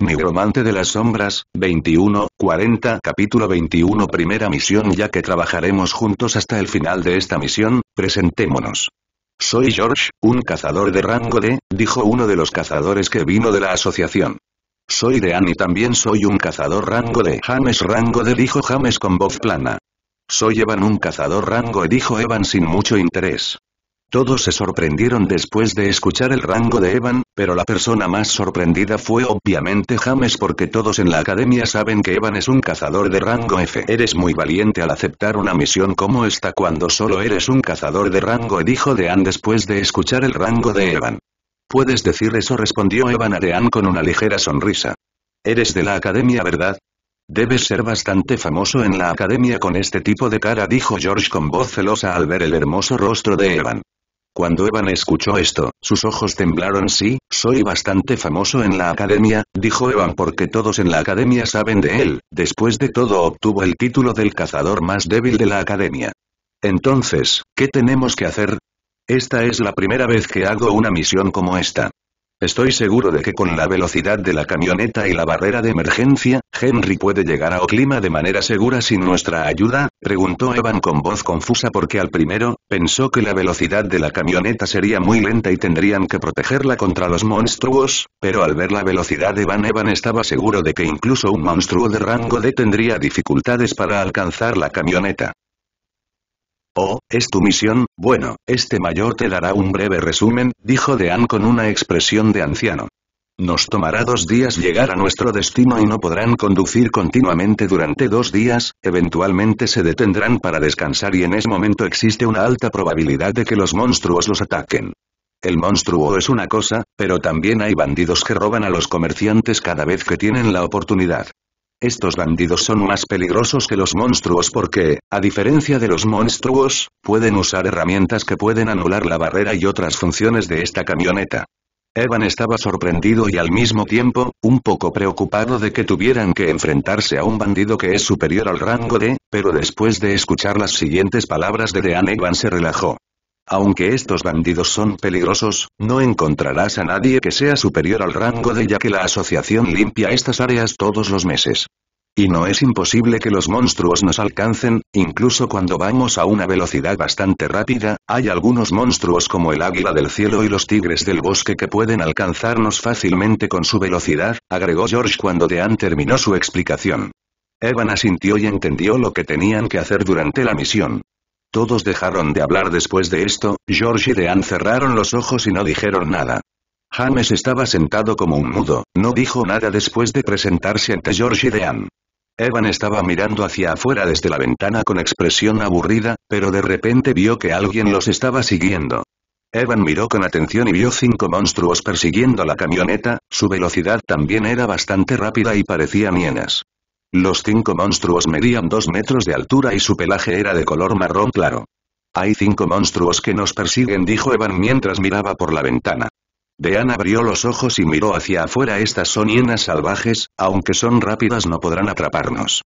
Nigromante de las Sombras, 21, 40 Capítulo 21 Primera misión Ya que trabajaremos juntos hasta el final de esta misión, presentémonos. Soy George, un cazador de rango D, dijo uno de los cazadores que vino de la asociación. Soy Dean y también soy un cazador rango D. James rango D dijo James con voz plana. Soy Evan un cazador rango e, dijo Evan sin mucho interés. Todos se sorprendieron después de escuchar el rango de Evan, pero la persona más sorprendida fue obviamente James porque todos en la academia saben que Evan es un cazador de rango F. Eres muy valiente al aceptar una misión como esta cuando solo eres un cazador de rango E dijo Dean después de escuchar el rango de Evan. Puedes decir eso respondió Evan a Dean con una ligera sonrisa. Eres de la academia ¿verdad? Debes ser bastante famoso en la academia con este tipo de cara dijo George con voz celosa al ver el hermoso rostro de Evan. Cuando Evan escuchó esto, sus ojos temblaron sí, soy bastante famoso en la academia, dijo Evan porque todos en la academia saben de él, después de todo obtuvo el título del cazador más débil de la academia. Entonces, ¿qué tenemos que hacer? Esta es la primera vez que hago una misión como esta. Estoy seguro de que con la velocidad de la camioneta y la barrera de emergencia, Henry puede llegar a Oklima de manera segura sin nuestra ayuda, preguntó Evan con voz confusa porque al primero, pensó que la velocidad de la camioneta sería muy lenta y tendrían que protegerla contra los monstruos, pero al ver la velocidad de Van Evan estaba seguro de que incluso un monstruo de rango D tendría dificultades para alcanzar la camioneta. «Oh, es tu misión, bueno, este mayor te dará un breve resumen», dijo Dean con una expresión de anciano. Nos tomará dos días llegar a nuestro destino y no podrán conducir continuamente durante dos días, eventualmente se detendrán para descansar y en ese momento existe una alta probabilidad de que los monstruos los ataquen. El monstruo es una cosa, pero también hay bandidos que roban a los comerciantes cada vez que tienen la oportunidad. Estos bandidos son más peligrosos que los monstruos porque, a diferencia de los monstruos, pueden usar herramientas que pueden anular la barrera y otras funciones de esta camioneta. Evan estaba sorprendido y al mismo tiempo, un poco preocupado de que tuvieran que enfrentarse a un bandido que es superior al rango de, pero después de escuchar las siguientes palabras de Dean Evan se relajó. Aunque estos bandidos son peligrosos, no encontrarás a nadie que sea superior al rango de ya que la asociación limpia estas áreas todos los meses. Y no es imposible que los monstruos nos alcancen, incluso cuando vamos a una velocidad bastante rápida, hay algunos monstruos como el águila del cielo y los tigres del bosque que pueden alcanzarnos fácilmente con su velocidad, agregó George cuando Dean terminó su explicación. Evan asintió y entendió lo que tenían que hacer durante la misión. Todos dejaron de hablar después de esto, George y Dean cerraron los ojos y no dijeron nada. James estaba sentado como un mudo, no dijo nada después de presentarse ante George y Dean. Evan estaba mirando hacia afuera desde la ventana con expresión aburrida, pero de repente vio que alguien los estaba siguiendo. Evan miró con atención y vio cinco monstruos persiguiendo la camioneta, su velocidad también era bastante rápida y parecía hienas. Los cinco monstruos medían dos metros de altura y su pelaje era de color marrón claro. Hay cinco monstruos que nos persiguen, dijo Evan mientras miraba por la ventana. Dean abrió los ojos y miró hacia afuera. Estas son hienas salvajes, aunque son rápidas no podrán atraparnos.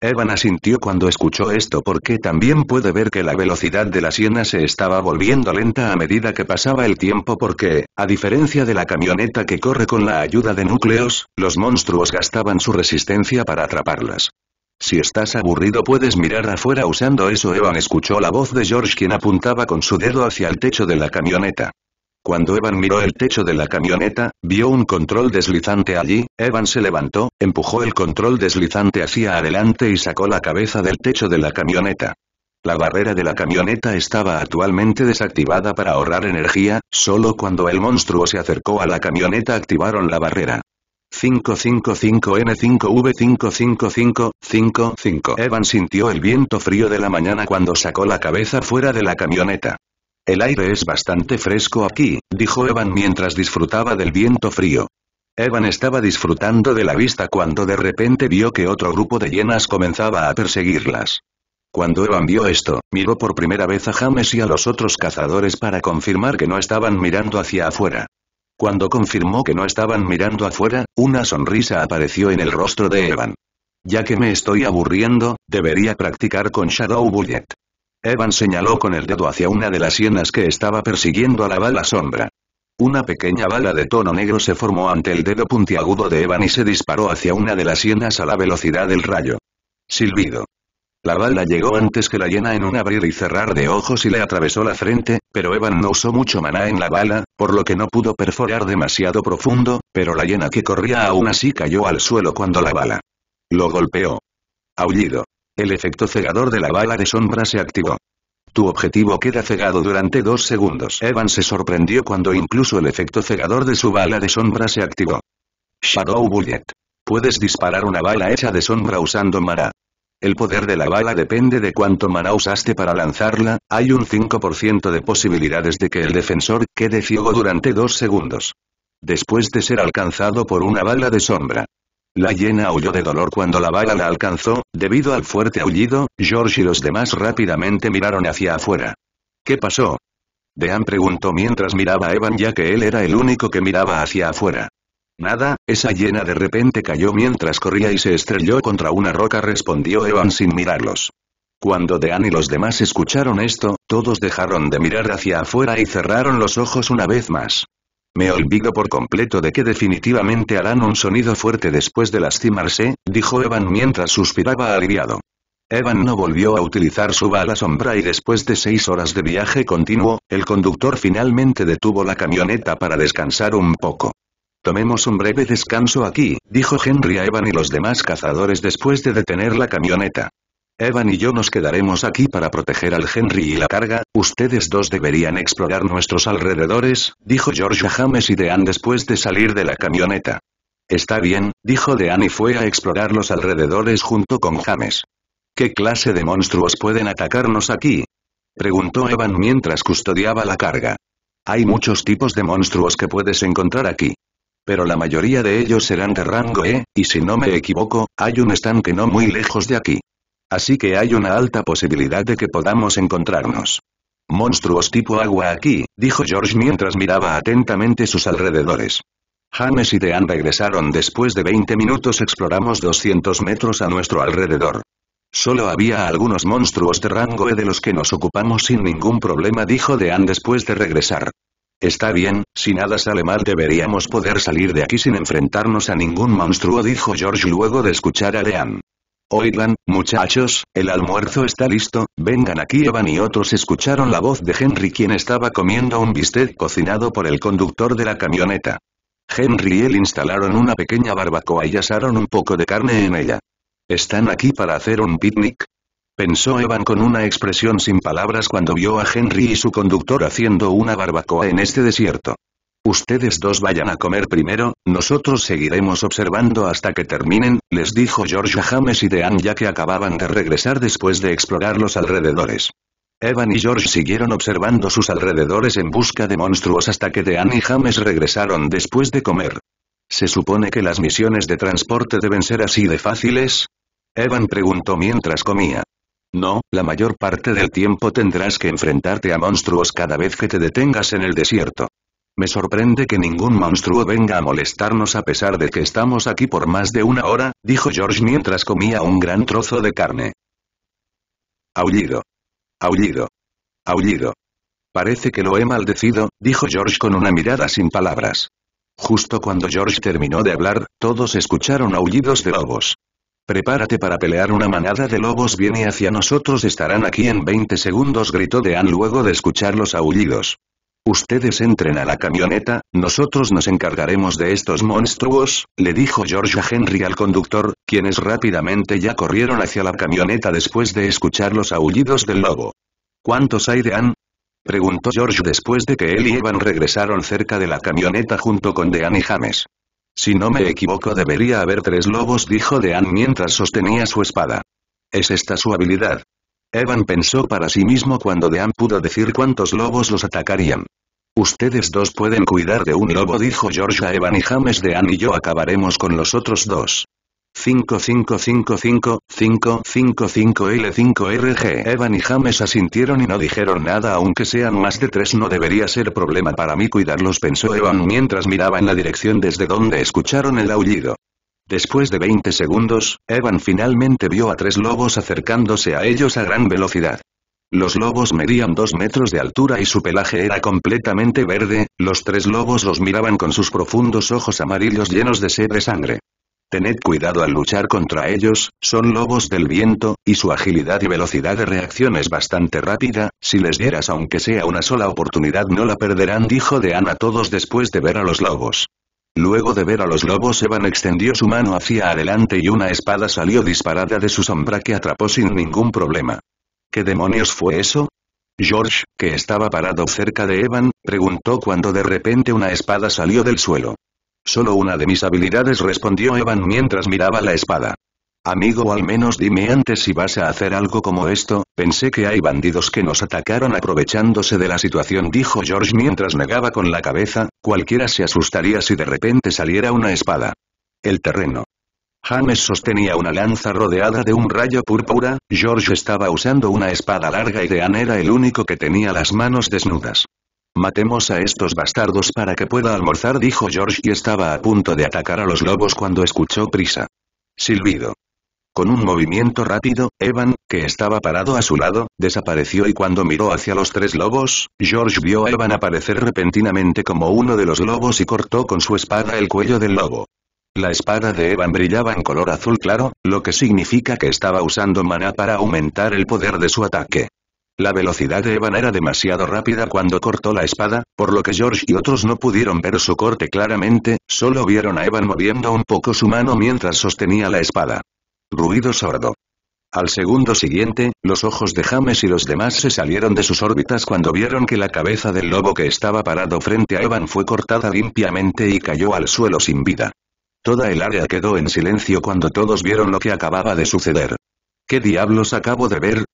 Evan asintió cuando escuchó esto porque también puede ver que la velocidad de la siena se estaba volviendo lenta a medida que pasaba el tiempo porque, a diferencia de la camioneta que corre con la ayuda de núcleos, los monstruos gastaban su resistencia para atraparlas. Si estás aburrido puedes mirar afuera usando eso Evan escuchó la voz de George quien apuntaba con su dedo hacia el techo de la camioneta. Cuando Evan miró el techo de la camioneta, vio un control deslizante allí, Evan se levantó, empujó el control deslizante hacia adelante y sacó la cabeza del techo de la camioneta. La barrera de la camioneta estaba actualmente desactivada para ahorrar energía, solo cuando el monstruo se acercó a la camioneta activaron la barrera. 555 n 5 v 55555 Evan sintió el viento frío de la mañana cuando sacó la cabeza fuera de la camioneta. El aire es bastante fresco aquí, dijo Evan mientras disfrutaba del viento frío. Evan estaba disfrutando de la vista cuando de repente vio que otro grupo de hienas comenzaba a perseguirlas. Cuando Evan vio esto, miró por primera vez a James y a los otros cazadores para confirmar que no estaban mirando hacia afuera. Cuando confirmó que no estaban mirando afuera, una sonrisa apareció en el rostro de Evan. Ya que me estoy aburriendo, debería practicar con Shadow Bullet. Evan señaló con el dedo hacia una de las hienas que estaba persiguiendo a la bala sombra. Una pequeña bala de tono negro se formó ante el dedo puntiagudo de Evan y se disparó hacia una de las hienas a la velocidad del rayo. Silbido. La bala llegó antes que la hiena en un abrir y cerrar de ojos y le atravesó la frente, pero Evan no usó mucho maná en la bala, por lo que no pudo perforar demasiado profundo, pero la hiena que corría aún así cayó al suelo cuando la bala lo golpeó. Aullido. El efecto cegador de la bala de sombra se activó. Tu objetivo queda cegado durante dos segundos. Evan se sorprendió cuando incluso el efecto cegador de su bala de sombra se activó. Shadow Bullet. Puedes disparar una bala hecha de sombra usando Mara. El poder de la bala depende de cuánto Mara usaste para lanzarla, hay un 5% de posibilidades de que el defensor quede ciego durante dos segundos. Después de ser alcanzado por una bala de sombra, la hiena huyó de dolor cuando la bala la alcanzó, debido al fuerte aullido, George y los demás rápidamente miraron hacia afuera. ¿Qué pasó? Dean preguntó mientras miraba a Evan ya que él era el único que miraba hacia afuera. Nada, esa hiena de repente cayó mientras corría y se estrelló contra una roca respondió Evan sin mirarlos. Cuando Dean y los demás escucharon esto, todos dejaron de mirar hacia afuera y cerraron los ojos una vez más. Me olvido por completo de que definitivamente harán un sonido fuerte después de lastimarse, dijo Evan mientras suspiraba aliviado. Evan no volvió a utilizar su bala sombra y después de seis horas de viaje continuo, el conductor finalmente detuvo la camioneta para descansar un poco. Tomemos un breve descanso aquí, dijo Henry a Evan y los demás cazadores después de detener la camioneta. Evan y yo nos quedaremos aquí para proteger al Henry y la carga, ustedes dos deberían explorar nuestros alrededores, dijo George James y Dean después de salir de la camioneta. Está bien, dijo Dean y fue a explorar los alrededores junto con James. ¿Qué clase de monstruos pueden atacarnos aquí? Preguntó Evan mientras custodiaba la carga. Hay muchos tipos de monstruos que puedes encontrar aquí. Pero la mayoría de ellos serán de rango E, y si no me equivoco, hay un estanque no muy lejos de aquí. Así que hay una alta posibilidad de que podamos encontrarnos. Monstruos tipo agua aquí, dijo George mientras miraba atentamente sus alrededores. James y Dean regresaron después de 20 minutos exploramos 200 metros a nuestro alrededor. Solo había algunos monstruos de rango E de los que nos ocupamos sin ningún problema dijo Dean después de regresar. Está bien, si nada sale mal deberíamos poder salir de aquí sin enfrentarnos a ningún monstruo dijo George luego de escuchar a Dean. Oigan, muchachos, el almuerzo está listo, vengan aquí. Evan y otros escucharon la voz de Henry quien estaba comiendo un bistec cocinado por el conductor de la camioneta. Henry y él instalaron una pequeña barbacoa y asaron un poco de carne en ella. ¿Están aquí para hacer un picnic? Pensó Evan con una expresión sin palabras cuando vio a Henry y su conductor haciendo una barbacoa en este desierto. Ustedes dos vayan a comer primero, nosotros seguiremos observando hasta que terminen, les dijo George a James y Deanne ya que acababan de regresar después de explorar los alrededores. Evan y George siguieron observando sus alrededores en busca de monstruos hasta que Deanne y James regresaron después de comer. ¿Se supone que las misiones de transporte deben ser así de fáciles? Evan preguntó mientras comía. No, la mayor parte del tiempo tendrás que enfrentarte a monstruos cada vez que te detengas en el desierto. Me sorprende que ningún monstruo venga a molestarnos a pesar de que estamos aquí por más de una hora, dijo George mientras comía un gran trozo de carne. Aullido. Aullido. Aullido. Parece que lo he maldecido, dijo George con una mirada sin palabras. Justo cuando George terminó de hablar, todos escucharon aullidos de lobos. Prepárate para pelear una manada de lobos viene hacia nosotros estarán aquí en 20 segundos gritó Dean luego de escuchar los aullidos. Ustedes entren a la camioneta, nosotros nos encargaremos de estos monstruos, le dijo George a Henry al conductor, quienes rápidamente ya corrieron hacia la camioneta después de escuchar los aullidos del lobo. ¿Cuántos hay de Preguntó George después de que él y Evan regresaron cerca de la camioneta junto con Dean y James. Si no me equivoco debería haber tres lobos dijo Dean mientras sostenía su espada. ¿Es esta su habilidad? Evan pensó para sí mismo cuando Dean pudo decir cuántos lobos los atacarían. Ustedes dos pueden cuidar de un lobo dijo George a Evan y James Dean y yo acabaremos con los otros dos. 5555 l 5 rg Evan y James asintieron y no dijeron nada aunque sean más de tres no debería ser problema para mí cuidarlos pensó Evan mientras miraba en la dirección desde donde escucharon el aullido. Después de 20 segundos, Evan finalmente vio a tres lobos acercándose a ellos a gran velocidad. Los lobos medían dos metros de altura y su pelaje era completamente verde, los tres lobos los miraban con sus profundos ojos amarillos llenos de sed de sangre. Tened cuidado al luchar contra ellos, son lobos del viento, y su agilidad y velocidad de reacción es bastante rápida, si les dieras aunque sea una sola oportunidad no la perderán dijo Deanna a todos después de ver a los lobos. Luego de ver a los lobos Evan extendió su mano hacia adelante y una espada salió disparada de su sombra que atrapó sin ningún problema. ¿Qué demonios fue eso? George, que estaba parado cerca de Evan, preguntó cuando de repente una espada salió del suelo. Solo una de mis habilidades respondió Evan mientras miraba la espada. Amigo, al menos dime antes si vas a hacer algo como esto, pensé que hay bandidos que nos atacaron aprovechándose de la situación, dijo George mientras negaba con la cabeza, cualquiera se asustaría si de repente saliera una espada. El terreno. James sostenía una lanza rodeada de un rayo púrpura, George estaba usando una espada larga y Dean era el único que tenía las manos desnudas. Matemos a estos bastardos para que pueda almorzar dijo George y estaba a punto de atacar a los lobos cuando escuchó prisa. Silbido. Con un movimiento rápido, Evan, que estaba parado a su lado, desapareció y cuando miró hacia los tres lobos, George vio a Evan aparecer repentinamente como uno de los lobos y cortó con su espada el cuello del lobo. La espada de Evan brillaba en color azul claro, lo que significa que estaba usando maná para aumentar el poder de su ataque. La velocidad de Evan era demasiado rápida cuando cortó la espada, por lo que George y otros no pudieron ver su corte claramente, solo vieron a Evan moviendo un poco su mano mientras sostenía la espada. Ruido sordo. Al segundo siguiente, los ojos de James y los demás se salieron de sus órbitas cuando vieron que la cabeza del lobo que estaba parado frente a Evan fue cortada limpiamente y cayó al suelo sin vida. Toda el área quedó en silencio cuando todos vieron lo que acababa de suceder. ¿Qué diablos acabo de ver?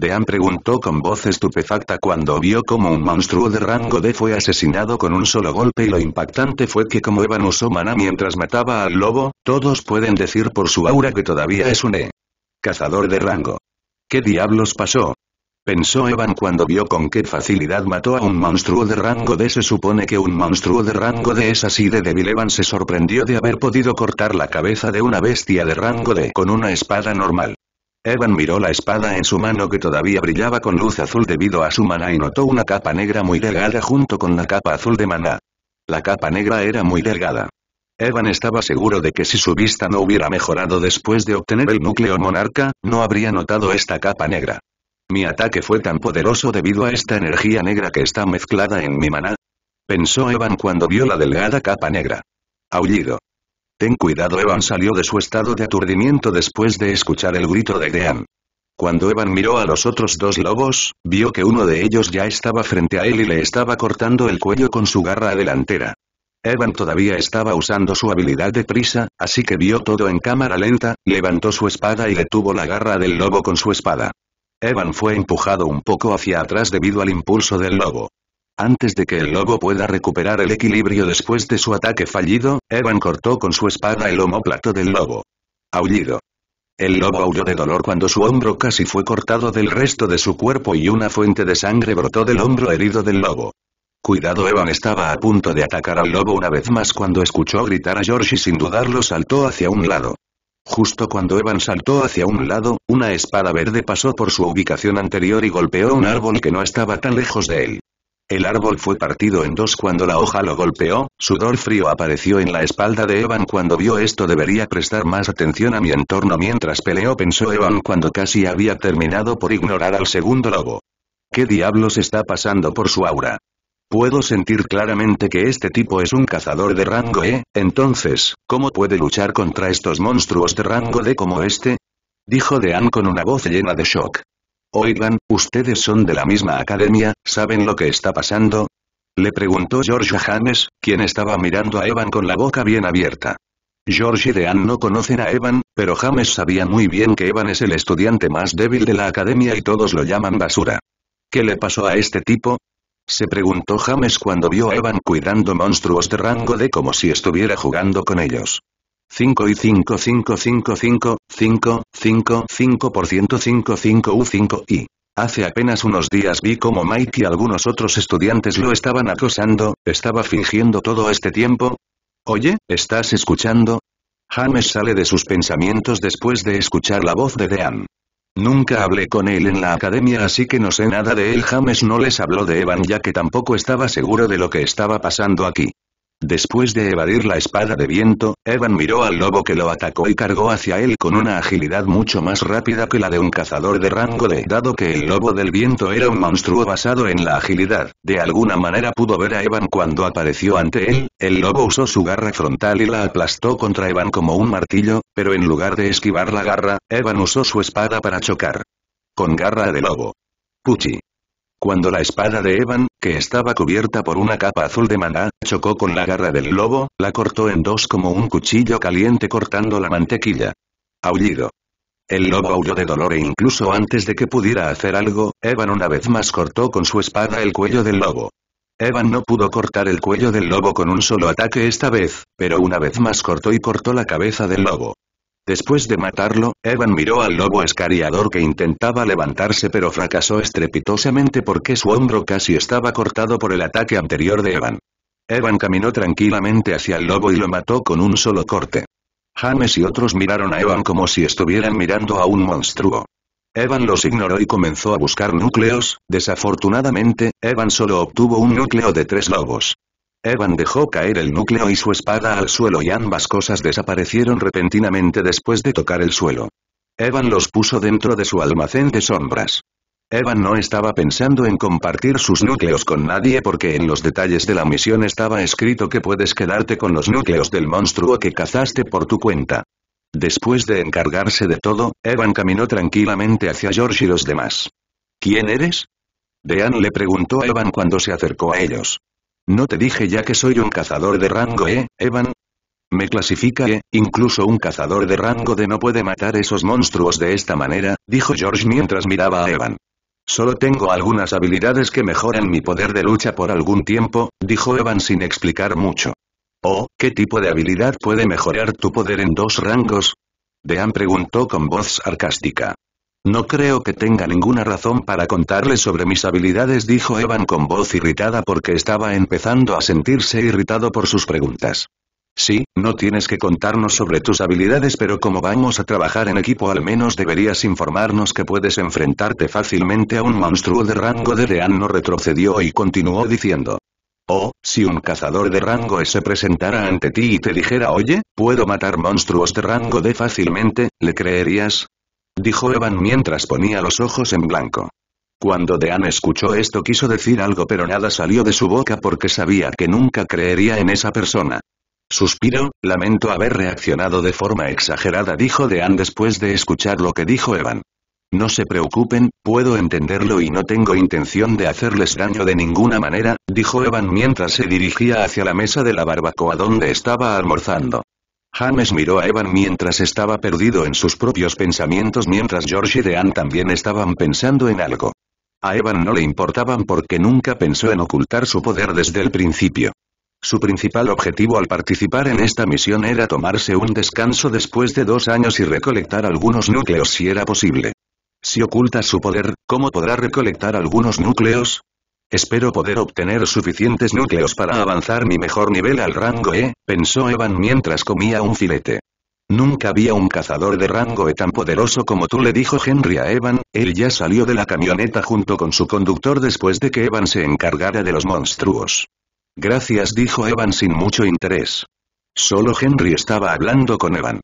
Dean preguntó con voz estupefacta cuando vio cómo un monstruo de rango D fue asesinado con un solo golpe y lo impactante fue que como Evan usó mana mientras mataba al lobo, todos pueden decir por su aura que todavía es un E. Cazador de rango. ¿Qué diablos pasó? Pensó Evan cuando vio con qué facilidad mató a un monstruo de rango D. Se supone que un monstruo de rango D es así de débil. Evan se sorprendió de haber podido cortar la cabeza de una bestia de rango D con una espada normal. Evan miró la espada en su mano que todavía brillaba con luz azul debido a su maná y notó una capa negra muy delgada junto con la capa azul de maná. La capa negra era muy delgada. Evan estaba seguro de que si su vista no hubiera mejorado después de obtener el núcleo monarca, no habría notado esta capa negra. Mi ataque fue tan poderoso debido a esta energía negra que está mezclada en mi maná. Pensó Evan cuando vio la delgada capa negra. Aullido. Ten cuidado Evan salió de su estado de aturdimiento después de escuchar el grito de Dean. Cuando Evan miró a los otros dos lobos, vio que uno de ellos ya estaba frente a él y le estaba cortando el cuello con su garra delantera. Evan todavía estaba usando su habilidad de prisa, así que vio todo en cámara lenta, levantó su espada y detuvo la garra del lobo con su espada. Evan fue empujado un poco hacia atrás debido al impulso del lobo. Antes de que el lobo pueda recuperar el equilibrio después de su ataque fallido, Evan cortó con su espada el homóplato del lobo. Aullido. El lobo aulló de dolor cuando su hombro casi fue cortado del resto de su cuerpo y una fuente de sangre brotó del hombro herido del lobo. Cuidado Evan estaba a punto de atacar al lobo una vez más cuando escuchó gritar a George y sin dudarlo saltó hacia un lado. Justo cuando Evan saltó hacia un lado, una espada verde pasó por su ubicación anterior y golpeó un árbol que no estaba tan lejos de él. El árbol fue partido en dos cuando la hoja lo golpeó, sudor frío apareció en la espalda de Evan cuando vio esto debería prestar más atención a mi entorno mientras peleó pensó Evan cuando casi había terminado por ignorar al segundo lobo. ¿Qué diablos está pasando por su aura? Puedo sentir claramente que este tipo es un cazador de rango E, entonces, ¿cómo puede luchar contra estos monstruos de rango D como este? Dijo Dean con una voz llena de shock. Oigan, ustedes son de la misma academia, ¿saben lo que está pasando? Le preguntó George James, quien estaba mirando a Evan con la boca bien abierta. George y Dean no conocen a Evan, pero James sabía muy bien que Evan es el estudiante más débil de la academia y todos lo llaman basura. ¿Qué le pasó a este tipo? Se preguntó James cuando vio a Evan cuidando monstruos de rango D como si estuviera jugando con ellos. 5 y 5 5 5 5 5 5 5% 5 5 u 5 y Hace apenas unos días vi como Mike y algunos otros estudiantes lo estaban acosando, estaba fingiendo todo este tiempo. Oye, ¿estás escuchando? James sale de sus pensamientos después de escuchar la voz de Dean. Nunca hablé con él en la academia así que no sé nada de él. James no les habló de Evan ya que tampoco estaba seguro de lo que estaba pasando aquí. Después de evadir la espada de viento, Evan miró al lobo que lo atacó y cargó hacia él con una agilidad mucho más rápida que la de un cazador de rango Dado que el lobo del viento era un monstruo basado en la agilidad, de alguna manera pudo ver a Evan cuando apareció ante él, el lobo usó su garra frontal y la aplastó contra Evan como un martillo, pero en lugar de esquivar la garra, Evan usó su espada para chocar. Con garra de lobo. Puchi. Cuando la espada de Evan, que estaba cubierta por una capa azul de maná, chocó con la garra del lobo, la cortó en dos como un cuchillo caliente cortando la mantequilla. Aullido. El lobo aulló de dolor e incluso antes de que pudiera hacer algo, Evan una vez más cortó con su espada el cuello del lobo. Evan no pudo cortar el cuello del lobo con un solo ataque esta vez, pero una vez más cortó y cortó la cabeza del lobo. Después de matarlo, Evan miró al lobo escariador que intentaba levantarse pero fracasó estrepitosamente porque su hombro casi estaba cortado por el ataque anterior de Evan. Evan caminó tranquilamente hacia el lobo y lo mató con un solo corte. James y otros miraron a Evan como si estuvieran mirando a un monstruo. Evan los ignoró y comenzó a buscar núcleos, desafortunadamente, Evan solo obtuvo un núcleo de tres lobos. Evan dejó caer el núcleo y su espada al suelo y ambas cosas desaparecieron repentinamente después de tocar el suelo. Evan los puso dentro de su almacén de sombras. Evan no estaba pensando en compartir sus núcleos con nadie porque en los detalles de la misión estaba escrito que puedes quedarte con los núcleos del monstruo que cazaste por tu cuenta. Después de encargarse de todo, Evan caminó tranquilamente hacia George y los demás. ¿Quién eres? Dean le preguntó a Evan cuando se acercó a ellos. ¿No te dije ya que soy un cazador de rango ¿eh, Evan? Me clasifica E, incluso un cazador de rango de no puede matar esos monstruos de esta manera, dijo George mientras miraba a Evan. Solo tengo algunas habilidades que mejoran mi poder de lucha por algún tiempo, dijo Evan sin explicar mucho. Oh, ¿qué tipo de habilidad puede mejorar tu poder en dos rangos? Dean preguntó con voz sarcástica. No creo que tenga ninguna razón para contarle sobre mis habilidades dijo Evan con voz irritada porque estaba empezando a sentirse irritado por sus preguntas. Sí, no tienes que contarnos sobre tus habilidades pero como vamos a trabajar en equipo al menos deberías informarnos que puedes enfrentarte fácilmente a un monstruo de rango de Dean no retrocedió y continuó diciendo. Oh, si un cazador de rango E se presentara ante ti y te dijera oye, puedo matar monstruos de rango D fácilmente, ¿le creerías? dijo Evan mientras ponía los ojos en blanco. Cuando Dean escuchó esto quiso decir algo pero nada salió de su boca porque sabía que nunca creería en esa persona. Suspiro, lamento haber reaccionado de forma exagerada dijo Dean después de escuchar lo que dijo Evan. No se preocupen, puedo entenderlo y no tengo intención de hacerles daño de ninguna manera, dijo Evan mientras se dirigía hacia la mesa de la barbacoa donde estaba almorzando. James miró a Evan mientras estaba perdido en sus propios pensamientos mientras George y Dean también estaban pensando en algo. A Evan no le importaban porque nunca pensó en ocultar su poder desde el principio. Su principal objetivo al participar en esta misión era tomarse un descanso después de dos años y recolectar algunos núcleos si era posible. Si oculta su poder, ¿cómo podrá recolectar algunos núcleos? Espero poder obtener suficientes núcleos para avanzar mi mejor nivel al rango E, pensó Evan mientras comía un filete. Nunca había un cazador de rango E tan poderoso como tú le dijo Henry a Evan, él ya salió de la camioneta junto con su conductor después de que Evan se encargara de los monstruos. Gracias dijo Evan sin mucho interés. Solo Henry estaba hablando con Evan.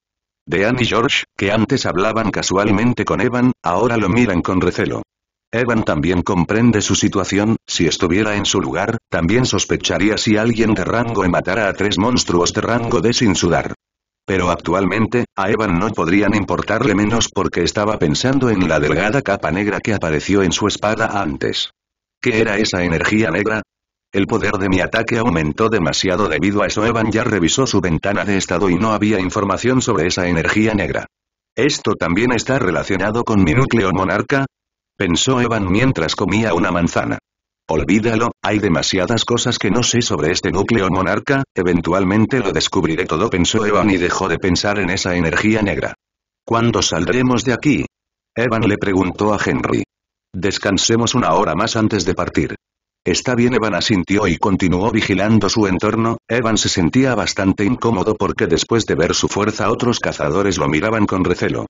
Anne y George, que antes hablaban casualmente con Evan, ahora lo miran con recelo. Evan también comprende su situación, si estuviera en su lugar, también sospecharía si alguien de rango matara a tres monstruos de rango de sin sudar. Pero actualmente, a Evan no podrían importarle menos porque estaba pensando en la delgada capa negra que apareció en su espada antes. ¿Qué era esa energía negra? El poder de mi ataque aumentó demasiado debido a eso Evan ya revisó su ventana de estado y no había información sobre esa energía negra. ¿Esto también está relacionado con mi núcleo monarca? Pensó Evan mientras comía una manzana. Olvídalo, hay demasiadas cosas que no sé sobre este núcleo monarca, eventualmente lo descubriré todo pensó Evan y dejó de pensar en esa energía negra. ¿Cuándo saldremos de aquí? Evan le preguntó a Henry. Descansemos una hora más antes de partir. Está bien Evan asintió y continuó vigilando su entorno, Evan se sentía bastante incómodo porque después de ver su fuerza otros cazadores lo miraban con recelo.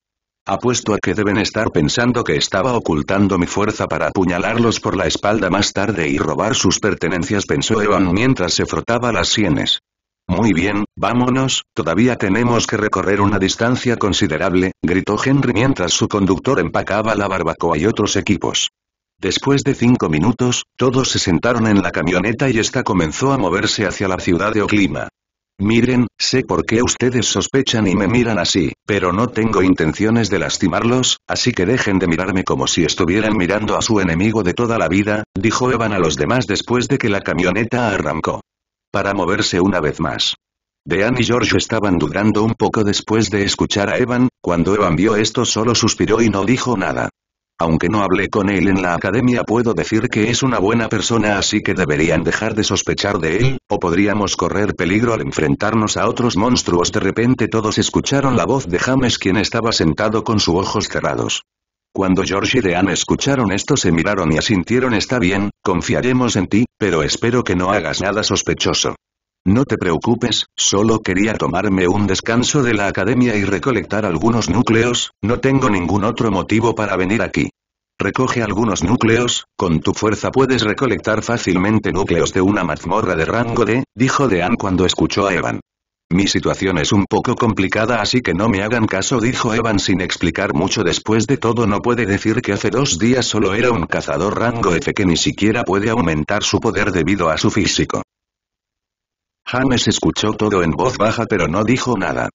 Apuesto a que deben estar pensando que estaba ocultando mi fuerza para apuñalarlos por la espalda más tarde y robar sus pertenencias, pensó Evan mientras se frotaba las sienes. Muy bien, vámonos, todavía tenemos que recorrer una distancia considerable, gritó Henry mientras su conductor empacaba la barbacoa y otros equipos. Después de cinco minutos, todos se sentaron en la camioneta y esta comenzó a moverse hacia la ciudad de Oklima. Miren, sé por qué ustedes sospechan y me miran así, pero no tengo intenciones de lastimarlos, así que dejen de mirarme como si estuvieran mirando a su enemigo de toda la vida, dijo Evan a los demás después de que la camioneta arrancó. Para moverse una vez más. Dean y George estaban dudando un poco después de escuchar a Evan, cuando Evan vio esto solo suspiró y no dijo nada. Aunque no hablé con él en la academia puedo decir que es una buena persona así que deberían dejar de sospechar de él, o podríamos correr peligro al enfrentarnos a otros monstruos. De repente todos escucharon la voz de James quien estaba sentado con sus ojos cerrados. Cuando George y Dean escucharon esto se miraron y asintieron está bien, confiaremos en ti, pero espero que no hagas nada sospechoso. No te preocupes, solo quería tomarme un descanso de la academia y recolectar algunos núcleos, no tengo ningún otro motivo para venir aquí. Recoge algunos núcleos, con tu fuerza puedes recolectar fácilmente núcleos de una mazmorra de rango D, dijo Dean cuando escuchó a Evan. Mi situación es un poco complicada así que no me hagan caso dijo Evan sin explicar mucho después de todo no puede decir que hace dos días solo era un cazador rango F que ni siquiera puede aumentar su poder debido a su físico. James escuchó todo en voz baja pero no dijo nada.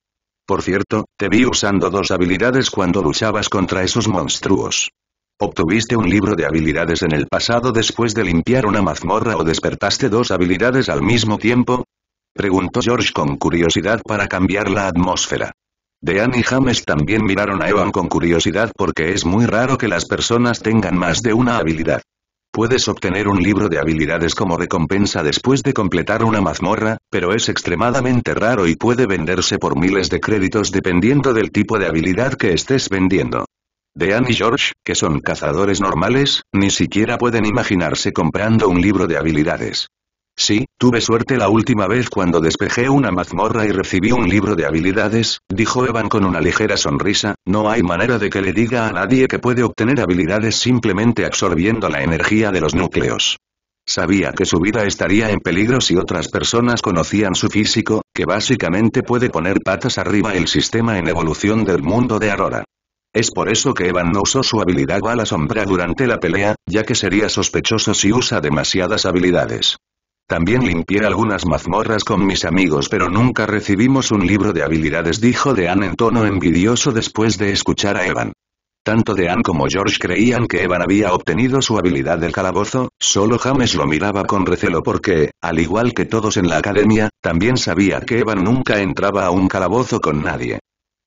Por cierto, te vi usando dos habilidades cuando luchabas contra esos monstruos. Obtuviste un libro de habilidades en el pasado después de limpiar una mazmorra o despertaste dos habilidades al mismo tiempo? Preguntó George con curiosidad para cambiar la atmósfera. Dean y James también miraron a Evan con curiosidad porque es muy raro que las personas tengan más de una habilidad. Puedes obtener un libro de habilidades como recompensa después de completar una mazmorra, pero es extremadamente raro y puede venderse por miles de créditos dependiendo del tipo de habilidad que estés vendiendo. Dean y George, que son cazadores normales, ni siquiera pueden imaginarse comprando un libro de habilidades. Sí, tuve suerte la última vez cuando despejé una mazmorra y recibí un libro de habilidades, dijo Evan con una ligera sonrisa, no hay manera de que le diga a nadie que puede obtener habilidades simplemente absorbiendo la energía de los núcleos. Sabía que su vida estaría en peligro si otras personas conocían su físico, que básicamente puede poner patas arriba el sistema en evolución del mundo de Aurora. Es por eso que Evan no usó su habilidad bala sombra durante la pelea, ya que sería sospechoso si usa demasiadas habilidades. También limpié algunas mazmorras con mis amigos pero nunca recibimos un libro de habilidades dijo Dean en tono envidioso después de escuchar a Evan. Tanto Dean como George creían que Evan había obtenido su habilidad del calabozo, solo James lo miraba con recelo porque, al igual que todos en la academia, también sabía que Evan nunca entraba a un calabozo con nadie.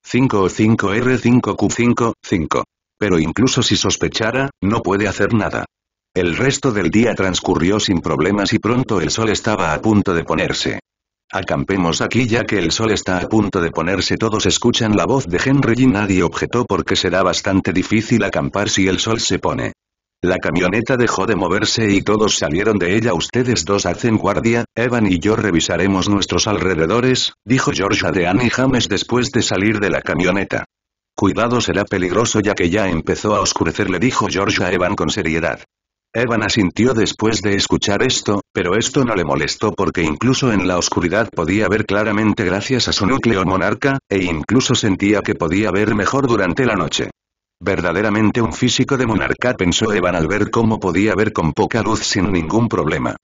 5 o 5R5Q5, 5. Pero incluso si sospechara, no puede hacer nada. El resto del día transcurrió sin problemas y pronto el sol estaba a punto de ponerse. Acampemos aquí ya que el sol está a punto de ponerse. Todos escuchan la voz de Henry y nadie objetó porque será bastante difícil acampar si el sol se pone. La camioneta dejó de moverse y todos salieron de ella. Ustedes dos hacen guardia, Evan y yo revisaremos nuestros alrededores, dijo George a Deanne y James después de salir de la camioneta. Cuidado será peligroso ya que ya empezó a oscurecer le dijo George a Evan con seriedad. Evan asintió después de escuchar esto, pero esto no le molestó porque incluso en la oscuridad podía ver claramente gracias a su núcleo monarca, e incluso sentía que podía ver mejor durante la noche. Verdaderamente un físico de monarca pensó Evan al ver cómo podía ver con poca luz sin ningún problema.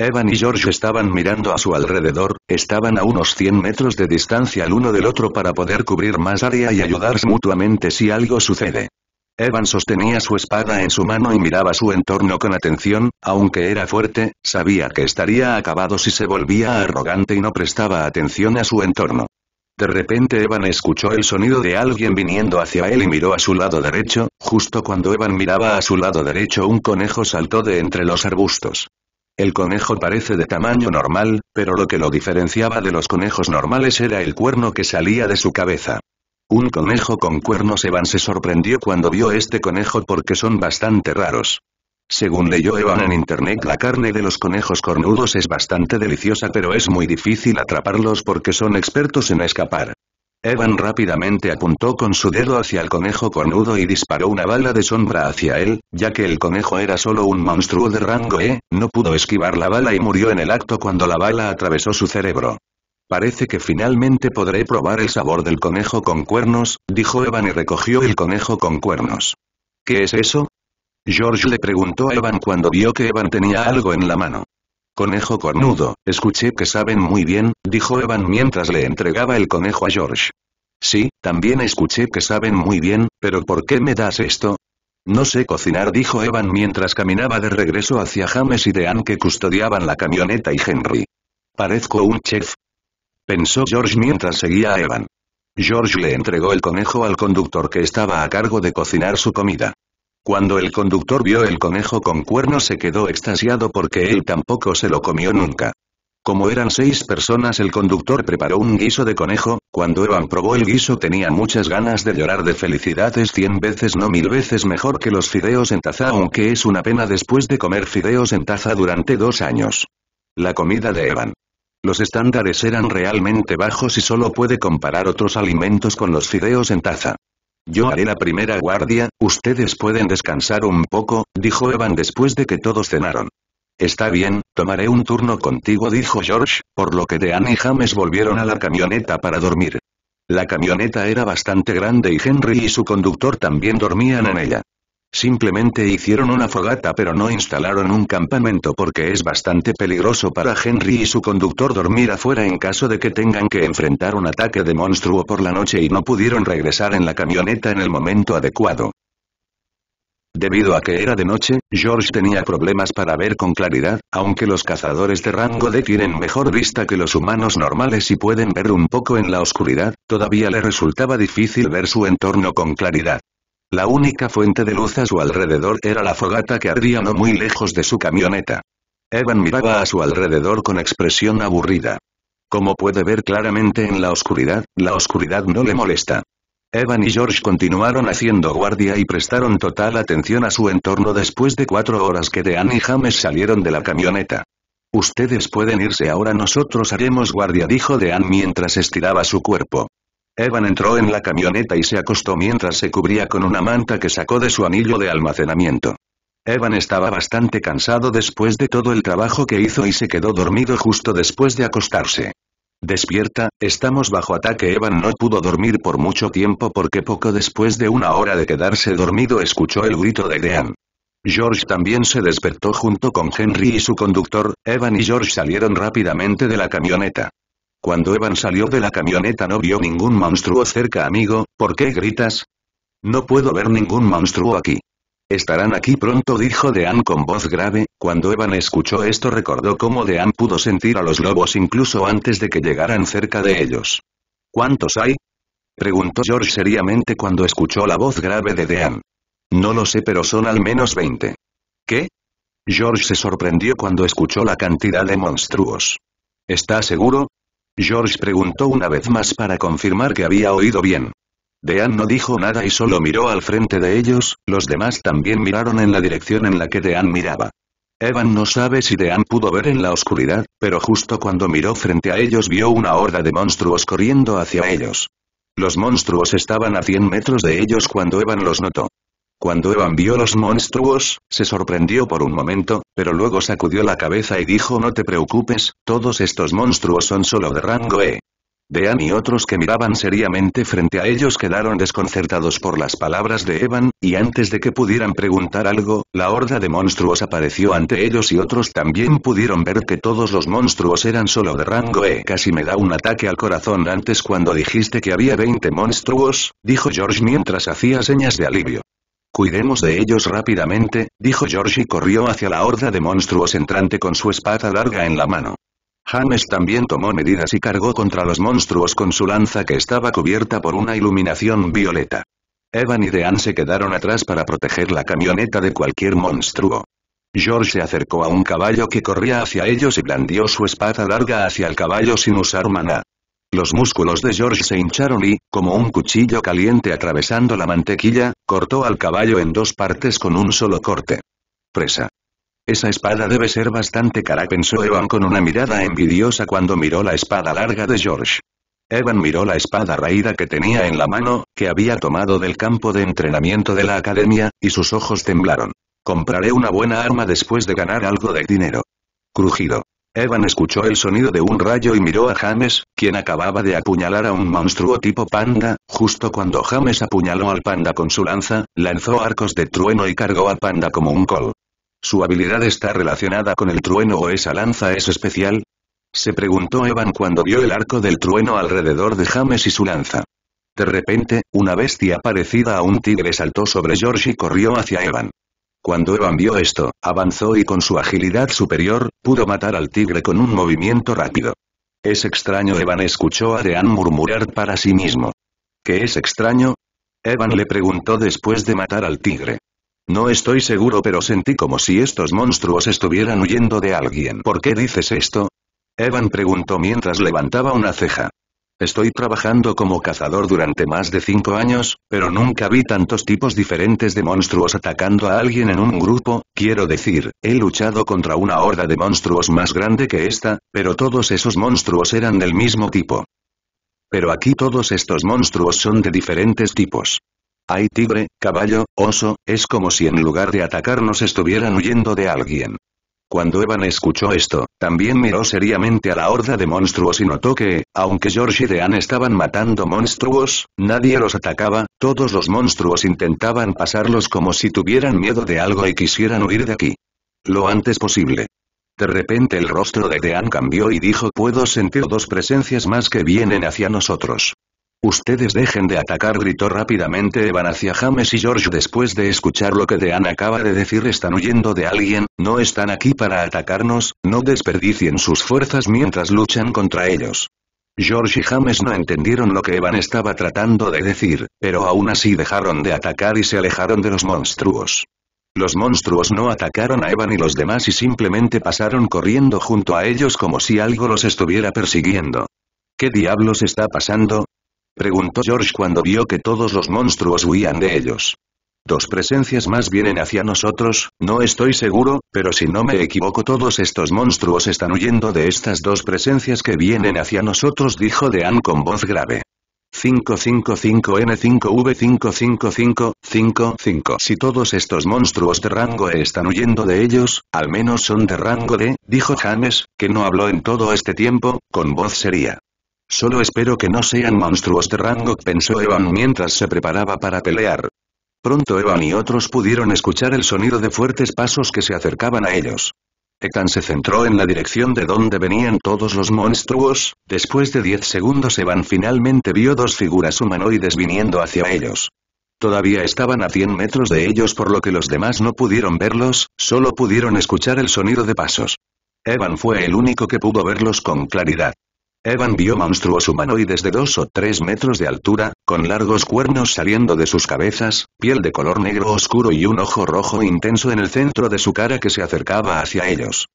Evan y George estaban mirando a su alrededor, estaban a unos 100 metros de distancia el uno del otro para poder cubrir más área y ayudarse mutuamente si algo sucede. Evan sostenía su espada en su mano y miraba su entorno con atención, aunque era fuerte, sabía que estaría acabado si se volvía arrogante y no prestaba atención a su entorno. De repente Evan escuchó el sonido de alguien viniendo hacia él y miró a su lado derecho, justo cuando Evan miraba a su lado derecho un conejo saltó de entre los arbustos. El conejo parece de tamaño normal, pero lo que lo diferenciaba de los conejos normales era el cuerno que salía de su cabeza. Un conejo con cuernos Evan se sorprendió cuando vio este conejo porque son bastante raros. Según leyó Evan en internet la carne de los conejos cornudos es bastante deliciosa pero es muy difícil atraparlos porque son expertos en escapar. Evan rápidamente apuntó con su dedo hacia el conejo cornudo y disparó una bala de sombra hacia él, ya que el conejo era solo un monstruo de rango E, no pudo esquivar la bala y murió en el acto cuando la bala atravesó su cerebro. Parece que finalmente podré probar el sabor del conejo con cuernos, dijo Evan y recogió el conejo con cuernos. ¿Qué es eso? George le preguntó a Evan cuando vio que Evan tenía algo en la mano. Conejo cornudo, escuché que saben muy bien, dijo Evan mientras le entregaba el conejo a George. Sí, también escuché que saben muy bien, pero ¿por qué me das esto? No sé cocinar dijo Evan mientras caminaba de regreso hacia James y Dean que custodiaban la camioneta y Henry. Parezco un chef, pensó George mientras seguía a Evan. George le entregó el conejo al conductor que estaba a cargo de cocinar su comida. Cuando el conductor vio el conejo con cuernos se quedó extasiado porque él tampoco se lo comió nunca. Como eran seis personas el conductor preparó un guiso de conejo, cuando Evan probó el guiso tenía muchas ganas de llorar de felicidades cien veces no mil veces mejor que los fideos en taza aunque es una pena después de comer fideos en taza durante dos años. La comida de Evan. Los estándares eran realmente bajos y solo puede comparar otros alimentos con los fideos en taza. Yo haré la primera guardia, ustedes pueden descansar un poco, dijo Evan después de que todos cenaron. Está bien, tomaré un turno contigo dijo George, por lo que Dean y James volvieron a la camioneta para dormir. La camioneta era bastante grande y Henry y su conductor también dormían en ella. Simplemente hicieron una fogata pero no instalaron un campamento porque es bastante peligroso para Henry y su conductor dormir afuera en caso de que tengan que enfrentar un ataque de monstruo por la noche y no pudieron regresar en la camioneta en el momento adecuado. Debido a que era de noche, George tenía problemas para ver con claridad, aunque los cazadores de rango D tienen mejor vista que los humanos normales y pueden ver un poco en la oscuridad, todavía le resultaba difícil ver su entorno con claridad. La única fuente de luz a su alrededor era la fogata que ardía no muy lejos de su camioneta. Evan miraba a su alrededor con expresión aburrida. Como puede ver claramente en la oscuridad, la oscuridad no le molesta. Evan y George continuaron haciendo guardia y prestaron total atención a su entorno después de cuatro horas que Deanne y James salieron de la camioneta. Ustedes pueden irse ahora nosotros haremos guardia dijo Dean mientras estiraba su cuerpo. Evan entró en la camioneta y se acostó mientras se cubría con una manta que sacó de su anillo de almacenamiento. Evan estaba bastante cansado después de todo el trabajo que hizo y se quedó dormido justo después de acostarse. Despierta, estamos bajo ataque. Evan no pudo dormir por mucho tiempo porque poco después de una hora de quedarse dormido escuchó el grito de Dean. George también se despertó junto con Henry y su conductor, Evan y George salieron rápidamente de la camioneta. Cuando Evan salió de la camioneta no vio ningún monstruo cerca amigo, ¿por qué gritas? No puedo ver ningún monstruo aquí. Estarán aquí pronto dijo Dean con voz grave, cuando Evan escuchó esto recordó cómo Dean pudo sentir a los lobos incluso antes de que llegaran cerca de ellos. ¿Cuántos hay? Preguntó George seriamente cuando escuchó la voz grave de Dean. No lo sé pero son al menos 20. ¿Qué? George se sorprendió cuando escuchó la cantidad de monstruos. ¿Estás seguro? George preguntó una vez más para confirmar que había oído bien. Dean no dijo nada y solo miró al frente de ellos, los demás también miraron en la dirección en la que Dean miraba. Evan no sabe si Dean pudo ver en la oscuridad, pero justo cuando miró frente a ellos vio una horda de monstruos corriendo hacia ellos. Los monstruos estaban a 100 metros de ellos cuando Evan los notó. Cuando Evan vio los monstruos, se sorprendió por un momento, pero luego sacudió la cabeza y dijo no te preocupes, todos estos monstruos son solo de rango E. Dean y otros que miraban seriamente frente a ellos quedaron desconcertados por las palabras de Evan, y antes de que pudieran preguntar algo, la horda de monstruos apareció ante ellos y otros también pudieron ver que todos los monstruos eran solo de rango E. Casi me da un ataque al corazón antes cuando dijiste que había 20 monstruos, dijo George mientras hacía señas de alivio. Cuidemos de ellos rápidamente, dijo George y corrió hacia la horda de monstruos entrante con su espada larga en la mano. James también tomó medidas y cargó contra los monstruos con su lanza que estaba cubierta por una iluminación violeta. Evan y Dean se quedaron atrás para proteger la camioneta de cualquier monstruo. George se acercó a un caballo que corría hacia ellos y blandió su espada larga hacia el caballo sin usar maná. Los músculos de George se hincharon y, como un cuchillo caliente atravesando la mantequilla, cortó al caballo en dos partes con un solo corte. Presa. Esa espada debe ser bastante cara pensó Evan con una mirada envidiosa cuando miró la espada larga de George. Evan miró la espada raída que tenía en la mano, que había tomado del campo de entrenamiento de la academia, y sus ojos temblaron. Compraré una buena arma después de ganar algo de dinero. Crujido. Evan escuchó el sonido de un rayo y miró a James, quien acababa de apuñalar a un monstruo tipo panda, justo cuando James apuñaló al panda con su lanza, lanzó arcos de trueno y cargó al panda como un col. ¿Su habilidad está relacionada con el trueno o esa lanza es especial? Se preguntó Evan cuando vio el arco del trueno alrededor de James y su lanza. De repente, una bestia parecida a un tigre saltó sobre George y corrió hacia Evan. Cuando Evan vio esto, avanzó y con su agilidad superior, pudo matar al tigre con un movimiento rápido. Es extraño Evan escuchó a Dean murmurar para sí mismo. ¿Qué es extraño? Evan le preguntó después de matar al tigre. No estoy seguro pero sentí como si estos monstruos estuvieran huyendo de alguien. ¿Por qué dices esto? Evan preguntó mientras levantaba una ceja. Estoy trabajando como cazador durante más de cinco años, pero nunca vi tantos tipos diferentes de monstruos atacando a alguien en un grupo, quiero decir, he luchado contra una horda de monstruos más grande que esta, pero todos esos monstruos eran del mismo tipo. Pero aquí todos estos monstruos son de diferentes tipos. Hay tigre, caballo, oso, es como si en lugar de atacarnos estuvieran huyendo de alguien. Cuando Evan escuchó esto, también miró seriamente a la horda de monstruos y notó que, aunque George y Dean estaban matando monstruos, nadie los atacaba, todos los monstruos intentaban pasarlos como si tuvieran miedo de algo y quisieran huir de aquí. Lo antes posible. De repente el rostro de Dean cambió y dijo puedo sentir dos presencias más que vienen hacia nosotros. Ustedes dejen de atacar, gritó rápidamente Evan hacia James y George después de escuchar lo que Dean acaba de decir. Están huyendo de alguien, no están aquí para atacarnos, no desperdicien sus fuerzas mientras luchan contra ellos. George y James no entendieron lo que Evan estaba tratando de decir, pero aún así dejaron de atacar y se alejaron de los monstruos. Los monstruos no atacaron a Evan y los demás y simplemente pasaron corriendo junto a ellos como si algo los estuviera persiguiendo. ¿Qué diablos está pasando? Preguntó George cuando vio que todos los monstruos huían de ellos. Dos presencias más vienen hacia nosotros, no estoy seguro, pero si no me equivoco todos estos monstruos están huyendo de estas dos presencias que vienen hacia nosotros dijo Dean con voz grave. 555N5V555555 Si todos estos monstruos de rango E están huyendo de ellos, al menos son de rango D, dijo James, que no habló en todo este tiempo, con voz seria. Solo espero que no sean monstruos de rango pensó Evan mientras se preparaba para pelear. Pronto Evan y otros pudieron escuchar el sonido de fuertes pasos que se acercaban a ellos. Ekan se centró en la dirección de donde venían todos los monstruos, después de 10 segundos Evan finalmente vio dos figuras humanoides viniendo hacia ellos. Todavía estaban a 100 metros de ellos por lo que los demás no pudieron verlos, solo pudieron escuchar el sonido de pasos. Evan fue el único que pudo verlos con claridad. Evan vio monstruos humanoides de dos o tres metros de altura, con largos cuernos saliendo de sus cabezas, piel de color negro oscuro y un ojo rojo intenso en el centro de su cara que se acercaba hacia ellos.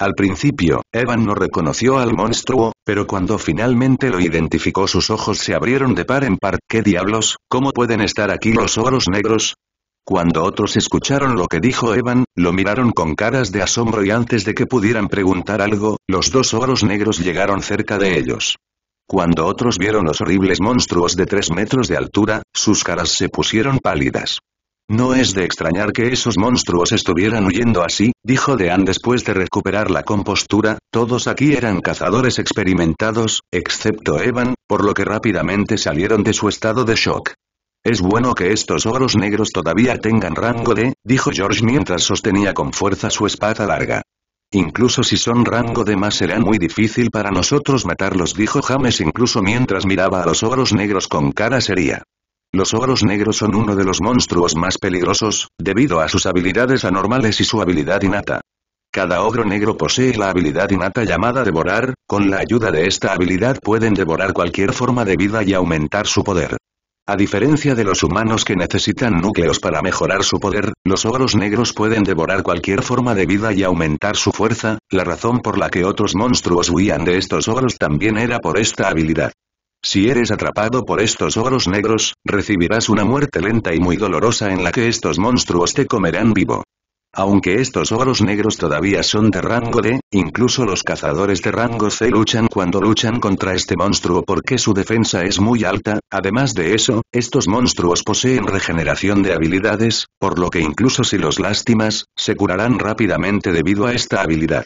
Al principio, Evan no reconoció al monstruo, pero cuando finalmente lo identificó sus ojos se abrieron de par en par. ¿Qué diablos? ¿Cómo pueden estar aquí los oros negros? Cuando otros escucharon lo que dijo Evan, lo miraron con caras de asombro y antes de que pudieran preguntar algo, los dos oros negros llegaron cerca de ellos. Cuando otros vieron los horribles monstruos de tres metros de altura, sus caras se pusieron pálidas. No es de extrañar que esos monstruos estuvieran huyendo así, dijo Dean después de recuperar la compostura, todos aquí eran cazadores experimentados, excepto Evan, por lo que rápidamente salieron de su estado de shock. Es bueno que estos ogros negros todavía tengan rango de, dijo George mientras sostenía con fuerza su espada larga. Incluso si son rango de más será muy difícil para nosotros matarlos dijo James incluso mientras miraba a los ogros negros con cara seria. Los ogros negros son uno de los monstruos más peligrosos, debido a sus habilidades anormales y su habilidad innata. Cada ogro negro posee la habilidad innata llamada devorar, con la ayuda de esta habilidad pueden devorar cualquier forma de vida y aumentar su poder. A diferencia de los humanos que necesitan núcleos para mejorar su poder, los ogros negros pueden devorar cualquier forma de vida y aumentar su fuerza, la razón por la que otros monstruos huían de estos ogros también era por esta habilidad. Si eres atrapado por estos ogros negros, recibirás una muerte lenta y muy dolorosa en la que estos monstruos te comerán vivo. Aunque estos oros negros todavía son de rango D, incluso los cazadores de rango C luchan cuando luchan contra este monstruo porque su defensa es muy alta, además de eso, estos monstruos poseen regeneración de habilidades, por lo que incluso si los lastimas, se curarán rápidamente debido a esta habilidad.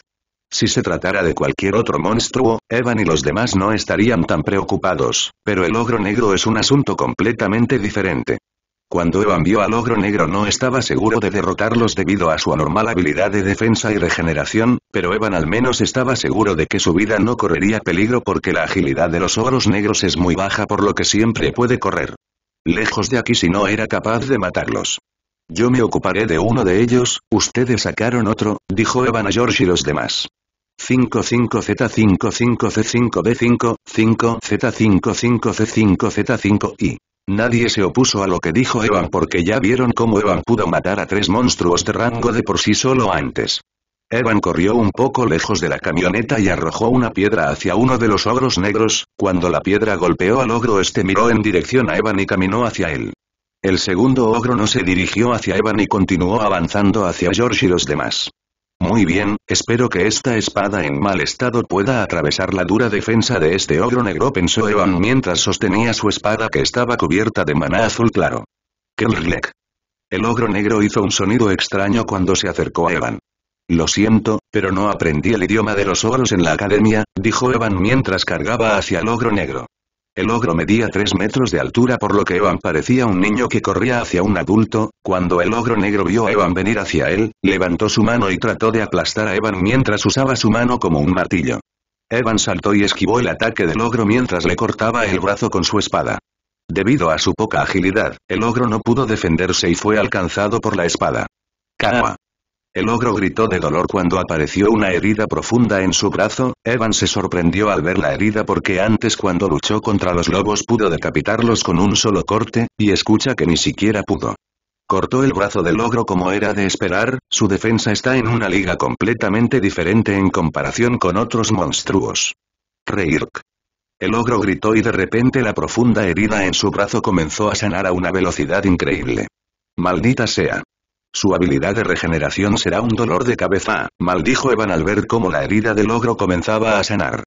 Si se tratara de cualquier otro monstruo, Evan y los demás no estarían tan preocupados, pero el ogro negro es un asunto completamente diferente. Cuando Evan vio al ogro negro no estaba seguro de derrotarlos debido a su anormal habilidad de defensa y regeneración, pero Evan al menos estaba seguro de que su vida no correría peligro porque la agilidad de los ogros negros es muy baja por lo que siempre puede correr. Lejos de aquí si no era capaz de matarlos. Yo me ocuparé de uno de ellos, ustedes sacaron otro, dijo Evan a George y los demás. 55 z 55 c 5 b 5 5 z 55 c 5 Z 5 I. Nadie se opuso a lo que dijo Evan porque ya vieron cómo Evan pudo matar a tres monstruos de rango de por sí solo antes. Evan corrió un poco lejos de la camioneta y arrojó una piedra hacia uno de los ogros negros, cuando la piedra golpeó al ogro este miró en dirección a Evan y caminó hacia él. El segundo ogro no se dirigió hacia Evan y continuó avanzando hacia George y los demás. Muy bien, espero que esta espada en mal estado pueda atravesar la dura defensa de este ogro negro pensó Evan mientras sostenía su espada que estaba cubierta de maná azul claro. Kelrlek. El ogro negro hizo un sonido extraño cuando se acercó a Evan. Lo siento, pero no aprendí el idioma de los ogros en la academia, dijo Evan mientras cargaba hacia el ogro negro. El ogro medía 3 metros de altura por lo que Evan parecía un niño que corría hacia un adulto, cuando el ogro negro vio a Evan venir hacia él, levantó su mano y trató de aplastar a Evan mientras usaba su mano como un martillo. Evan saltó y esquivó el ataque del ogro mientras le cortaba el brazo con su espada. Debido a su poca agilidad, el ogro no pudo defenderse y fue alcanzado por la espada. ¡Kaa! El ogro gritó de dolor cuando apareció una herida profunda en su brazo, Evan se sorprendió al ver la herida porque antes cuando luchó contra los lobos pudo decapitarlos con un solo corte, y escucha que ni siquiera pudo. Cortó el brazo del ogro como era de esperar, su defensa está en una liga completamente diferente en comparación con otros monstruos. Reirk. El ogro gritó y de repente la profunda herida en su brazo comenzó a sanar a una velocidad increíble. Maldita sea. Su habilidad de regeneración será un dolor de cabeza, maldijo Evan al ver cómo la herida del ogro comenzaba a sanar.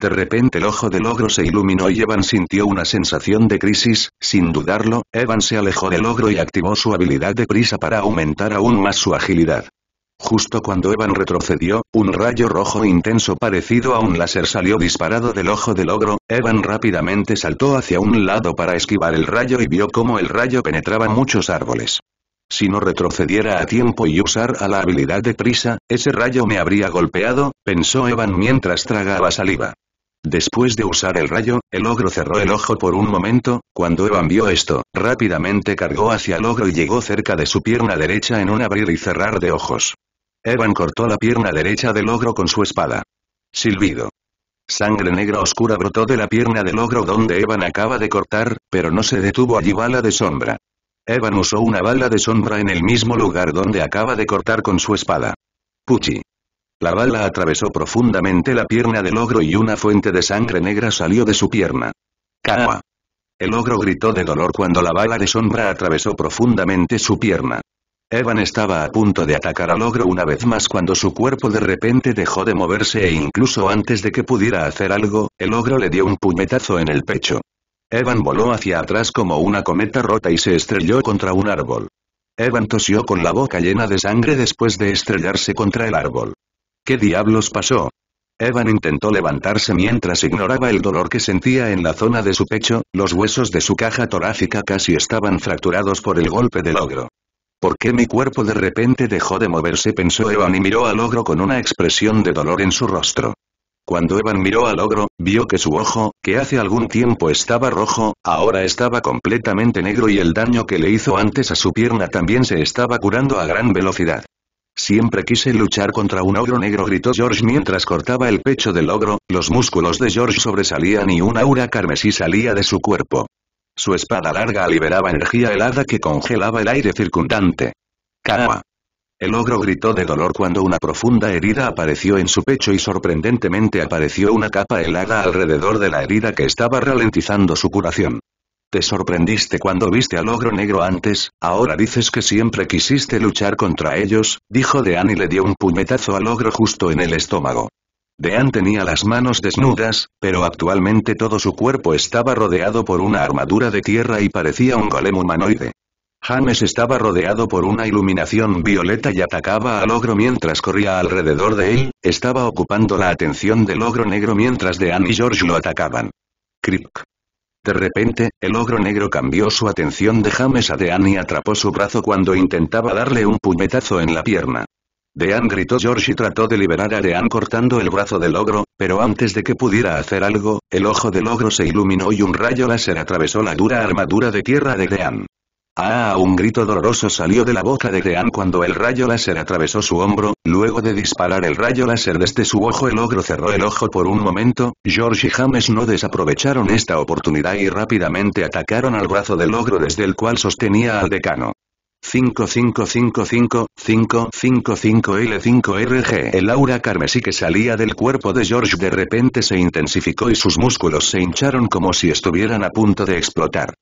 De repente el ojo del ogro se iluminó y Evan sintió una sensación de crisis, sin dudarlo, Evan se alejó del ogro y activó su habilidad de prisa para aumentar aún más su agilidad. Justo cuando Evan retrocedió, un rayo rojo intenso parecido a un láser salió disparado del ojo del ogro, Evan rápidamente saltó hacia un lado para esquivar el rayo y vio cómo el rayo penetraba muchos árboles. Si no retrocediera a tiempo y usar a la habilidad de prisa, ese rayo me habría golpeado, pensó Evan mientras tragaba saliva. Después de usar el rayo, el ogro cerró el ojo por un momento, cuando Evan vio esto, rápidamente cargó hacia el ogro y llegó cerca de su pierna derecha en un abrir y cerrar de ojos. Evan cortó la pierna derecha del ogro con su espada. Silbido. Sangre negra oscura brotó de la pierna del ogro donde Evan acaba de cortar, pero no se detuvo allí bala de sombra. Evan usó una bala de sombra en el mismo lugar donde acaba de cortar con su espada. Puchi. La bala atravesó profundamente la pierna del ogro y una fuente de sangre negra salió de su pierna. Kawa. El ogro gritó de dolor cuando la bala de sombra atravesó profundamente su pierna. Evan estaba a punto de atacar al ogro una vez más cuando su cuerpo de repente dejó de moverse e incluso antes de que pudiera hacer algo, el ogro le dio un puñetazo en el pecho. Evan voló hacia atrás como una cometa rota y se estrelló contra un árbol. Evan tosió con la boca llena de sangre después de estrellarse contra el árbol. ¿Qué diablos pasó? Evan intentó levantarse mientras ignoraba el dolor que sentía en la zona de su pecho, los huesos de su caja torácica casi estaban fracturados por el golpe del ogro. ¿Por qué mi cuerpo de repente dejó de moverse? pensó Evan y miró al ogro con una expresión de dolor en su rostro. Cuando Evan miró al ogro, vio que su ojo, que hace algún tiempo estaba rojo, ahora estaba completamente negro y el daño que le hizo antes a su pierna también se estaba curando a gran velocidad. Siempre quise luchar contra un ogro negro gritó George mientras cortaba el pecho del ogro, los músculos de George sobresalían y un aura carmesí salía de su cuerpo. Su espada larga liberaba energía helada que congelaba el aire circundante. ¡Cama! El ogro gritó de dolor cuando una profunda herida apareció en su pecho y sorprendentemente apareció una capa helada alrededor de la herida que estaba ralentizando su curación. Te sorprendiste cuando viste al ogro negro antes, ahora dices que siempre quisiste luchar contra ellos, dijo Dean y le dio un puñetazo al ogro justo en el estómago. Dean tenía las manos desnudas, pero actualmente todo su cuerpo estaba rodeado por una armadura de tierra y parecía un golem humanoide. James estaba rodeado por una iluminación violeta y atacaba al ogro mientras corría alrededor de él, estaba ocupando la atención del ogro negro mientras Dean y George lo atacaban. Crick. De repente, el ogro negro cambió su atención de James a Dean y atrapó su brazo cuando intentaba darle un puñetazo en la pierna. Dean gritó George y trató de liberar a Dean cortando el brazo del ogro, pero antes de que pudiera hacer algo, el ojo del ogro se iluminó y un rayo láser atravesó la dura armadura de tierra de Dean. Ah, un grito doloroso salió de la boca de Dean cuando el rayo láser atravesó su hombro, luego de disparar el rayo láser desde su ojo el ogro cerró el ojo por un momento, George y James no desaprovecharon esta oportunidad y rápidamente atacaron al brazo del ogro desde el cual sostenía al decano. 5555555 l 5 rg El aura carmesí que salía del cuerpo de George de repente se intensificó y sus músculos se hincharon como si estuvieran a punto de explotar.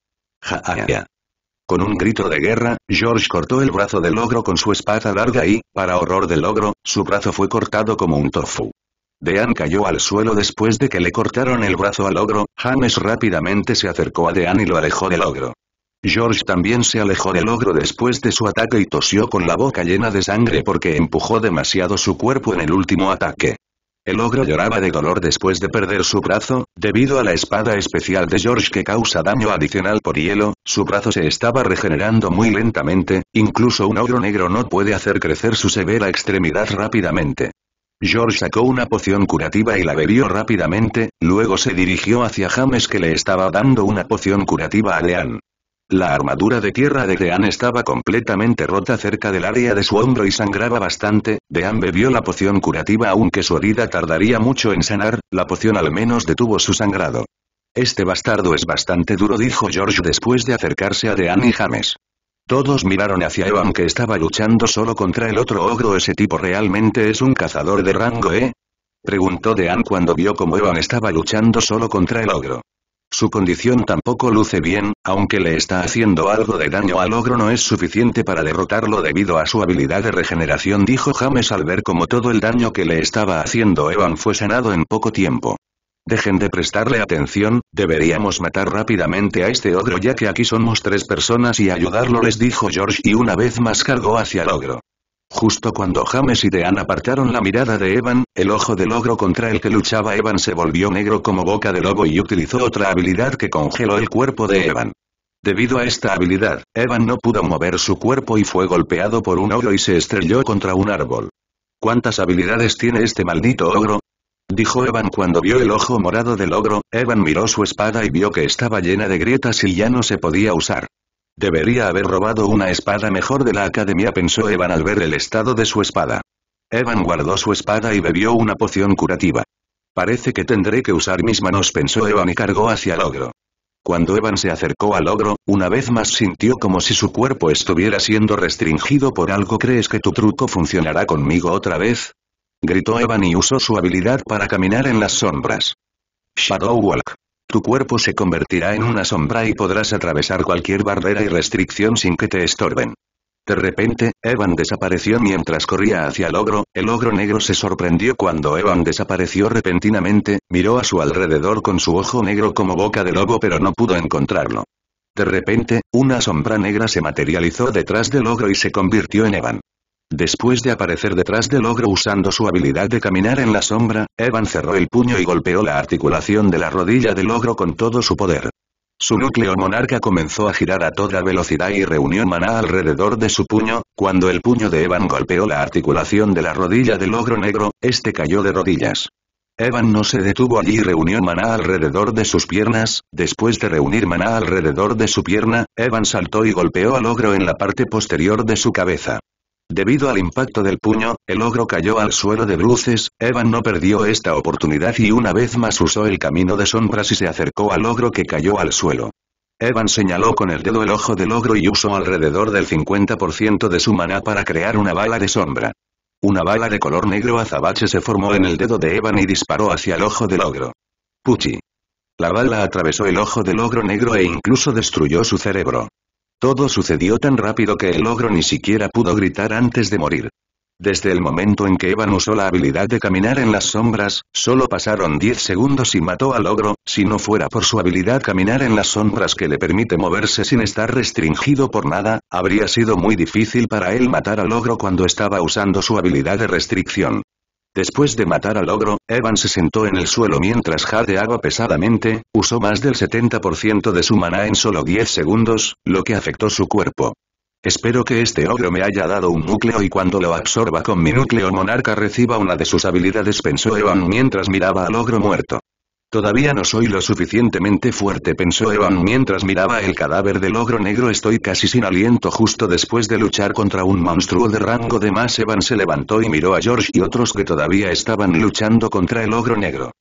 Ja, ja, ja. Con un grito de guerra, George cortó el brazo del ogro con su espada larga y, para horror del ogro, su brazo fue cortado como un tofu. Dean cayó al suelo después de que le cortaron el brazo al ogro, James rápidamente se acercó a Dean y lo alejó del ogro. George también se alejó del ogro después de su ataque y tosió con la boca llena de sangre porque empujó demasiado su cuerpo en el último ataque. El ogro lloraba de dolor después de perder su brazo, debido a la espada especial de George que causa daño adicional por hielo, su brazo se estaba regenerando muy lentamente, incluso un ogro negro no puede hacer crecer su severa extremidad rápidamente. George sacó una poción curativa y la bebió rápidamente, luego se dirigió hacia James que le estaba dando una poción curativa a Leanne. La armadura de tierra de Dean estaba completamente rota cerca del área de su hombro y sangraba bastante, Dean bebió la poción curativa aunque su herida tardaría mucho en sanar, la poción al menos detuvo su sangrado. Este bastardo es bastante duro dijo George después de acercarse a Dean y James. Todos miraron hacia Evan que estaba luchando solo contra el otro ogro ese tipo realmente es un cazador de rango ¿eh? Preguntó Dean cuando vio cómo Evan estaba luchando solo contra el ogro. Su condición tampoco luce bien, aunque le está haciendo algo de daño al ogro no es suficiente para derrotarlo debido a su habilidad de regeneración dijo James al ver como todo el daño que le estaba haciendo Evan fue sanado en poco tiempo. Dejen de prestarle atención, deberíamos matar rápidamente a este ogro ya que aquí somos tres personas y ayudarlo les dijo George y una vez más cargó hacia el ogro. Justo cuando James y Dean apartaron la mirada de Evan, el ojo del ogro contra el que luchaba Evan se volvió negro como boca de lobo y utilizó otra habilidad que congeló el cuerpo de Evan. Debido a esta habilidad, Evan no pudo mover su cuerpo y fue golpeado por un ogro y se estrelló contra un árbol. ¿Cuántas habilidades tiene este maldito ogro? Dijo Evan cuando vio el ojo morado del ogro, Evan miró su espada y vio que estaba llena de grietas y ya no se podía usar. Debería haber robado una espada mejor de la academia pensó Evan al ver el estado de su espada. Evan guardó su espada y bebió una poción curativa. Parece que tendré que usar mis manos pensó Evan y cargó hacia Logro. Cuando Evan se acercó al Logro, una vez más sintió como si su cuerpo estuviera siendo restringido por algo ¿Crees que tu truco funcionará conmigo otra vez? Gritó Evan y usó su habilidad para caminar en las sombras. Shadow Walk. Tu cuerpo se convertirá en una sombra y podrás atravesar cualquier barrera y restricción sin que te estorben. De repente, Evan desapareció mientras corría hacia el ogro, el ogro negro se sorprendió cuando Evan desapareció repentinamente, miró a su alrededor con su ojo negro como boca de lobo pero no pudo encontrarlo. De repente, una sombra negra se materializó detrás del ogro y se convirtió en Evan. Después de aparecer detrás del ogro usando su habilidad de caminar en la sombra, Evan cerró el puño y golpeó la articulación de la rodilla del ogro con todo su poder. Su núcleo monarca comenzó a girar a toda velocidad y reunió maná alrededor de su puño, cuando el puño de Evan golpeó la articulación de la rodilla del ogro negro, este cayó de rodillas. Evan no se detuvo allí y reunió maná alrededor de sus piernas, después de reunir maná alrededor de su pierna, Evan saltó y golpeó al ogro en la parte posterior de su cabeza. Debido al impacto del puño, el ogro cayó al suelo de bruces, Evan no perdió esta oportunidad y una vez más usó el camino de sombras y se acercó al ogro que cayó al suelo. Evan señaló con el dedo el ojo del ogro y usó alrededor del 50% de su maná para crear una bala de sombra. Una bala de color negro azabache se formó en el dedo de Evan y disparó hacia el ojo del ogro. Puchi. La bala atravesó el ojo del ogro negro e incluso destruyó su cerebro. Todo sucedió tan rápido que el ogro ni siquiera pudo gritar antes de morir. Desde el momento en que Evan usó la habilidad de caminar en las sombras, solo pasaron 10 segundos y mató al ogro, si no fuera por su habilidad caminar en las sombras que le permite moverse sin estar restringido por nada, habría sido muy difícil para él matar al ogro cuando estaba usando su habilidad de restricción. Después de matar al ogro, Evan se sentó en el suelo mientras jadeaba pesadamente, usó más del 70% de su mana en solo 10 segundos, lo que afectó su cuerpo. Espero que este ogro me haya dado un núcleo y cuando lo absorba con mi núcleo monarca reciba una de sus habilidades pensó Evan mientras miraba al ogro muerto. Todavía no soy lo suficientemente fuerte pensó Evan mientras miraba el cadáver del ogro negro estoy casi sin aliento justo después de luchar contra un monstruo de rango de más Evan se levantó y miró a George y otros que todavía estaban luchando contra el ogro negro.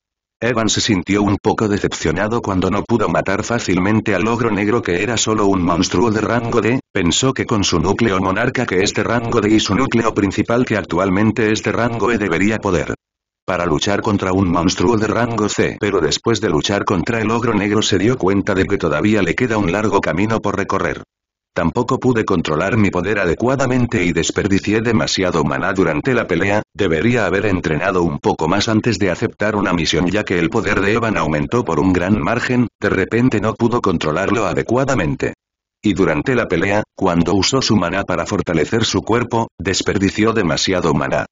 Evan se sintió un poco decepcionado cuando no pudo matar fácilmente al ogro negro que era solo un monstruo de rango D, pensó que con su núcleo monarca que este rango de y su núcleo principal que actualmente este rango E debería poder para luchar contra un monstruo de rango C. Pero después de luchar contra el ogro negro se dio cuenta de que todavía le queda un largo camino por recorrer. Tampoco pude controlar mi poder adecuadamente y desperdicié demasiado maná durante la pelea, debería haber entrenado un poco más antes de aceptar una misión ya que el poder de Evan aumentó por un gran margen, de repente no pudo controlarlo adecuadamente. Y durante la pelea, cuando usó su maná para fortalecer su cuerpo, desperdició demasiado maná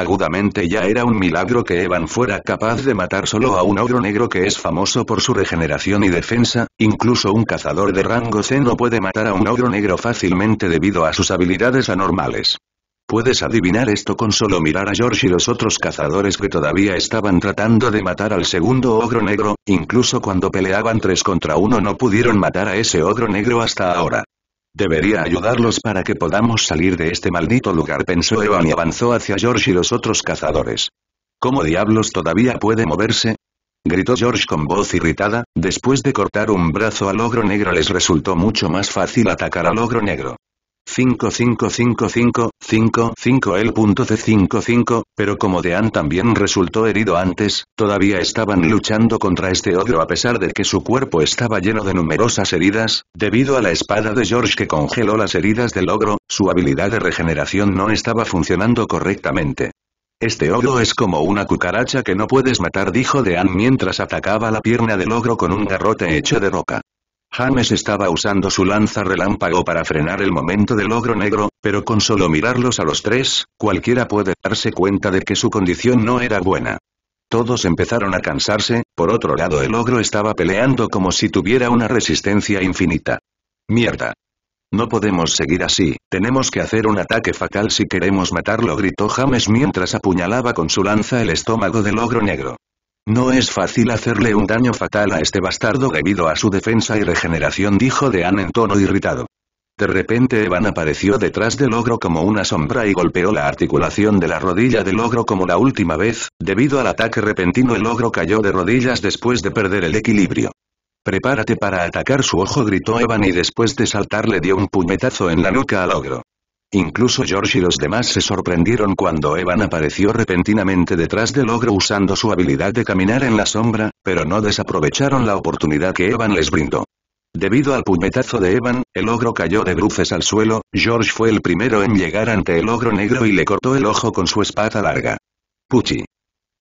agudamente ya era un milagro que Evan fuera capaz de matar solo a un ogro negro que es famoso por su regeneración y defensa, incluso un cazador de rango C no puede matar a un ogro negro fácilmente debido a sus habilidades anormales. Puedes adivinar esto con solo mirar a George y los otros cazadores que todavía estaban tratando de matar al segundo ogro negro, incluso cuando peleaban tres contra uno no pudieron matar a ese ogro negro hasta ahora. Debería ayudarlos para que podamos salir de este maldito lugar pensó Evan y avanzó hacia George y los otros cazadores. ¿Cómo diablos todavía puede moverse? Gritó George con voz irritada, después de cortar un brazo al ogro negro les resultó mucho más fácil atacar al ogro negro el 55 lc 55 pero como Dean también resultó herido antes, todavía estaban luchando contra este ogro a pesar de que su cuerpo estaba lleno de numerosas heridas, debido a la espada de George que congeló las heridas del ogro, su habilidad de regeneración no estaba funcionando correctamente. Este ogro es como una cucaracha que no puedes matar dijo Dean mientras atacaba la pierna del ogro con un garrote hecho de roca. James estaba usando su lanza relámpago para frenar el momento del ogro negro, pero con solo mirarlos a los tres, cualquiera puede darse cuenta de que su condición no era buena. Todos empezaron a cansarse, por otro lado el ogro estaba peleando como si tuviera una resistencia infinita. Mierda. No podemos seguir así, tenemos que hacer un ataque fatal si queremos matarlo, gritó James mientras apuñalaba con su lanza el estómago del ogro negro. No es fácil hacerle un daño fatal a este bastardo debido a su defensa y regeneración dijo Dean en tono irritado. De repente Evan apareció detrás del ogro como una sombra y golpeó la articulación de la rodilla del ogro como la última vez, debido al ataque repentino el ogro cayó de rodillas después de perder el equilibrio. Prepárate para atacar su ojo gritó Evan y después de saltar le dio un puñetazo en la nuca al ogro. Incluso George y los demás se sorprendieron cuando Evan apareció repentinamente detrás del ogro usando su habilidad de caminar en la sombra, pero no desaprovecharon la oportunidad que Evan les brindó. Debido al puñetazo de Evan, el ogro cayó de bruces al suelo, George fue el primero en llegar ante el ogro negro y le cortó el ojo con su espada larga. Puchi.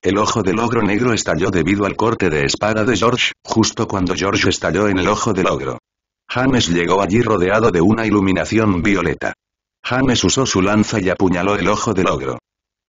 El ojo del ogro negro estalló debido al corte de espada de George, justo cuando George estalló en el ojo del ogro. James llegó allí rodeado de una iluminación violeta. James usó su lanza y apuñaló el ojo del ogro.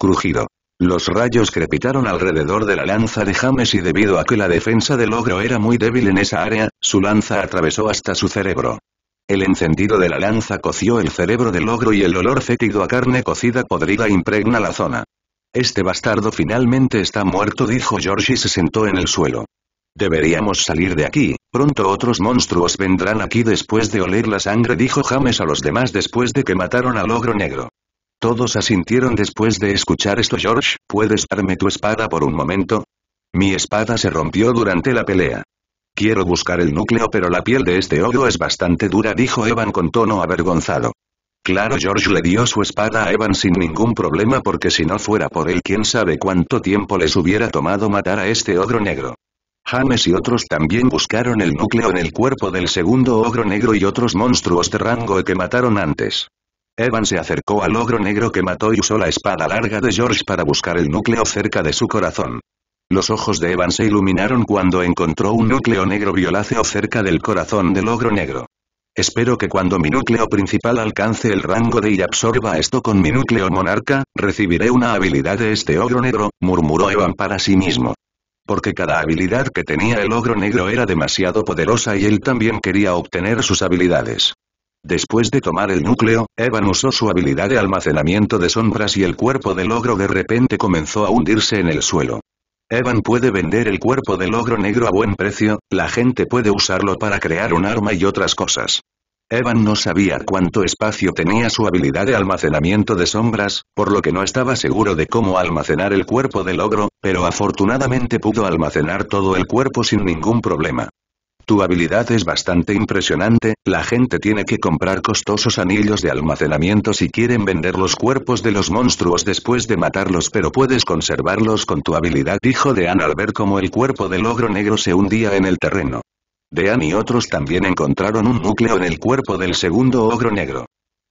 Crujido. Los rayos crepitaron alrededor de la lanza de James y debido a que la defensa del ogro era muy débil en esa área, su lanza atravesó hasta su cerebro. El encendido de la lanza coció el cerebro del ogro y el olor fétido a carne cocida podrida impregna la zona. Este bastardo finalmente está muerto dijo George y se sentó en el suelo. Deberíamos salir de aquí, Pronto otros monstruos vendrán aquí después de oler la sangre dijo James a los demás después de que mataron al ogro negro. Todos asintieron después de escuchar esto George, ¿puedes darme tu espada por un momento? Mi espada se rompió durante la pelea. Quiero buscar el núcleo pero la piel de este ogro es bastante dura dijo Evan con tono avergonzado. Claro George le dio su espada a Evan sin ningún problema porque si no fuera por él quién sabe cuánto tiempo les hubiera tomado matar a este ogro negro. James y otros también buscaron el núcleo en el cuerpo del segundo ogro negro y otros monstruos de rango que mataron antes. Evan se acercó al ogro negro que mató y usó la espada larga de George para buscar el núcleo cerca de su corazón. Los ojos de Evan se iluminaron cuando encontró un núcleo negro violáceo cerca del corazón del ogro negro. Espero que cuando mi núcleo principal alcance el rango de y absorba esto con mi núcleo monarca, recibiré una habilidad de este ogro negro, murmuró Evan para sí mismo porque cada habilidad que tenía el ogro negro era demasiado poderosa y él también quería obtener sus habilidades. Después de tomar el núcleo, Evan usó su habilidad de almacenamiento de sombras y el cuerpo del ogro de repente comenzó a hundirse en el suelo. Evan puede vender el cuerpo del ogro negro a buen precio, la gente puede usarlo para crear un arma y otras cosas. Evan no sabía cuánto espacio tenía su habilidad de almacenamiento de sombras, por lo que no estaba seguro de cómo almacenar el cuerpo del ogro, pero afortunadamente pudo almacenar todo el cuerpo sin ningún problema. Tu habilidad es bastante impresionante, la gente tiene que comprar costosos anillos de almacenamiento si quieren vender los cuerpos de los monstruos después de matarlos pero puedes conservarlos con tu habilidad dijo Dean al ver cómo el cuerpo del ogro negro se hundía en el terreno. Dean y otros también encontraron un núcleo en el cuerpo del segundo ogro negro.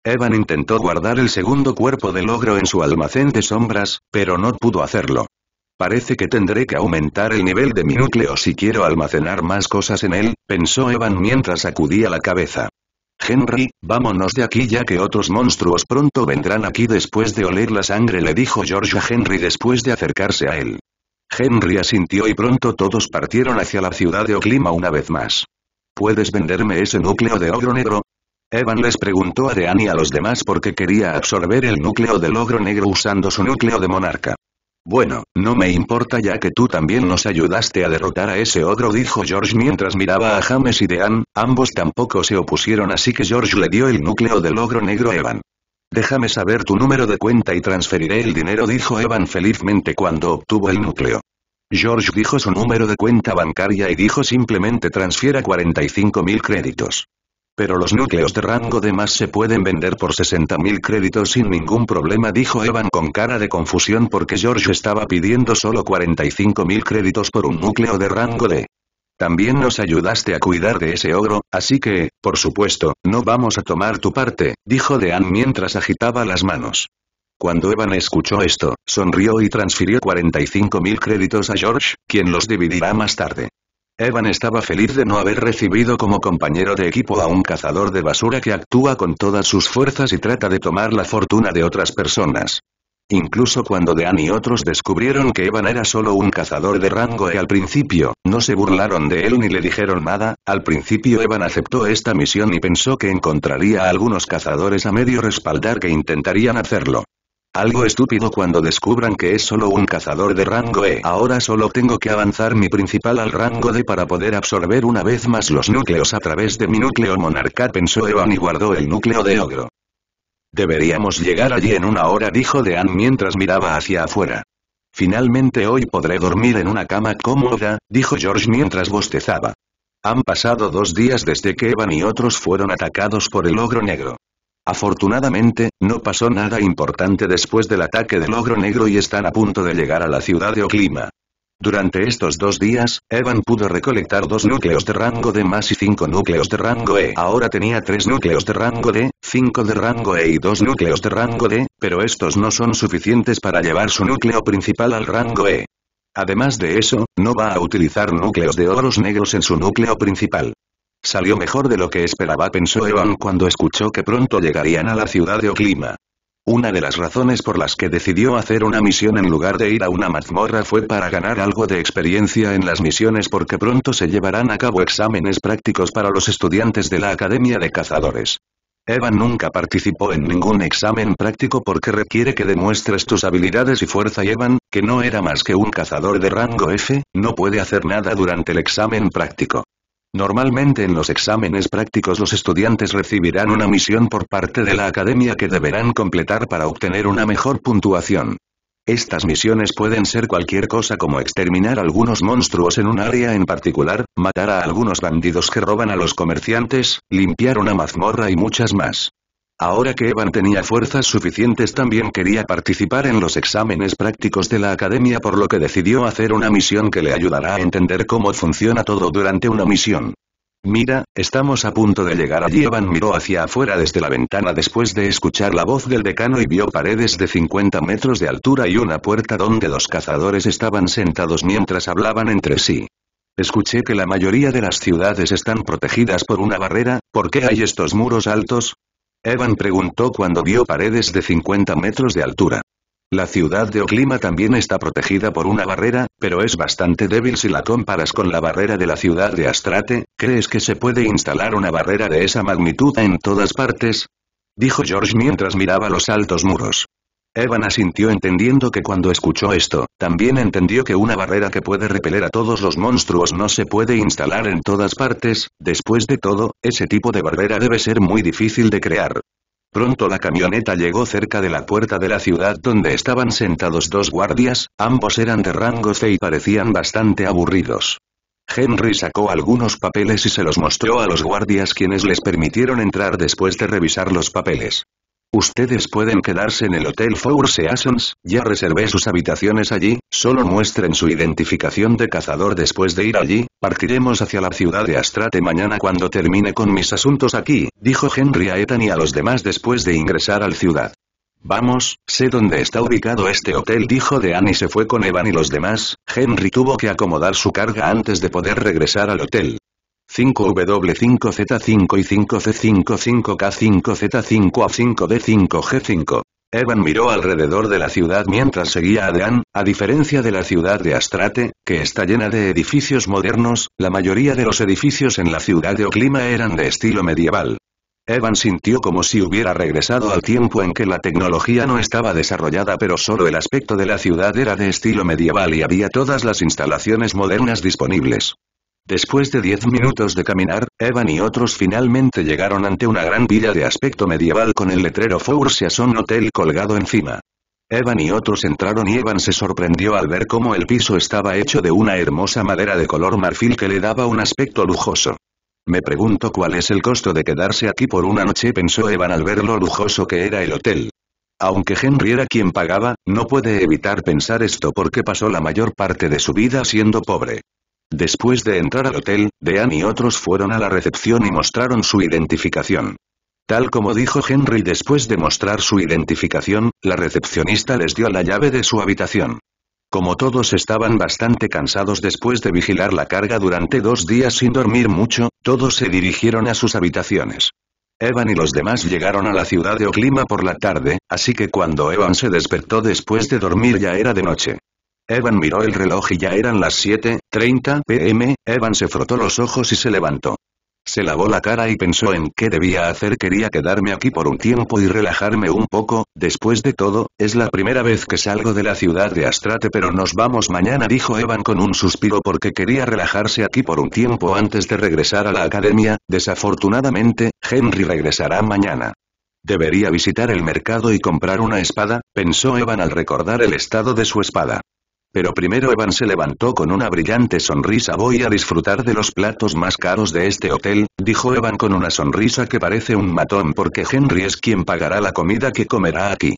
Evan intentó guardar el segundo cuerpo del ogro en su almacén de sombras, pero no pudo hacerlo. Parece que tendré que aumentar el nivel de mi núcleo si quiero almacenar más cosas en él, pensó Evan mientras sacudía la cabeza. Henry, vámonos de aquí ya que otros monstruos pronto vendrán aquí después de oler la sangre le dijo George a Henry después de acercarse a él. Henry asintió y pronto todos partieron hacia la ciudad de Oklima una vez más. ¿Puedes venderme ese núcleo de ogro negro? Evan les preguntó a Deanne y a los demás porque quería absorber el núcleo del ogro negro usando su núcleo de monarca. Bueno, no me importa ya que tú también nos ayudaste a derrotar a ese ogro dijo George mientras miraba a James y Deanne, ambos tampoco se opusieron así que George le dio el núcleo del ogro negro a Evan. Déjame saber tu número de cuenta y transferiré el dinero dijo Evan felizmente cuando obtuvo el núcleo. George dijo su número de cuenta bancaria y dijo simplemente transfiera mil créditos. Pero los núcleos de rango de más se pueden vender por 60.000 créditos sin ningún problema dijo Evan con cara de confusión porque George estaba pidiendo solo mil créditos por un núcleo de rango de también nos ayudaste a cuidar de ese ogro, así que, por supuesto, no vamos a tomar tu parte, dijo Dean mientras agitaba las manos. Cuando Evan escuchó esto, sonrió y transfirió 45.000 créditos a George, quien los dividirá más tarde. Evan estaba feliz de no haber recibido como compañero de equipo a un cazador de basura que actúa con todas sus fuerzas y trata de tomar la fortuna de otras personas. Incluso cuando Dean y otros descubrieron que Evan era solo un cazador de rango E al principio, no se burlaron de él ni le dijeron nada, al principio Evan aceptó esta misión y pensó que encontraría a algunos cazadores a medio respaldar que intentarían hacerlo. Algo estúpido cuando descubran que es solo un cazador de rango E. Ahora solo tengo que avanzar mi principal al rango D para poder absorber una vez más los núcleos a través de mi núcleo monarca pensó Evan y guardó el núcleo de ogro. Deberíamos llegar allí en una hora dijo Dean mientras miraba hacia afuera. Finalmente hoy podré dormir en una cama cómoda, dijo George mientras bostezaba. Han pasado dos días desde que Evan y otros fueron atacados por el ogro negro. Afortunadamente, no pasó nada importante después del ataque del ogro negro y están a punto de llegar a la ciudad de Oklima. Durante estos dos días, Evan pudo recolectar dos núcleos de rango D más y cinco núcleos de rango E. Ahora tenía tres núcleos de rango D, cinco de rango E y dos núcleos de rango D, pero estos no son suficientes para llevar su núcleo principal al rango E. Además de eso, no va a utilizar núcleos de oros negros en su núcleo principal. Salió mejor de lo que esperaba pensó Evan cuando escuchó que pronto llegarían a la ciudad de Oklima. Una de las razones por las que decidió hacer una misión en lugar de ir a una mazmorra fue para ganar algo de experiencia en las misiones porque pronto se llevarán a cabo exámenes prácticos para los estudiantes de la Academia de Cazadores. Evan nunca participó en ningún examen práctico porque requiere que demuestres tus habilidades y fuerza y Evan, que no era más que un cazador de rango F, no puede hacer nada durante el examen práctico. Normalmente en los exámenes prácticos los estudiantes recibirán una misión por parte de la academia que deberán completar para obtener una mejor puntuación. Estas misiones pueden ser cualquier cosa como exterminar algunos monstruos en un área en particular, matar a algunos bandidos que roban a los comerciantes, limpiar una mazmorra y muchas más. Ahora que Evan tenía fuerzas suficientes también quería participar en los exámenes prácticos de la academia por lo que decidió hacer una misión que le ayudará a entender cómo funciona todo durante una misión. Mira, estamos a punto de llegar allí. Evan miró hacia afuera desde la ventana después de escuchar la voz del decano y vio paredes de 50 metros de altura y una puerta donde los cazadores estaban sentados mientras hablaban entre sí. Escuché que la mayoría de las ciudades están protegidas por una barrera, ¿por qué hay estos muros altos? Evan preguntó cuando vio paredes de 50 metros de altura. La ciudad de Oklima también está protegida por una barrera, pero es bastante débil si la comparas con la barrera de la ciudad de Astrate, ¿crees que se puede instalar una barrera de esa magnitud en todas partes? Dijo George mientras miraba los altos muros. Evan asintió entendiendo que cuando escuchó esto, también entendió que una barrera que puede repeler a todos los monstruos no se puede instalar en todas partes, después de todo, ese tipo de barrera debe ser muy difícil de crear. Pronto la camioneta llegó cerca de la puerta de la ciudad donde estaban sentados dos guardias, ambos eran de rango C y parecían bastante aburridos. Henry sacó algunos papeles y se los mostró a los guardias quienes les permitieron entrar después de revisar los papeles. Ustedes pueden quedarse en el Hotel Four Seasons, ya reservé sus habitaciones allí, solo muestren su identificación de cazador después de ir allí, partiremos hacia la ciudad de Astrate mañana cuando termine con mis asuntos aquí, dijo Henry a Ethan y a los demás después de ingresar al ciudad. Vamos, sé dónde está ubicado este hotel dijo Deanne y se fue con Evan y los demás, Henry tuvo que acomodar su carga antes de poder regresar al hotel. 5W5Z5 y 5 c 55 k 5 z 5 a 5 d 5 g 5 Evan miró alrededor de la ciudad mientras seguía a Dean, a diferencia de la ciudad de Astrate, que está llena de edificios modernos, la mayoría de los edificios en la ciudad de Oclima eran de estilo medieval. Evan sintió como si hubiera regresado al tiempo en que la tecnología no estaba desarrollada pero solo el aspecto de la ciudad era de estilo medieval y había todas las instalaciones modernas disponibles. Después de diez minutos de caminar, Evan y otros finalmente llegaron ante una gran villa de aspecto medieval con el letrero Four Seasons Hotel colgado encima. Evan y otros entraron y Evan se sorprendió al ver cómo el piso estaba hecho de una hermosa madera de color marfil que le daba un aspecto lujoso. Me pregunto cuál es el costo de quedarse aquí por una noche pensó Evan al ver lo lujoso que era el hotel. Aunque Henry era quien pagaba, no puede evitar pensar esto porque pasó la mayor parte de su vida siendo pobre. Después de entrar al hotel, Dean y otros fueron a la recepción y mostraron su identificación. Tal como dijo Henry después de mostrar su identificación, la recepcionista les dio la llave de su habitación. Como todos estaban bastante cansados después de vigilar la carga durante dos días sin dormir mucho, todos se dirigieron a sus habitaciones. Evan y los demás llegaron a la ciudad de Oklima por la tarde, así que cuando Evan se despertó después de dormir ya era de noche. Evan miró el reloj y ya eran las 7.30 pm, Evan se frotó los ojos y se levantó. Se lavó la cara y pensó en qué debía hacer quería quedarme aquí por un tiempo y relajarme un poco, después de todo, es la primera vez que salgo de la ciudad de Astrate pero nos vamos mañana dijo Evan con un suspiro porque quería relajarse aquí por un tiempo antes de regresar a la academia, desafortunadamente, Henry regresará mañana. Debería visitar el mercado y comprar una espada, pensó Evan al recordar el estado de su espada. Pero primero Evan se levantó con una brillante sonrisa. Voy a disfrutar de los platos más caros de este hotel, dijo Evan con una sonrisa que parece un matón porque Henry es quien pagará la comida que comerá aquí.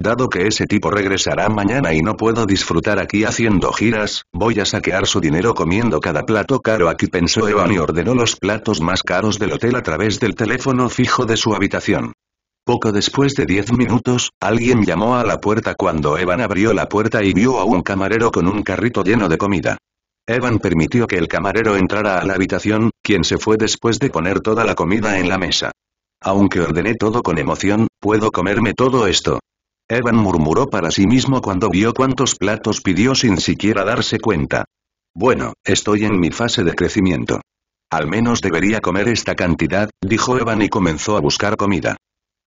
Dado que ese tipo regresará mañana y no puedo disfrutar aquí haciendo giras, voy a saquear su dinero comiendo cada plato caro aquí pensó Evan y ordenó los platos más caros del hotel a través del teléfono fijo de su habitación. Poco después de diez minutos, alguien llamó a la puerta cuando Evan abrió la puerta y vio a un camarero con un carrito lleno de comida. Evan permitió que el camarero entrara a la habitación, quien se fue después de poner toda la comida en la mesa. Aunque ordené todo con emoción, puedo comerme todo esto. Evan murmuró para sí mismo cuando vio cuántos platos pidió sin siquiera darse cuenta. Bueno, estoy en mi fase de crecimiento. Al menos debería comer esta cantidad, dijo Evan y comenzó a buscar comida.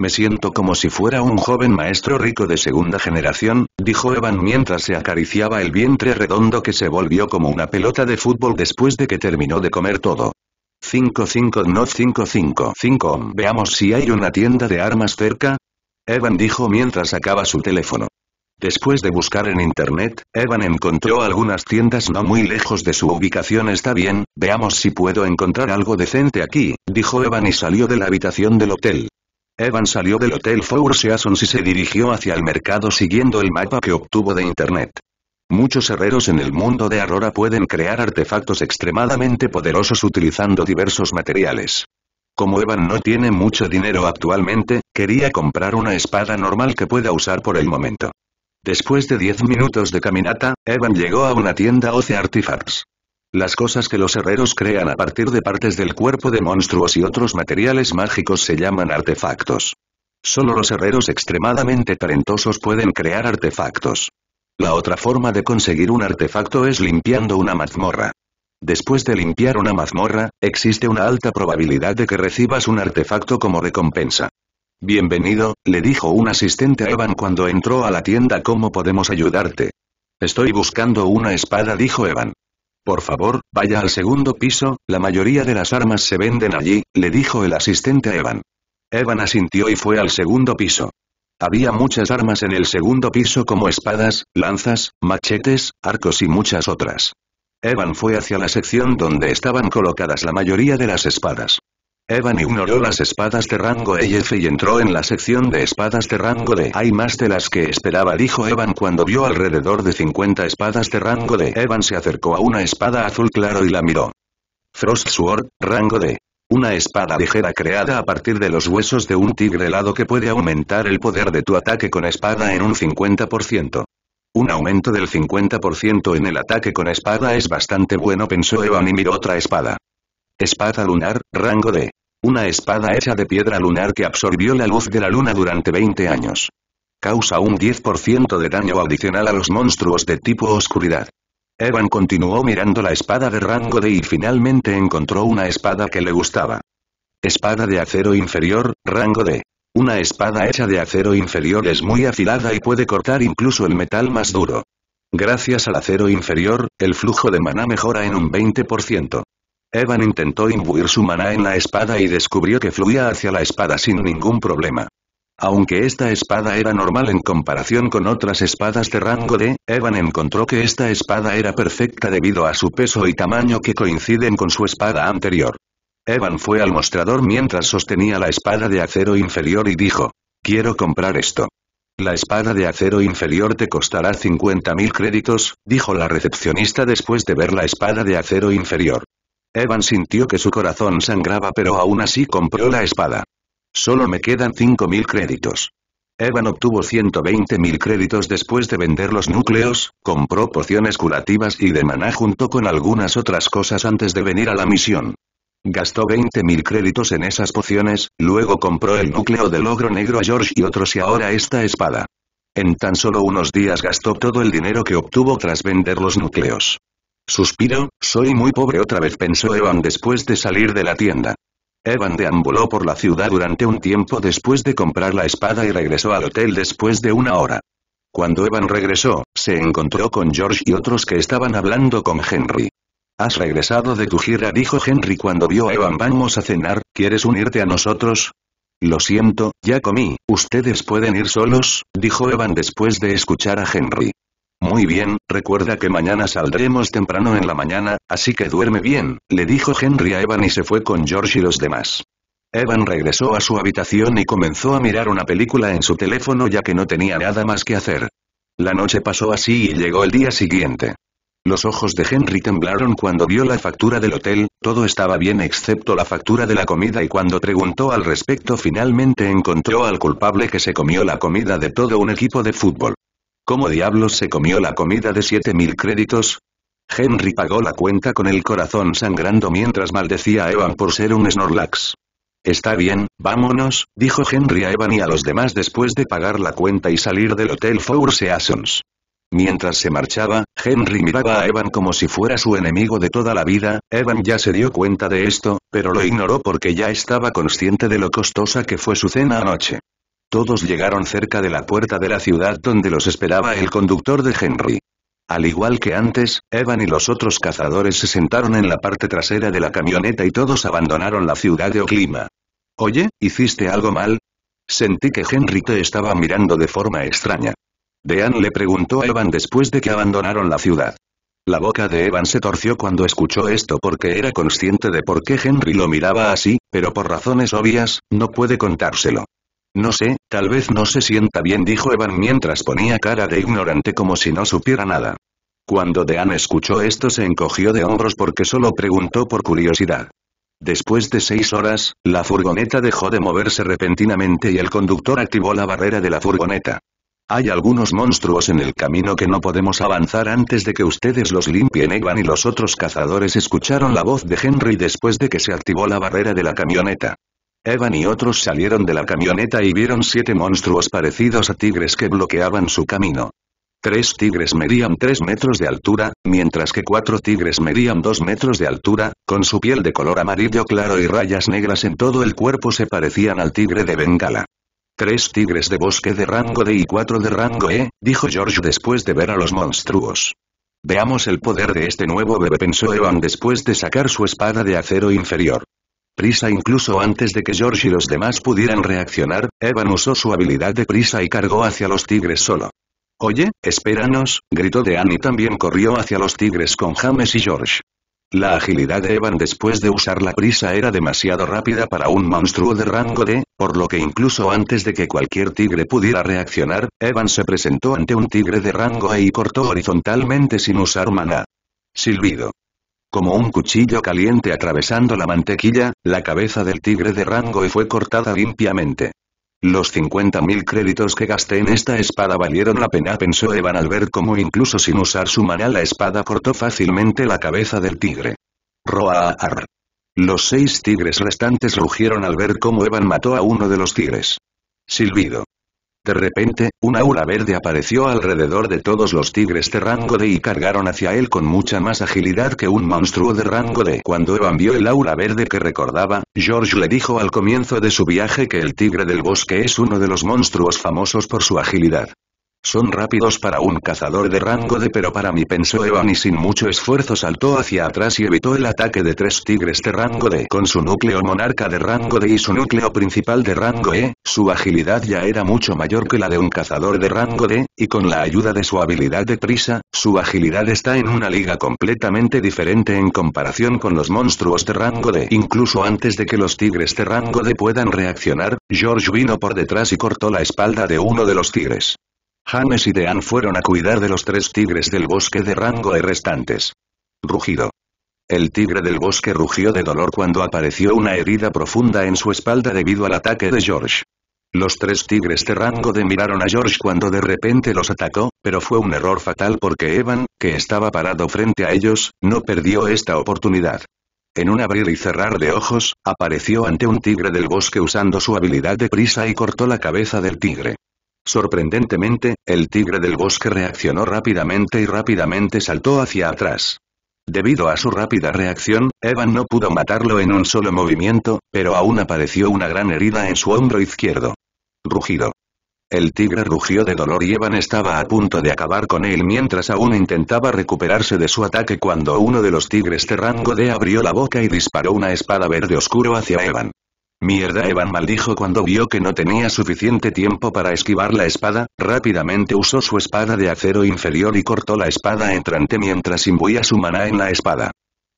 Me siento como si fuera un joven maestro rico de segunda generación, dijo Evan mientras se acariciaba el vientre redondo que se volvió como una pelota de fútbol después de que terminó de comer todo. 55 no 555 Veamos si hay una tienda de armas cerca. Evan dijo mientras sacaba su teléfono. Después de buscar en internet, Evan encontró algunas tiendas no muy lejos de su ubicación. Está bien, veamos si puedo encontrar algo decente aquí, dijo Evan y salió de la habitación del hotel. Evan salió del Hotel Four Seasons y se dirigió hacia el mercado siguiendo el mapa que obtuvo de Internet. Muchos herreros en el mundo de Aurora pueden crear artefactos extremadamente poderosos utilizando diversos materiales. Como Evan no tiene mucho dinero actualmente, quería comprar una espada normal que pueda usar por el momento. Después de 10 minutos de caminata, Evan llegó a una tienda Oce Artifacts. Las cosas que los herreros crean a partir de partes del cuerpo de monstruos y otros materiales mágicos se llaman artefactos. Solo los herreros extremadamente talentosos pueden crear artefactos. La otra forma de conseguir un artefacto es limpiando una mazmorra. Después de limpiar una mazmorra, existe una alta probabilidad de que recibas un artefacto como recompensa. Bienvenido, le dijo un asistente a Evan cuando entró a la tienda. ¿Cómo podemos ayudarte? Estoy buscando una espada, dijo Evan. Por favor, vaya al segundo piso, la mayoría de las armas se venden allí, le dijo el asistente Evan. Evan asintió y fue al segundo piso. Había muchas armas en el segundo piso como espadas, lanzas, machetes, arcos y muchas otras. Evan fue hacia la sección donde estaban colocadas la mayoría de las espadas. Evan ignoró las espadas de rango EF y entró en la sección de espadas de rango D. Hay más de las que esperaba dijo Evan cuando vio alrededor de 50 espadas de rango D. Evan se acercó a una espada azul claro y la miró. Frost Sword, rango D. Una espada ligera creada a partir de los huesos de un tigre helado que puede aumentar el poder de tu ataque con espada en un 50%. Un aumento del 50% en el ataque con espada es bastante bueno pensó Evan y miró otra espada. Espada lunar, rango D. Una espada hecha de piedra lunar que absorbió la luz de la luna durante 20 años. Causa un 10% de daño adicional a los monstruos de tipo oscuridad. Evan continuó mirando la espada de rango D y finalmente encontró una espada que le gustaba. Espada de acero inferior, rango D. Una espada hecha de acero inferior es muy afilada y puede cortar incluso el metal más duro. Gracias al acero inferior, el flujo de maná mejora en un 20%. Evan intentó imbuir su maná en la espada y descubrió que fluía hacia la espada sin ningún problema. Aunque esta espada era normal en comparación con otras espadas de rango D, Evan encontró que esta espada era perfecta debido a su peso y tamaño que coinciden con su espada anterior. Evan fue al mostrador mientras sostenía la espada de acero inferior y dijo, quiero comprar esto. La espada de acero inferior te costará 50.000 créditos, dijo la recepcionista después de ver la espada de acero inferior. Evan sintió que su corazón sangraba pero aún así compró la espada. Solo me quedan 5.000 créditos. Evan obtuvo 120.000 créditos después de vender los núcleos, compró pociones curativas y de maná junto con algunas otras cosas antes de venir a la misión. Gastó 20.000 créditos en esas pociones, luego compró el núcleo del ogro negro a George y otros y ahora esta espada. En tan solo unos días gastó todo el dinero que obtuvo tras vender los núcleos. Suspiro, soy muy pobre otra vez pensó Evan después de salir de la tienda. Evan deambuló por la ciudad durante un tiempo después de comprar la espada y regresó al hotel después de una hora. Cuando Evan regresó, se encontró con George y otros que estaban hablando con Henry. Has regresado de tu gira dijo Henry cuando vio a Evan vamos a cenar, ¿quieres unirte a nosotros? Lo siento, ya comí, ustedes pueden ir solos, dijo Evan después de escuchar a Henry. Muy bien, recuerda que mañana saldremos temprano en la mañana, así que duerme bien, le dijo Henry a Evan y se fue con George y los demás. Evan regresó a su habitación y comenzó a mirar una película en su teléfono ya que no tenía nada más que hacer. La noche pasó así y llegó el día siguiente. Los ojos de Henry temblaron cuando vio la factura del hotel, todo estaba bien excepto la factura de la comida y cuando preguntó al respecto finalmente encontró al culpable que se comió la comida de todo un equipo de fútbol. ¿Cómo diablos se comió la comida de 7000 créditos? Henry pagó la cuenta con el corazón sangrando mientras maldecía a Evan por ser un Snorlax. Está bien, vámonos, dijo Henry a Evan y a los demás después de pagar la cuenta y salir del Hotel Four Seasons. Mientras se marchaba, Henry miraba a Evan como si fuera su enemigo de toda la vida, Evan ya se dio cuenta de esto, pero lo ignoró porque ya estaba consciente de lo costosa que fue su cena anoche. Todos llegaron cerca de la puerta de la ciudad donde los esperaba el conductor de Henry. Al igual que antes, Evan y los otros cazadores se sentaron en la parte trasera de la camioneta y todos abandonaron la ciudad de Oklima. Oye, ¿hiciste algo mal? Sentí que Henry te estaba mirando de forma extraña. Dean le preguntó a Evan después de que abandonaron la ciudad. La boca de Evan se torció cuando escuchó esto porque era consciente de por qué Henry lo miraba así, pero por razones obvias, no puede contárselo. No sé, tal vez no se sienta bien dijo Evan mientras ponía cara de ignorante como si no supiera nada. Cuando Dean escuchó esto se encogió de hombros porque solo preguntó por curiosidad. Después de seis horas, la furgoneta dejó de moverse repentinamente y el conductor activó la barrera de la furgoneta. Hay algunos monstruos en el camino que no podemos avanzar antes de que ustedes los limpien. Evan y los otros cazadores escucharon la voz de Henry después de que se activó la barrera de la camioneta. Evan y otros salieron de la camioneta y vieron siete monstruos parecidos a tigres que bloqueaban su camino. Tres tigres medían tres metros de altura, mientras que cuatro tigres medían dos metros de altura, con su piel de color amarillo claro y rayas negras en todo el cuerpo se parecían al tigre de Bengala. Tres tigres de bosque de rango D y cuatro de rango E, dijo George después de ver a los monstruos. Veamos el poder de este nuevo bebé pensó Evan después de sacar su espada de acero inferior prisa incluso antes de que George y los demás pudieran reaccionar, Evan usó su habilidad de prisa y cargó hacia los tigres solo. Oye, espéranos, gritó Dean y también corrió hacia los tigres con James y George. La agilidad de Evan después de usar la prisa era demasiado rápida para un monstruo de rango D, por lo que incluso antes de que cualquier tigre pudiera reaccionar, Evan se presentó ante un tigre de rango E y cortó horizontalmente sin usar maná. Silbido. Como un cuchillo caliente atravesando la mantequilla, la cabeza del tigre de Rango y fue cortada limpiamente. Los 50.000 créditos que gasté en esta espada valieron la pena pensó Evan al ver cómo incluso sin usar su maná la espada cortó fácilmente la cabeza del tigre. Ro-a-a-ar. Los seis tigres restantes rugieron al ver cómo Evan mató a uno de los tigres. Silbido. De repente, un aura verde apareció alrededor de todos los tigres de rango D y cargaron hacia él con mucha más agilidad que un monstruo de rango D. Cuando Evan vio el aura verde que recordaba, George le dijo al comienzo de su viaje que el tigre del bosque es uno de los monstruos famosos por su agilidad. Son rápidos para un cazador de rango D pero para mí pensó Evan y sin mucho esfuerzo saltó hacia atrás y evitó el ataque de tres tigres de rango D. Con su núcleo monarca de rango D y su núcleo principal de rango E, su agilidad ya era mucho mayor que la de un cazador de rango D, y con la ayuda de su habilidad de prisa, su agilidad está en una liga completamente diferente en comparación con los monstruos de rango D. Incluso antes de que los tigres de rango D puedan reaccionar, George vino por detrás y cortó la espalda de uno de los tigres. James y Dean fueron a cuidar de los tres tigres del bosque de rango y restantes. Rugido. El tigre del bosque rugió de dolor cuando apareció una herida profunda en su espalda debido al ataque de George. Los tres tigres de rango de miraron a George cuando de repente los atacó, pero fue un error fatal porque Evan, que estaba parado frente a ellos, no perdió esta oportunidad. En un abrir y cerrar de ojos, apareció ante un tigre del bosque usando su habilidad de prisa y cortó la cabeza del tigre. Sorprendentemente, el tigre del bosque reaccionó rápidamente y rápidamente saltó hacia atrás. Debido a su rápida reacción, Evan no pudo matarlo en un solo movimiento, pero aún apareció una gran herida en su hombro izquierdo. Rugido. El tigre rugió de dolor y Evan estaba a punto de acabar con él mientras aún intentaba recuperarse de su ataque cuando uno de los tigres de rango D abrió la boca y disparó una espada verde oscuro hacia Evan. Mierda Evan maldijo cuando vio que no tenía suficiente tiempo para esquivar la espada, rápidamente usó su espada de acero inferior y cortó la espada entrante mientras imbuía su maná en la espada.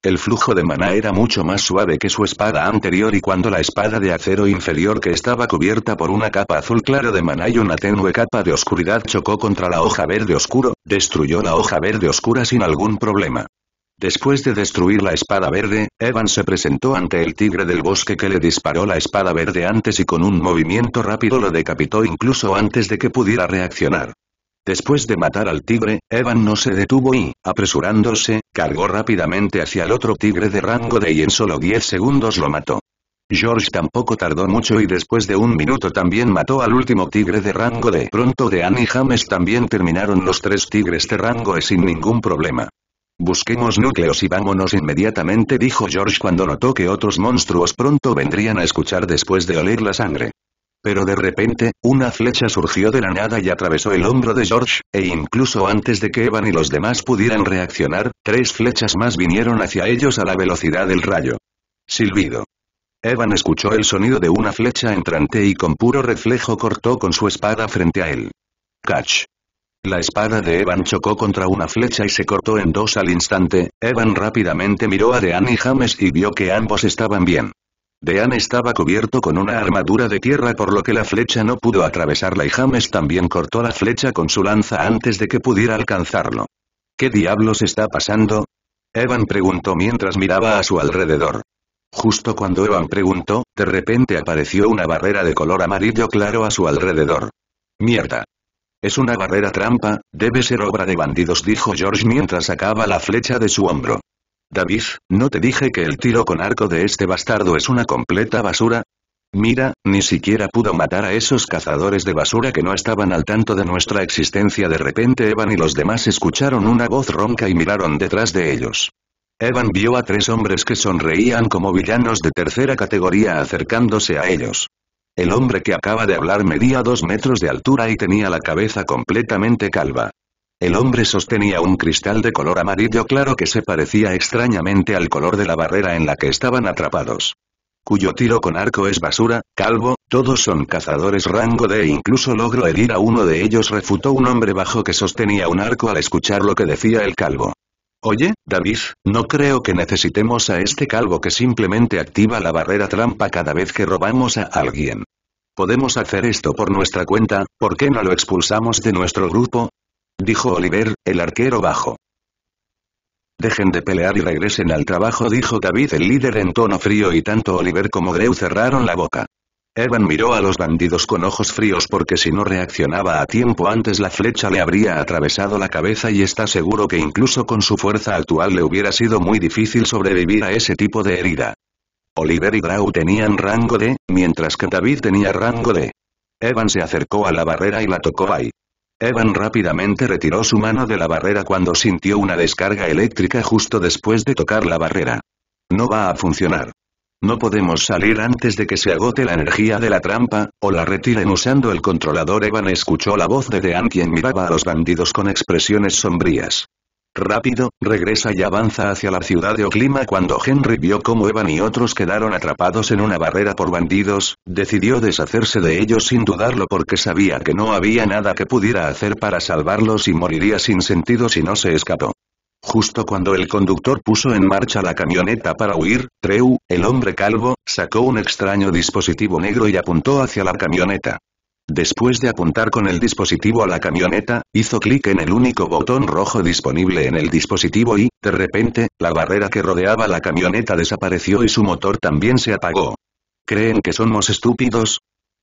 El flujo de maná era mucho más suave que su espada anterior y cuando la espada de acero inferior que estaba cubierta por una capa azul claro de maná y una tenue capa de oscuridad chocó contra la hoja verde oscuro, destruyó la hoja verde oscura sin algún problema. Después de destruir la espada verde, Evan se presentó ante el tigre del bosque que le disparó la espada verde antes y con un movimiento rápido lo decapitó incluso antes de que pudiera reaccionar. Después de matar al tigre, Evan no se detuvo y, apresurándose, cargó rápidamente hacia el otro tigre de rango de y en solo 10 segundos lo mató. George tampoco tardó mucho y después de un minuto también mató al último tigre de rango D. Pronto Dean y James también terminaron los tres tigres de rango E sin ningún problema. Busquemos núcleos y vámonos inmediatamente dijo George cuando notó que otros monstruos pronto vendrían a escuchar después de oler la sangre. Pero de repente, una flecha surgió de la nada y atravesó el hombro de George, e incluso antes de que Evan y los demás pudieran reaccionar, tres flechas más vinieron hacia ellos a la velocidad del rayo. Silbido. Evan escuchó el sonido de una flecha entrante y con puro reflejo cortó con su espada frente a él. Catch. La espada de Evan chocó contra una flecha y se cortó en dos al instante, Evan rápidamente miró a Dean y James y vio que ambos estaban bien. Dean estaba cubierto con una armadura de tierra por lo que la flecha no pudo atravesarla y James también cortó la flecha con su lanza antes de que pudiera alcanzarlo. ¿Qué diablos está pasando? Evan preguntó mientras miraba a su alrededor. Justo cuando Evan preguntó, de repente apareció una barrera de color amarillo claro a su alrededor. Mierda. Es una barrera trampa, debe ser obra de bandidos dijo George mientras sacaba la flecha de su hombro. David, ¿no te dije que el tiro con arco de este bastardo es una completa basura? Mira, ni siquiera pudo matar a esos cazadores de basura que no estaban al tanto de nuestra existencia. De repente Evan y los demás escucharon una voz ronca y miraron detrás de ellos. Evan vio a tres hombres que sonreían como villanos de tercera categoría acercándose a ellos. El hombre que acaba de hablar medía dos metros de altura y tenía la cabeza completamente calva. El hombre sostenía un cristal de color amarillo claro que se parecía extrañamente al color de la barrera en la que estaban atrapados. Cuyo tiro con arco es basura, calvo, todos son cazadores rango de e incluso logro herir a uno de ellos refutó un hombre bajo que sostenía un arco al escuchar lo que decía el calvo. Oye, David, no creo que necesitemos a este calvo que simplemente activa la barrera trampa cada vez que robamos a alguien. Podemos hacer esto por nuestra cuenta, ¿por qué no lo expulsamos de nuestro grupo? Dijo Oliver, el arquero bajo. Dejen de pelear y regresen al trabajo dijo David el líder en tono frío y tanto Oliver como Greu cerraron la boca. Evan miró a los bandidos con ojos fríos porque si no reaccionaba a tiempo antes la flecha le habría atravesado la cabeza y está seguro que incluso con su fuerza actual le hubiera sido muy difícil sobrevivir a ese tipo de herida. Oliver y Grau tenían rango D, mientras que David tenía rango D. Evan se acercó a la barrera y la tocó ahí. Evan rápidamente retiró su mano de la barrera cuando sintió una descarga eléctrica justo después de tocar la barrera. No va a funcionar. No podemos salir antes de que se agote la energía de la trampa, o la retiren usando el controlador. Evan escuchó la voz de Dean quien miraba a los bandidos con expresiones sombrías. Rápido, regresa y avanza hacia la ciudad de Oklima cuando Henry vio cómo Evan y otros quedaron atrapados en una barrera por bandidos, decidió deshacerse de ellos sin dudarlo porque sabía que no había nada que pudiera hacer para salvarlos y moriría sin sentido si no se escapó. Justo cuando el conductor puso en marcha la camioneta para huir, Treu, el hombre calvo, sacó un extraño dispositivo negro y apuntó hacia la camioneta. Después de apuntar con el dispositivo a la camioneta, hizo clic en el único botón rojo disponible en el dispositivo y, de repente, la barrera que rodeaba la camioneta desapareció y su motor también se apagó. ¿Creen que somos estúpidos?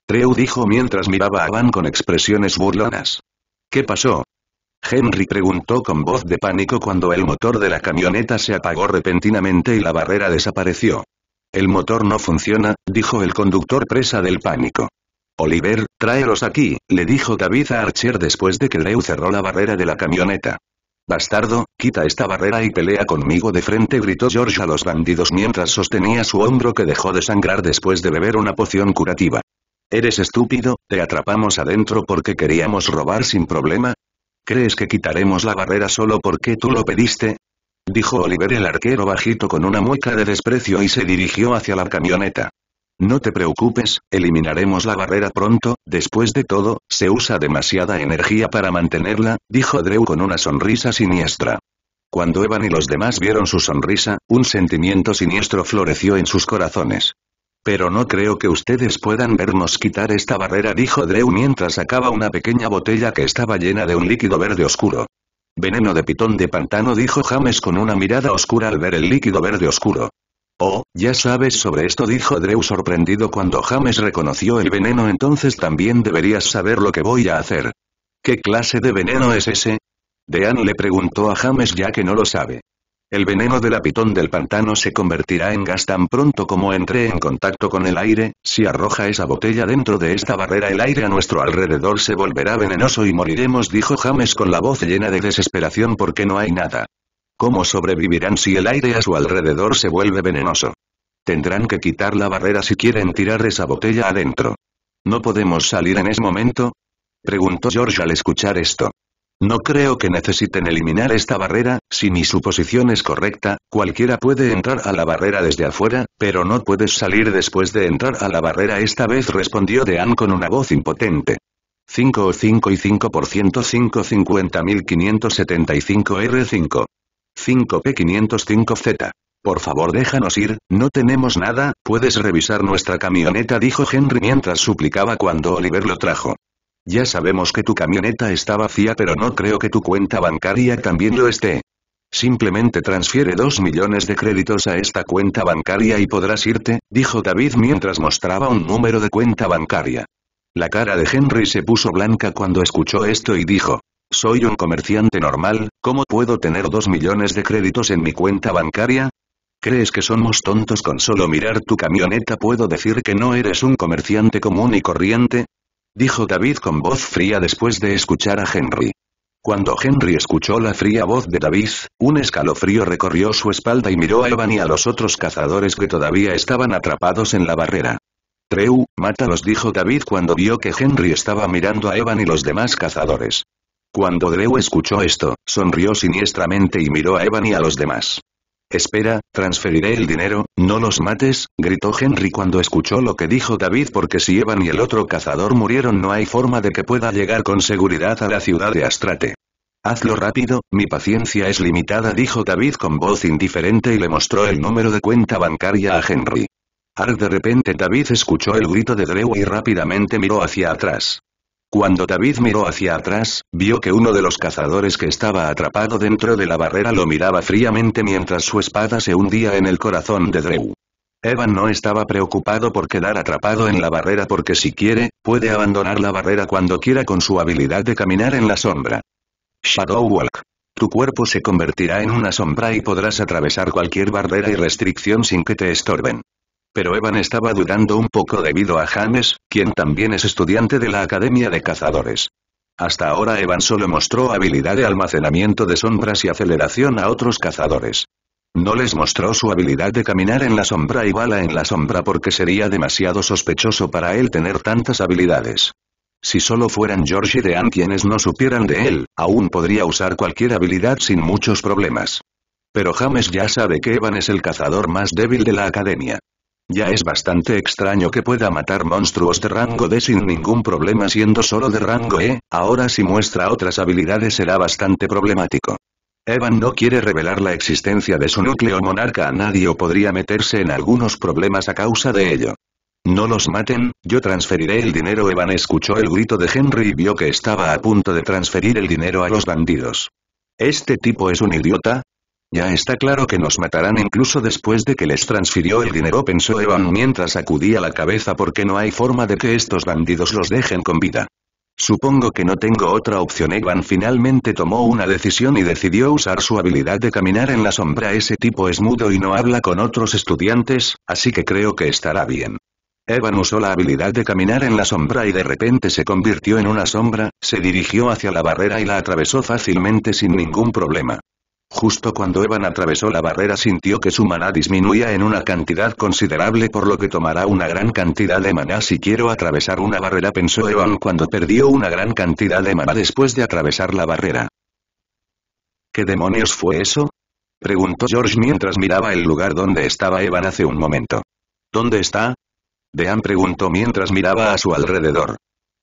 Treu dijo mientras miraba a Van con expresiones burlonas. ¿Qué pasó? Henry preguntó con voz de pánico cuando el motor de la camioneta se apagó repentinamente y la barrera desapareció. El motor no funciona, dijo el conductor presa del pánico. Oliver, tráelos aquí, le dijo David a Archer después de que Leu cerró la barrera de la camioneta. Bastardo, quita esta barrera y pelea conmigo de frente, gritó George a los bandidos mientras sostenía su hombro que dejó de sangrar después de beber una poción curativa. Eres estúpido, te atrapamos adentro porque queríamos robar sin problema, ¿Crees que quitaremos la barrera solo porque tú lo pediste? Dijo Oliver el arquero bajito con una mueca de desprecio y se dirigió hacia la camioneta. No te preocupes, eliminaremos la barrera pronto, después de todo, se usa demasiada energía para mantenerla, dijo Drew con una sonrisa siniestra. Cuando Evan y los demás vieron su sonrisa, un sentimiento siniestro floreció en sus corazones. Pero no creo que ustedes puedan vernos quitar esta barrera dijo Drew mientras sacaba una pequeña botella que estaba llena de un líquido verde oscuro. Veneno de pitón de pantano dijo James con una mirada oscura al ver el líquido verde oscuro. Oh, ya sabes sobre esto dijo Drew sorprendido cuando James reconoció el veneno entonces también deberías saber lo que voy a hacer. ¿Qué clase de veneno es ese? Dean le preguntó a James ya que no lo sabe. El veneno de la pitón del pantano se convertirá en gas tan pronto como entre en contacto con el aire, si arroja esa botella dentro de esta barrera el aire a nuestro alrededor se volverá venenoso y moriremos dijo James con la voz llena de desesperación porque no hay nada. ¿Cómo sobrevivirán si el aire a su alrededor se vuelve venenoso? Tendrán que quitar la barrera si quieren tirar esa botella adentro. ¿No podemos salir en ese momento? Preguntó George al escuchar esto. No creo que necesiten eliminar esta barrera, si mi suposición es correcta, cualquiera puede entrar a la barrera desde afuera, pero no puedes salir después de entrar a la barrera esta vez respondió Dean con una voz impotente. 5 o 5 y 5 por 575 R5. 5P505Z. Por favor déjanos ir, no tenemos nada, puedes revisar nuestra camioneta dijo Henry mientras suplicaba cuando Oliver lo trajo. Ya sabemos que tu camioneta está vacía pero no creo que tu cuenta bancaria también lo esté. Simplemente transfiere 2 millones de créditos a esta cuenta bancaria y podrás irte, dijo David mientras mostraba un número de cuenta bancaria. La cara de Henry se puso blanca cuando escuchó esto y dijo, soy un comerciante normal, ¿cómo puedo tener 2 millones de créditos en mi cuenta bancaria? ¿Crees que somos tontos con solo mirar tu camioneta? ¿Puedo decir que no eres un comerciante común y corriente? dijo David con voz fría después de escuchar a Henry. Cuando Henry escuchó la fría voz de David, un escalofrío recorrió su espalda y miró a Evan y a los otros cazadores que todavía estaban atrapados en la barrera. Treu, mátalos dijo David cuando vio que Henry estaba mirando a Evan y los demás cazadores. Cuando Drew escuchó esto, sonrió siniestramente y miró a Evan y a los demás. Espera, transferiré el dinero, no los mates, gritó Henry cuando escuchó lo que dijo David porque si Evan y el otro cazador murieron no hay forma de que pueda llegar con seguridad a la ciudad de Astrate. Hazlo rápido, mi paciencia es limitada dijo David con voz indiferente y le mostró el número de cuenta bancaria a Henry. Ar de repente David escuchó el grito de Drew y rápidamente miró hacia atrás. Cuando David miró hacia atrás, vio que uno de los cazadores que estaba atrapado dentro de la barrera lo miraba fríamente mientras su espada se hundía en el corazón de Drew. Evan no estaba preocupado por quedar atrapado en la barrera porque si quiere, puede abandonar la barrera cuando quiera con su habilidad de caminar en la sombra. Shadow Walk. Tu cuerpo se convertirá en una sombra y podrás atravesar cualquier barrera y restricción sin que te estorben. Pero Evan estaba dudando un poco debido a James, quien también es estudiante de la Academia de Cazadores. Hasta ahora Evan solo mostró habilidad de almacenamiento de sombras y aceleración a otros cazadores. No les mostró su habilidad de caminar en la sombra y bala en la sombra porque sería demasiado sospechoso para él tener tantas habilidades. Si solo fueran George y Dean quienes no supieran de él, aún podría usar cualquier habilidad sin muchos problemas. Pero James ya sabe que Evan es el cazador más débil de la academia. Ya es bastante extraño que pueda matar monstruos de rango D sin ningún problema siendo solo de rango E, ahora si muestra otras habilidades será bastante problemático. Evan no quiere revelar la existencia de su núcleo monarca a nadie o podría meterse en algunos problemas a causa de ello. No los maten, yo transferiré el dinero Evan escuchó el grito de Henry y vio que estaba a punto de transferir el dinero a los bandidos. ¿Este tipo es un idiota? Ya está claro que nos matarán incluso después de que les transfirió el dinero pensó Evan mientras acudía la cabeza porque no hay forma de que estos bandidos los dejen con vida. Supongo que no tengo otra opción. Evan finalmente tomó una decisión y decidió usar su habilidad de caminar en la sombra. Ese tipo es mudo y no habla con otros estudiantes, así que creo que estará bien. Evan usó la habilidad de caminar en la sombra y de repente se convirtió en una sombra, se dirigió hacia la barrera y la atravesó fácilmente sin ningún problema. Justo cuando Evan atravesó la barrera sintió que su maná disminuía en una cantidad considerable por lo que tomará una gran cantidad de maná si quiero atravesar una barrera pensó Evan cuando perdió una gran cantidad de maná después de atravesar la barrera. ¿Qué demonios fue eso? Preguntó George mientras miraba el lugar donde estaba Evan hace un momento. ¿Dónde está? Dean preguntó mientras miraba a su alrededor.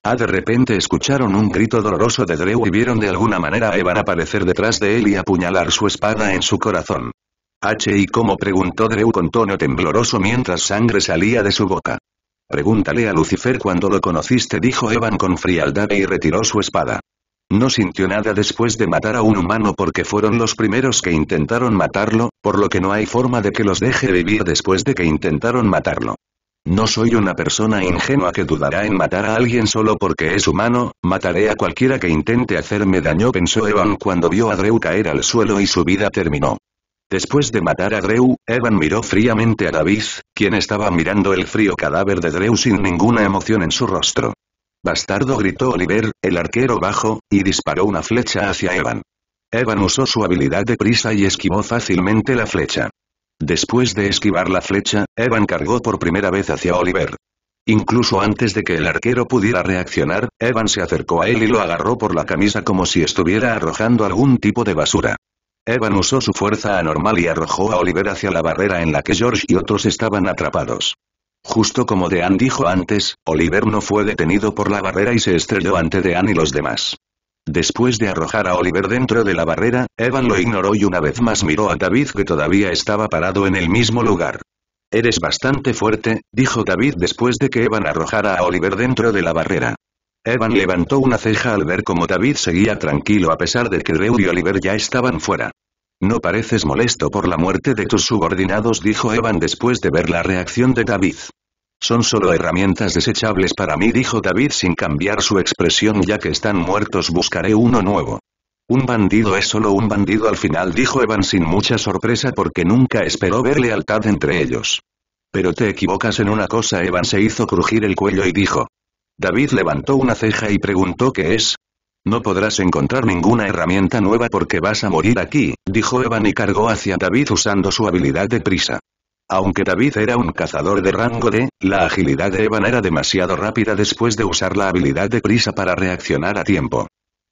Ah, de repente escucharon un grito doloroso de Drew y vieron de alguna manera a Evan aparecer detrás de él y apuñalar su espada en su corazón. H y como preguntó Drew con tono tembloroso mientras sangre salía de su boca. Pregúntale a Lucifer cuando lo conociste dijo Evan con frialdad y retiró su espada. No sintió nada después de matar a un humano porque fueron los primeros que intentaron matarlo, por lo que no hay forma de que los deje vivir después de que intentaron matarlo. No soy una persona ingenua que dudará en matar a alguien solo porque es humano, mataré a cualquiera que intente hacerme daño pensó Evan cuando vio a Drew caer al suelo y su vida terminó. Después de matar a Drew, Evan miró fríamente a davis quien estaba mirando el frío cadáver de Drew sin ninguna emoción en su rostro. Bastardo gritó Oliver, el arquero bajo, y disparó una flecha hacia Evan. Evan usó su habilidad de prisa y esquivó fácilmente la flecha. Después de esquivar la flecha, Evan cargó por primera vez hacia Oliver. Incluso antes de que el arquero pudiera reaccionar, Evan se acercó a él y lo agarró por la camisa como si estuviera arrojando algún tipo de basura. Evan usó su fuerza anormal y arrojó a Oliver hacia la barrera en la que George y otros estaban atrapados. Justo como Dean dijo antes, Oliver no fue detenido por la barrera y se estrelló ante Dean y los demás. Después de arrojar a Oliver dentro de la barrera, Evan lo ignoró y una vez más miró a David que todavía estaba parado en el mismo lugar. Eres bastante fuerte, dijo David después de que Evan arrojara a Oliver dentro de la barrera. Evan levantó una ceja al ver cómo David seguía tranquilo a pesar de que Reu y Oliver ya estaban fuera. No pareces molesto por la muerte de tus subordinados dijo Evan después de ver la reacción de David. Son solo herramientas desechables para mí dijo David sin cambiar su expresión ya que están muertos buscaré uno nuevo. Un bandido es solo un bandido al final dijo Evan sin mucha sorpresa porque nunca esperó ver lealtad entre ellos. Pero te equivocas en una cosa Evan se hizo crujir el cuello y dijo. David levantó una ceja y preguntó qué es. No podrás encontrar ninguna herramienta nueva porque vas a morir aquí, dijo Evan y cargó hacia David usando su habilidad de prisa. Aunque David era un cazador de rango D, la agilidad de Evan era demasiado rápida después de usar la habilidad de prisa para reaccionar a tiempo.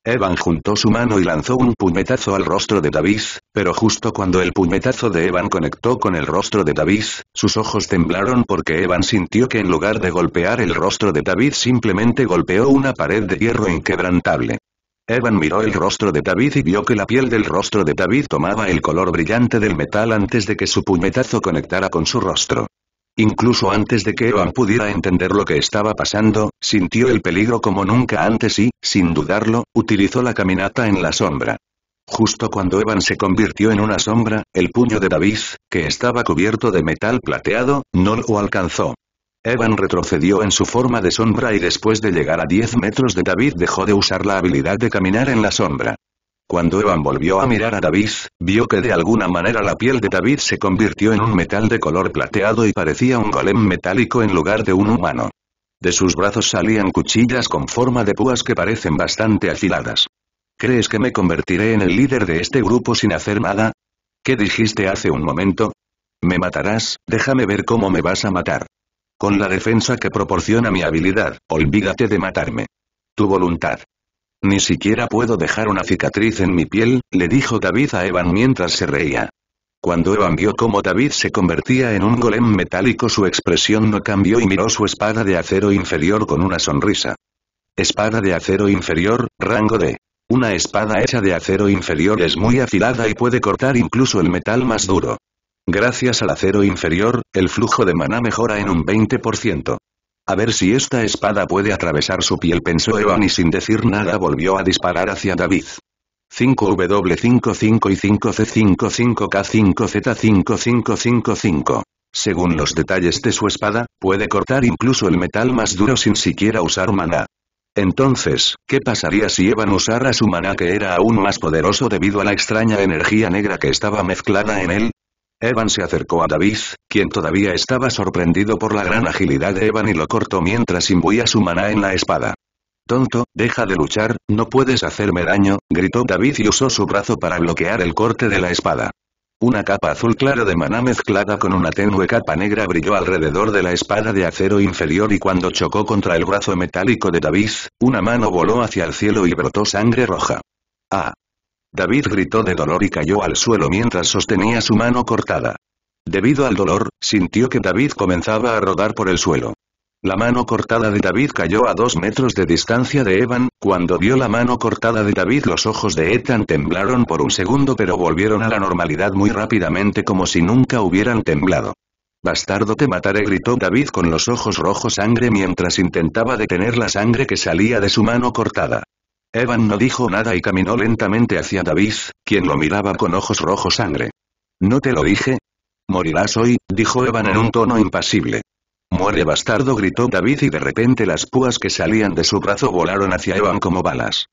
Evan juntó su mano y lanzó un puñetazo al rostro de David, pero justo cuando el puñetazo de Evan conectó con el rostro de David, sus ojos temblaron porque Evan sintió que en lugar de golpear el rostro de David simplemente golpeó una pared de hierro inquebrantable. Evan miró el rostro de David y vio que la piel del rostro de David tomaba el color brillante del metal antes de que su puñetazo conectara con su rostro. Incluso antes de que Evan pudiera entender lo que estaba pasando, sintió el peligro como nunca antes y, sin dudarlo, utilizó la caminata en la sombra. Justo cuando Evan se convirtió en una sombra, el puño de David, que estaba cubierto de metal plateado, no lo alcanzó. Evan retrocedió en su forma de sombra y después de llegar a 10 metros de David dejó de usar la habilidad de caminar en la sombra. Cuando Evan volvió a mirar a David, vio que de alguna manera la piel de David se convirtió en un metal de color plateado y parecía un golem metálico en lugar de un humano. De sus brazos salían cuchillas con forma de púas que parecen bastante afiladas. ¿Crees que me convertiré en el líder de este grupo sin hacer nada? ¿Qué dijiste hace un momento? Me matarás, déjame ver cómo me vas a matar. Con la defensa que proporciona mi habilidad, olvídate de matarme. Tu voluntad. Ni siquiera puedo dejar una cicatriz en mi piel, le dijo David a Evan mientras se reía. Cuando Evan vio cómo David se convertía en un golem metálico su expresión no cambió y miró su espada de acero inferior con una sonrisa. Espada de acero inferior, rango D. Una espada hecha de acero inferior es muy afilada y puede cortar incluso el metal más duro. Gracias al acero inferior, el flujo de maná mejora en un 20%. A ver si esta espada puede atravesar su piel pensó Evan y sin decir nada volvió a disparar hacia David. 5W55 y 5C55K5Z5555. Según los detalles de su espada, puede cortar incluso el metal más duro sin siquiera usar maná. Entonces, ¿qué pasaría si Evan usara su maná que era aún más poderoso debido a la extraña energía negra que estaba mezclada en él? Evan se acercó a David, quien todavía estaba sorprendido por la gran agilidad de Evan y lo cortó mientras imbuía su maná en la espada. Tonto, deja de luchar, no puedes hacerme daño, gritó David y usó su brazo para bloquear el corte de la espada. Una capa azul clara de maná mezclada con una tenue capa negra brilló alrededor de la espada de acero inferior y cuando chocó contra el brazo metálico de David, una mano voló hacia el cielo y brotó sangre roja. Ah, David gritó de dolor y cayó al suelo mientras sostenía su mano cortada. Debido al dolor, sintió que David comenzaba a rodar por el suelo. La mano cortada de David cayó a dos metros de distancia de Evan, cuando vio la mano cortada de David los ojos de Ethan temblaron por un segundo pero volvieron a la normalidad muy rápidamente como si nunca hubieran temblado. Bastardo te mataré gritó David con los ojos rojos sangre mientras intentaba detener la sangre que salía de su mano cortada. Evan no dijo nada y caminó lentamente hacia David, quien lo miraba con ojos rojos sangre. ¿No te lo dije? Morirás hoy, dijo Evan en un tono impasible. Muere bastardo gritó David y de repente las púas que salían de su brazo volaron hacia Evan como balas.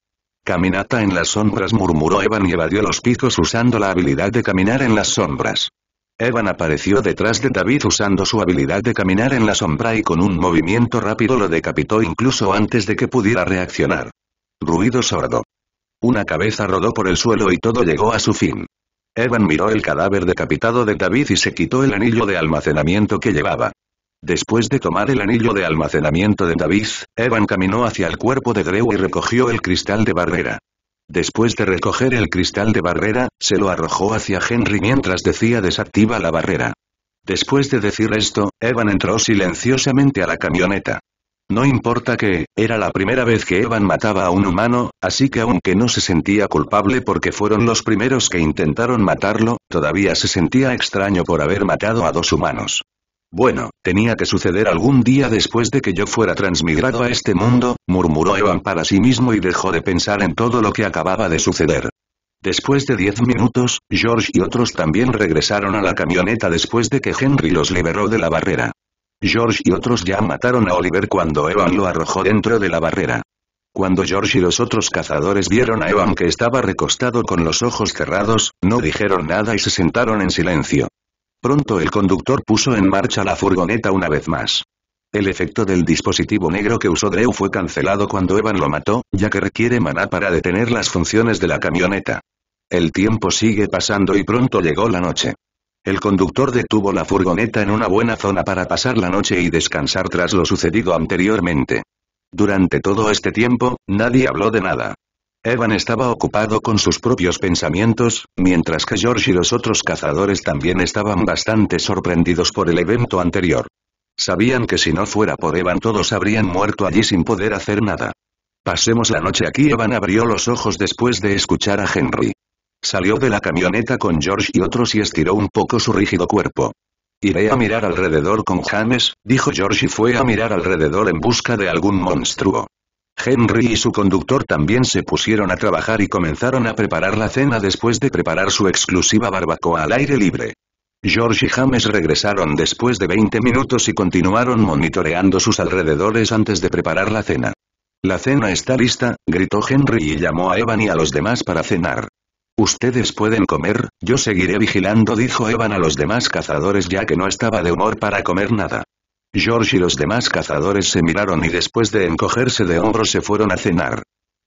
Caminata en las sombras murmuró Evan y evadió los picos usando la habilidad de caminar en las sombras. Evan apareció detrás de David usando su habilidad de caminar en la sombra y con un movimiento rápido lo decapitó incluso antes de que pudiera reaccionar. Ruido sordo. Una cabeza rodó por el suelo y todo llegó a su fin. Evan miró el cadáver decapitado de David y se quitó el anillo de almacenamiento que llevaba. Después de tomar el anillo de almacenamiento de David, Evan caminó hacia el cuerpo de Drew y recogió el cristal de barrera. Después de recoger el cristal de barrera, se lo arrojó hacia Henry mientras decía desactiva la barrera. Después de decir esto, Evan entró silenciosamente a la camioneta. No importa que, era la primera vez que Evan mataba a un humano, así que aunque no se sentía culpable porque fueron los primeros que intentaron matarlo, todavía se sentía extraño por haber matado a dos humanos. Bueno, tenía que suceder algún día después de que yo fuera transmigrado a este mundo, murmuró Evan para sí mismo y dejó de pensar en todo lo que acababa de suceder. Después de diez minutos, George y otros también regresaron a la camioneta después de que Henry los liberó de la barrera. George y otros ya mataron a Oliver cuando Evan lo arrojó dentro de la barrera. Cuando George y los otros cazadores vieron a Evan que estaba recostado con los ojos cerrados, no dijeron nada y se sentaron en silencio. Pronto el conductor puso en marcha la furgoneta una vez más. El efecto del dispositivo negro que usó Drew fue cancelado cuando Evan lo mató, ya que requiere maná para detener las funciones de la camioneta. El tiempo sigue pasando y pronto llegó la noche. El conductor detuvo la furgoneta en una buena zona para pasar la noche y descansar tras lo sucedido anteriormente. Durante todo este tiempo, nadie habló de nada. Evan estaba ocupado con sus propios pensamientos, mientras que George y los otros cazadores también estaban bastante sorprendidos por el evento anterior. Sabían que si no fuera por Evan todos habrían muerto allí sin poder hacer nada. Pasemos la noche aquí. Evan abrió los ojos después de escuchar a Henry. Salió de la camioneta con George y otros y estiró un poco su rígido cuerpo. Iré a mirar alrededor con James, dijo George y fue a mirar alrededor en busca de algún monstruo. Henry y su conductor también se pusieron a trabajar y comenzaron a preparar la cena después de preparar su exclusiva barbacoa al aire libre. George y James regresaron después de 20 minutos y continuaron monitoreando sus alrededores antes de preparar la cena. La cena está lista, gritó Henry y llamó a Evan y a los demás para cenar. Ustedes pueden comer, yo seguiré vigilando dijo Evan a los demás cazadores ya que no estaba de humor para comer nada. George y los demás cazadores se miraron y después de encogerse de hombros se fueron a cenar.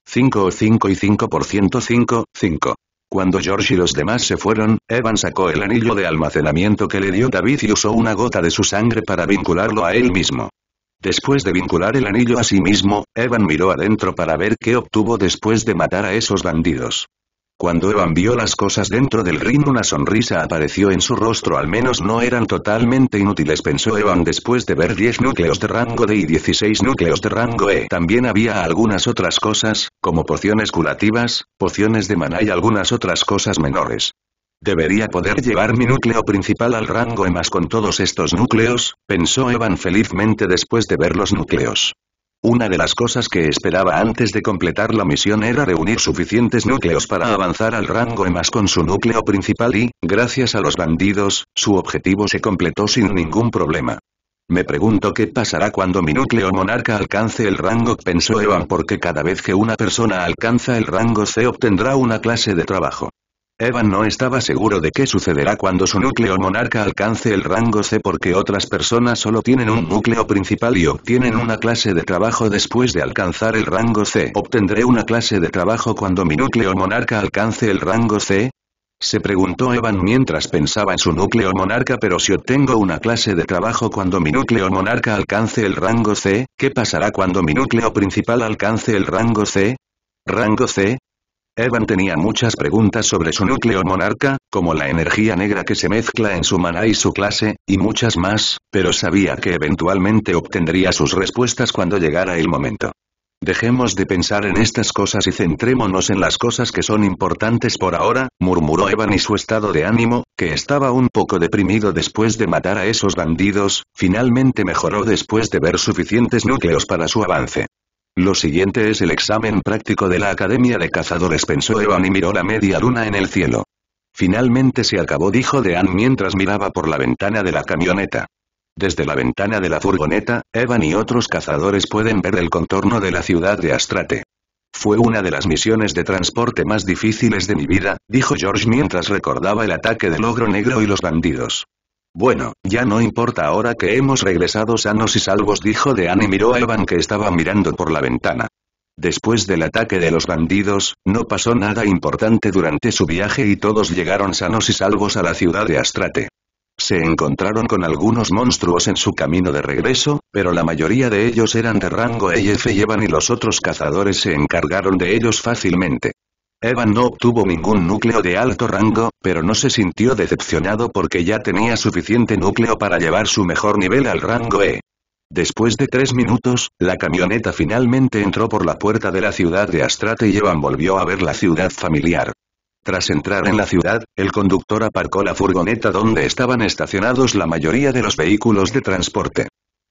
5 o 5 y 5 por ciento 5, 5. Cuando George y los demás se fueron, Evan sacó el anillo de almacenamiento que le dio David y usó una gota de su sangre para vincularlo a él mismo. Después de vincular el anillo a sí mismo, Evan miró adentro para ver qué obtuvo después de matar a esos bandidos. Cuando Evan vio las cosas dentro del ring una sonrisa apareció en su rostro al menos no eran totalmente inútiles pensó Evan después de ver 10 núcleos de rango D y 16 núcleos de rango E. También había algunas otras cosas, como pociones curativas, pociones de maná y algunas otras cosas menores. Debería poder llevar mi núcleo principal al rango E más con todos estos núcleos, pensó Evan felizmente después de ver los núcleos. Una de las cosas que esperaba antes de completar la misión era reunir suficientes núcleos para avanzar al rango E más con su núcleo principal y, gracias a los bandidos, su objetivo se completó sin ningún problema. Me pregunto qué pasará cuando mi núcleo monarca alcance el rango pensó Evan porque cada vez que una persona alcanza el rango C obtendrá una clase de trabajo. Evan no estaba seguro de qué sucederá cuando su núcleo monarca alcance el rango C porque otras personas solo tienen un núcleo principal y obtienen una clase de trabajo después de alcanzar el rango C. ¿Obtendré una clase de trabajo cuando mi núcleo monarca alcance el rango C? Se preguntó Evan mientras pensaba en su núcleo monarca pero si obtengo una clase de trabajo cuando mi núcleo monarca alcance el rango C, ¿qué pasará cuando mi núcleo principal alcance el rango C? Rango C, Evan tenía muchas preguntas sobre su núcleo monarca, como la energía negra que se mezcla en su maná y su clase, y muchas más, pero sabía que eventualmente obtendría sus respuestas cuando llegara el momento. Dejemos de pensar en estas cosas y centrémonos en las cosas que son importantes por ahora, murmuró Evan y su estado de ánimo, que estaba un poco deprimido después de matar a esos bandidos, finalmente mejoró después de ver suficientes núcleos para su avance. Lo siguiente es el examen práctico de la Academia de Cazadores pensó Evan y miró la media luna en el cielo. Finalmente se acabó dijo Dean mientras miraba por la ventana de la camioneta. Desde la ventana de la furgoneta, Evan y otros cazadores pueden ver el contorno de la ciudad de Astrate. Fue una de las misiones de transporte más difíciles de mi vida, dijo George mientras recordaba el ataque del ogro negro y los bandidos. Bueno, ya no importa ahora que hemos regresado sanos y salvos dijo Dean y miró a Evan que estaba mirando por la ventana. Después del ataque de los bandidos, no pasó nada importante durante su viaje y todos llegaron sanos y salvos a la ciudad de Astrate. Se encontraron con algunos monstruos en su camino de regreso, pero la mayoría de ellos eran de rango EF y Evan y los otros cazadores se encargaron de ellos fácilmente. Evan no obtuvo ningún núcleo de alto rango, pero no se sintió decepcionado porque ya tenía suficiente núcleo para llevar su mejor nivel al rango E. Después de tres minutos, la camioneta finalmente entró por la puerta de la ciudad de Astrate y Evan volvió a ver la ciudad familiar. Tras entrar en la ciudad, el conductor aparcó la furgoneta donde estaban estacionados la mayoría de los vehículos de transporte.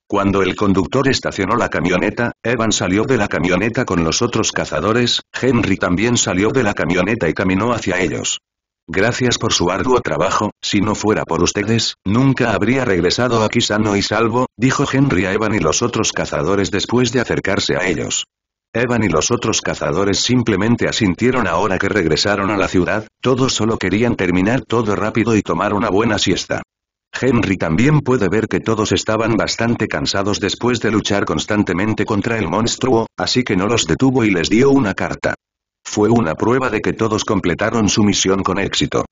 Cuando el conductor estacionó la camioneta, Evan salió de la camioneta con los otros cazadores, Henry también salió de la camioneta y caminó hacia ellos. Gracias por su arduo trabajo, si no fuera por ustedes, nunca habría regresado aquí sano y salvo, dijo Henry a Evan y los otros cazadores después de acercarse a ellos. Evan y los otros cazadores simplemente asintieron ahora que regresaron a la ciudad, todos solo querían terminar todo rápido y tomar una buena siesta. Henry también puede ver que todos estaban bastante cansados después de luchar constantemente contra el monstruo, así que no los detuvo y les dio una carta. Fue una prueba de que todos completaron su misión con éxito.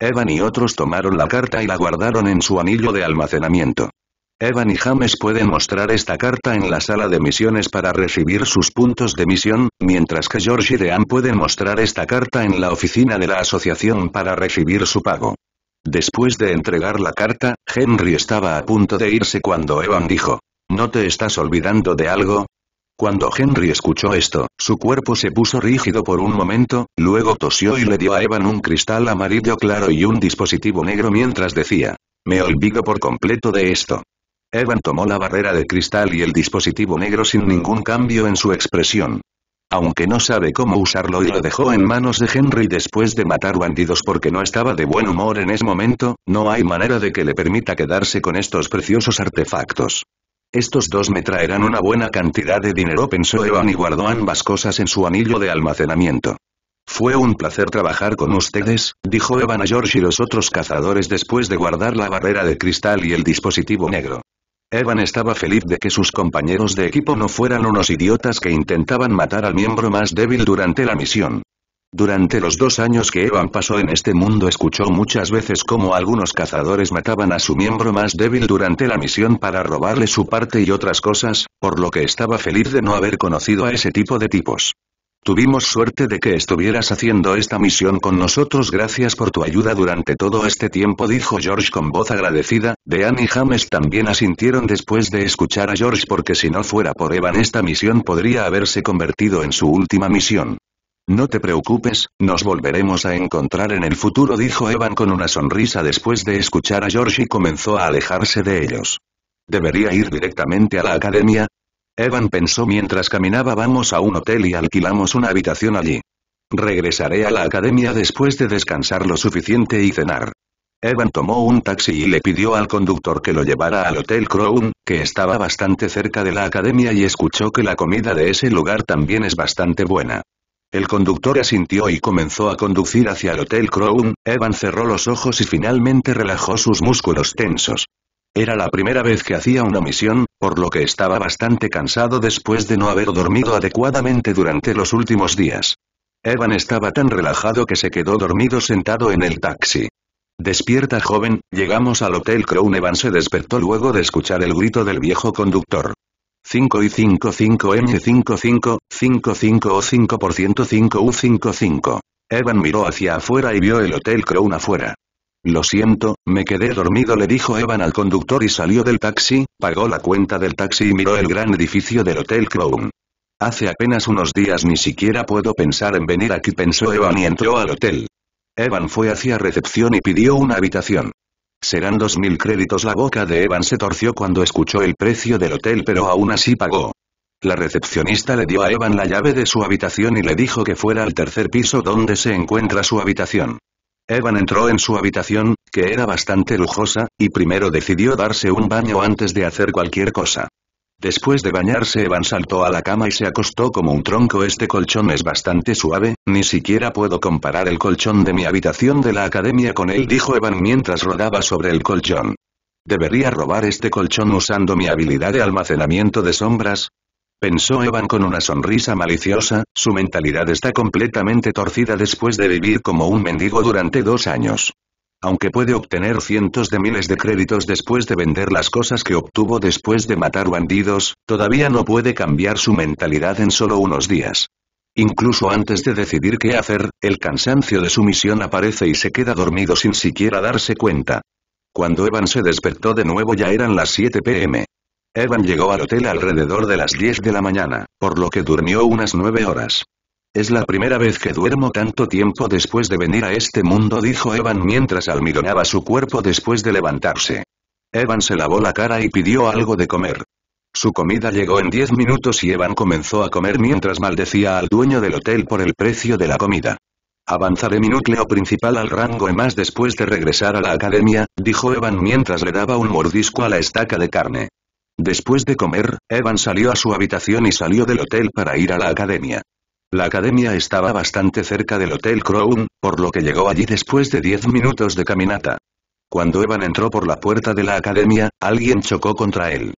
Evan y otros tomaron la carta y la guardaron en su anillo de almacenamiento. Evan y James pueden mostrar esta carta en la sala de misiones para recibir sus puntos de misión, mientras que George y Dean pueden mostrar esta carta en la oficina de la asociación para recibir su pago. Después de entregar la carta, Henry estaba a punto de irse cuando Evan dijo, ¿No te estás olvidando de algo? Cuando Henry escuchó esto, su cuerpo se puso rígido por un momento, luego tosió y le dio a Evan un cristal amarillo claro y un dispositivo negro mientras decía, me olvido por completo de esto. Evan tomó la barrera de cristal y el dispositivo negro sin ningún cambio en su expresión aunque no sabe cómo usarlo y lo dejó en manos de Henry después de matar bandidos porque no estaba de buen humor en ese momento, no hay manera de que le permita quedarse con estos preciosos artefactos. Estos dos me traerán una buena cantidad de dinero pensó Evan y guardó ambas cosas en su anillo de almacenamiento. Fue un placer trabajar con ustedes, dijo Evan a George y los otros cazadores después de guardar la barrera de cristal y el dispositivo negro. Evan estaba feliz de que sus compañeros de equipo no fueran unos idiotas que intentaban matar al miembro más débil durante la misión. Durante los dos años que Evan pasó en este mundo escuchó muchas veces cómo algunos cazadores mataban a su miembro más débil durante la misión para robarle su parte y otras cosas, por lo que estaba feliz de no haber conocido a ese tipo de tipos. Tuvimos suerte de que estuvieras haciendo esta misión con nosotros gracias por tu ayuda durante todo este tiempo dijo George con voz agradecida, Dean y James también asintieron después de escuchar a George porque si no fuera por Evan esta misión podría haberse convertido en su última misión. No te preocupes, nos volveremos a encontrar en el futuro dijo Evan con una sonrisa después de escuchar a George y comenzó a alejarse de ellos. Debería ir directamente a la academia, Evan pensó mientras caminaba vamos a un hotel y alquilamos una habitación allí. Regresaré a la academia después de descansar lo suficiente y cenar. Evan tomó un taxi y le pidió al conductor que lo llevara al Hotel Crown, que estaba bastante cerca de la academia y escuchó que la comida de ese lugar también es bastante buena. El conductor asintió y comenzó a conducir hacia el Hotel Crown, Evan cerró los ojos y finalmente relajó sus músculos tensos. Era la primera vez que hacía una misión, por lo que estaba bastante cansado después de no haber dormido adecuadamente durante los últimos días. Evan estaba tan relajado que se quedó dormido sentado en el taxi. Despierta joven, llegamos al Hotel Crown Evan se despertó luego de escuchar el grito del viejo conductor. 5 y 55 m 55 55 o 5% 5 u 55. Evan miró hacia afuera y vio el Hotel Crown afuera. Lo siento, me quedé dormido le dijo Evan al conductor y salió del taxi, pagó la cuenta del taxi y miró el gran edificio del Hotel Crown. Hace apenas unos días ni siquiera puedo pensar en venir aquí pensó Evan y entró al hotel. Evan fue hacia recepción y pidió una habitación. Serán dos mil créditos la boca de Evan se torció cuando escuchó el precio del hotel pero aún así pagó. La recepcionista le dio a Evan la llave de su habitación y le dijo que fuera al tercer piso donde se encuentra su habitación. Evan entró en su habitación, que era bastante lujosa, y primero decidió darse un baño antes de hacer cualquier cosa. Después de bañarse Evan saltó a la cama y se acostó como un tronco este colchón es bastante suave, ni siquiera puedo comparar el colchón de mi habitación de la academia con él dijo Evan mientras rodaba sobre el colchón. ¿Debería robar este colchón usando mi habilidad de almacenamiento de sombras? pensó Evan con una sonrisa maliciosa, su mentalidad está completamente torcida después de vivir como un mendigo durante dos años. Aunque puede obtener cientos de miles de créditos después de vender las cosas que obtuvo después de matar bandidos, todavía no puede cambiar su mentalidad en solo unos días. Incluso antes de decidir qué hacer, el cansancio de su misión aparece y se queda dormido sin siquiera darse cuenta. Cuando Evan se despertó de nuevo ya eran las 7 pm. Evan llegó al hotel alrededor de las 10 de la mañana, por lo que durmió unas 9 horas. Es la primera vez que duermo tanto tiempo después de venir a este mundo dijo Evan mientras almidonaba su cuerpo después de levantarse. Evan se lavó la cara y pidió algo de comer. Su comida llegó en 10 minutos y Evan comenzó a comer mientras maldecía al dueño del hotel por el precio de la comida. Avanzaré mi núcleo principal al rango y más después de regresar a la academia, dijo Evan mientras le daba un mordisco a la estaca de carne. Después de comer, Evan salió a su habitación y salió del hotel para ir a la academia. La academia estaba bastante cerca del Hotel Crown, por lo que llegó allí después de 10 minutos de caminata. Cuando Evan entró por la puerta de la academia, alguien chocó contra él.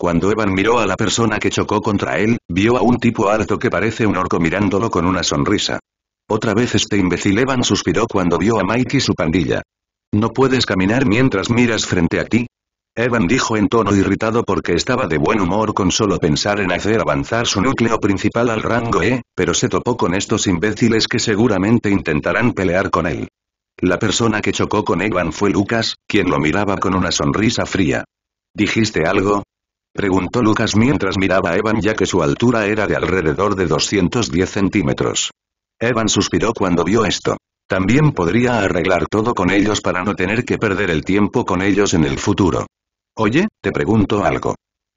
Cuando Evan miró a la persona que chocó contra él, vio a un tipo alto que parece un orco mirándolo con una sonrisa. Otra vez este imbécil Evan suspiró cuando vio a Mike y su pandilla. No puedes caminar mientras miras frente a ti, Evan dijo en tono irritado porque estaba de buen humor con solo pensar en hacer avanzar su núcleo principal al rango E, pero se topó con estos imbéciles que seguramente intentarán pelear con él. La persona que chocó con Evan fue Lucas, quien lo miraba con una sonrisa fría. ¿Dijiste algo? Preguntó Lucas mientras miraba a Evan ya que su altura era de alrededor de 210 centímetros. Evan suspiró cuando vio esto. También podría arreglar todo con ellos para no tener que perder el tiempo con ellos en el futuro. Oye, te pregunto algo.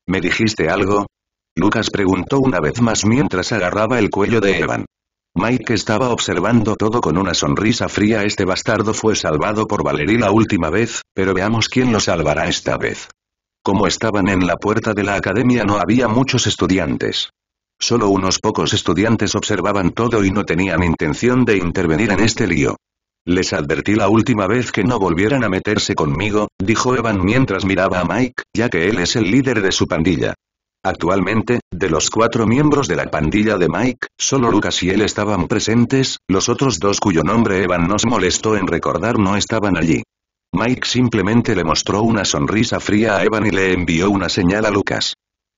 ¿Me dijiste algo? Lucas preguntó una vez más mientras agarraba el cuello de Evan. Mike estaba observando todo con una sonrisa fría. Este bastardo fue salvado por Valerie la última vez, pero veamos quién lo salvará esta vez. Como estaban en la puerta de la academia no había muchos estudiantes. Solo unos pocos estudiantes observaban todo y no tenían intención de intervenir en este lío. Les advertí la última vez que no volvieran a meterse conmigo, dijo Evan mientras miraba a Mike, ya que él es el líder de su pandilla. Actualmente, de los cuatro miembros de la pandilla de Mike, solo Lucas y él estaban presentes, los otros dos cuyo nombre Evan nos molestó en recordar no estaban allí. Mike simplemente le mostró una sonrisa fría a Evan y le envió una señal a Lucas.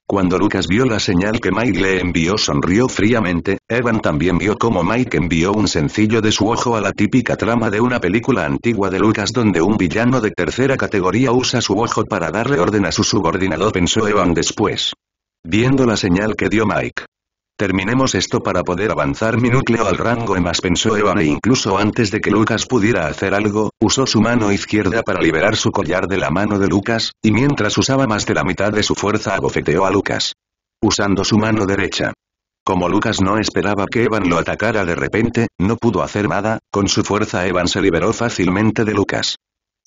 Cuando Lucas vio la señal que Mike le envió sonrió fríamente, Evan también vio cómo Mike envió un sencillo de su ojo a la típica trama de una película antigua de Lucas donde un villano de tercera categoría usa su ojo para darle orden a su subordinado pensó Evan después. Viendo la señal que dio Mike, Terminemos esto para poder avanzar mi núcleo al rango E más pensó Evan e incluso antes de que Lucas pudiera hacer algo, usó su mano izquierda para liberar su collar de la mano de Lucas, y mientras usaba más de la mitad de su fuerza abofeteó a Lucas. Usando su mano derecha. Como Lucas no esperaba que Evan lo atacara de repente, no pudo hacer nada, con su fuerza Evan se liberó fácilmente de Lucas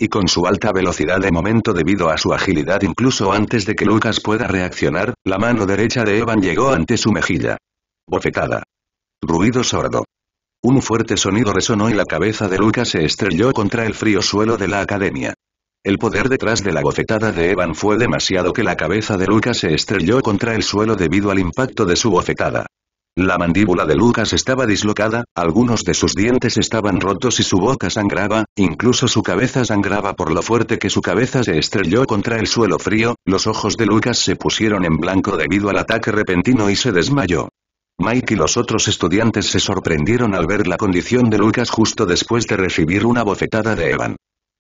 y con su alta velocidad de momento debido a su agilidad incluso antes de que Lucas pueda reaccionar, la mano derecha de Evan llegó ante su mejilla. Bofetada. Ruido sordo. Un fuerte sonido resonó y la cabeza de Lucas se estrelló contra el frío suelo de la academia. El poder detrás de la bofetada de Evan fue demasiado que la cabeza de Lucas se estrelló contra el suelo debido al impacto de su bofetada. La mandíbula de Lucas estaba dislocada, algunos de sus dientes estaban rotos y su boca sangraba, incluso su cabeza sangraba por lo fuerte que su cabeza se estrelló contra el suelo frío, los ojos de Lucas se pusieron en blanco debido al ataque repentino y se desmayó. Mike y los otros estudiantes se sorprendieron al ver la condición de Lucas justo después de recibir una bofetada de Evan.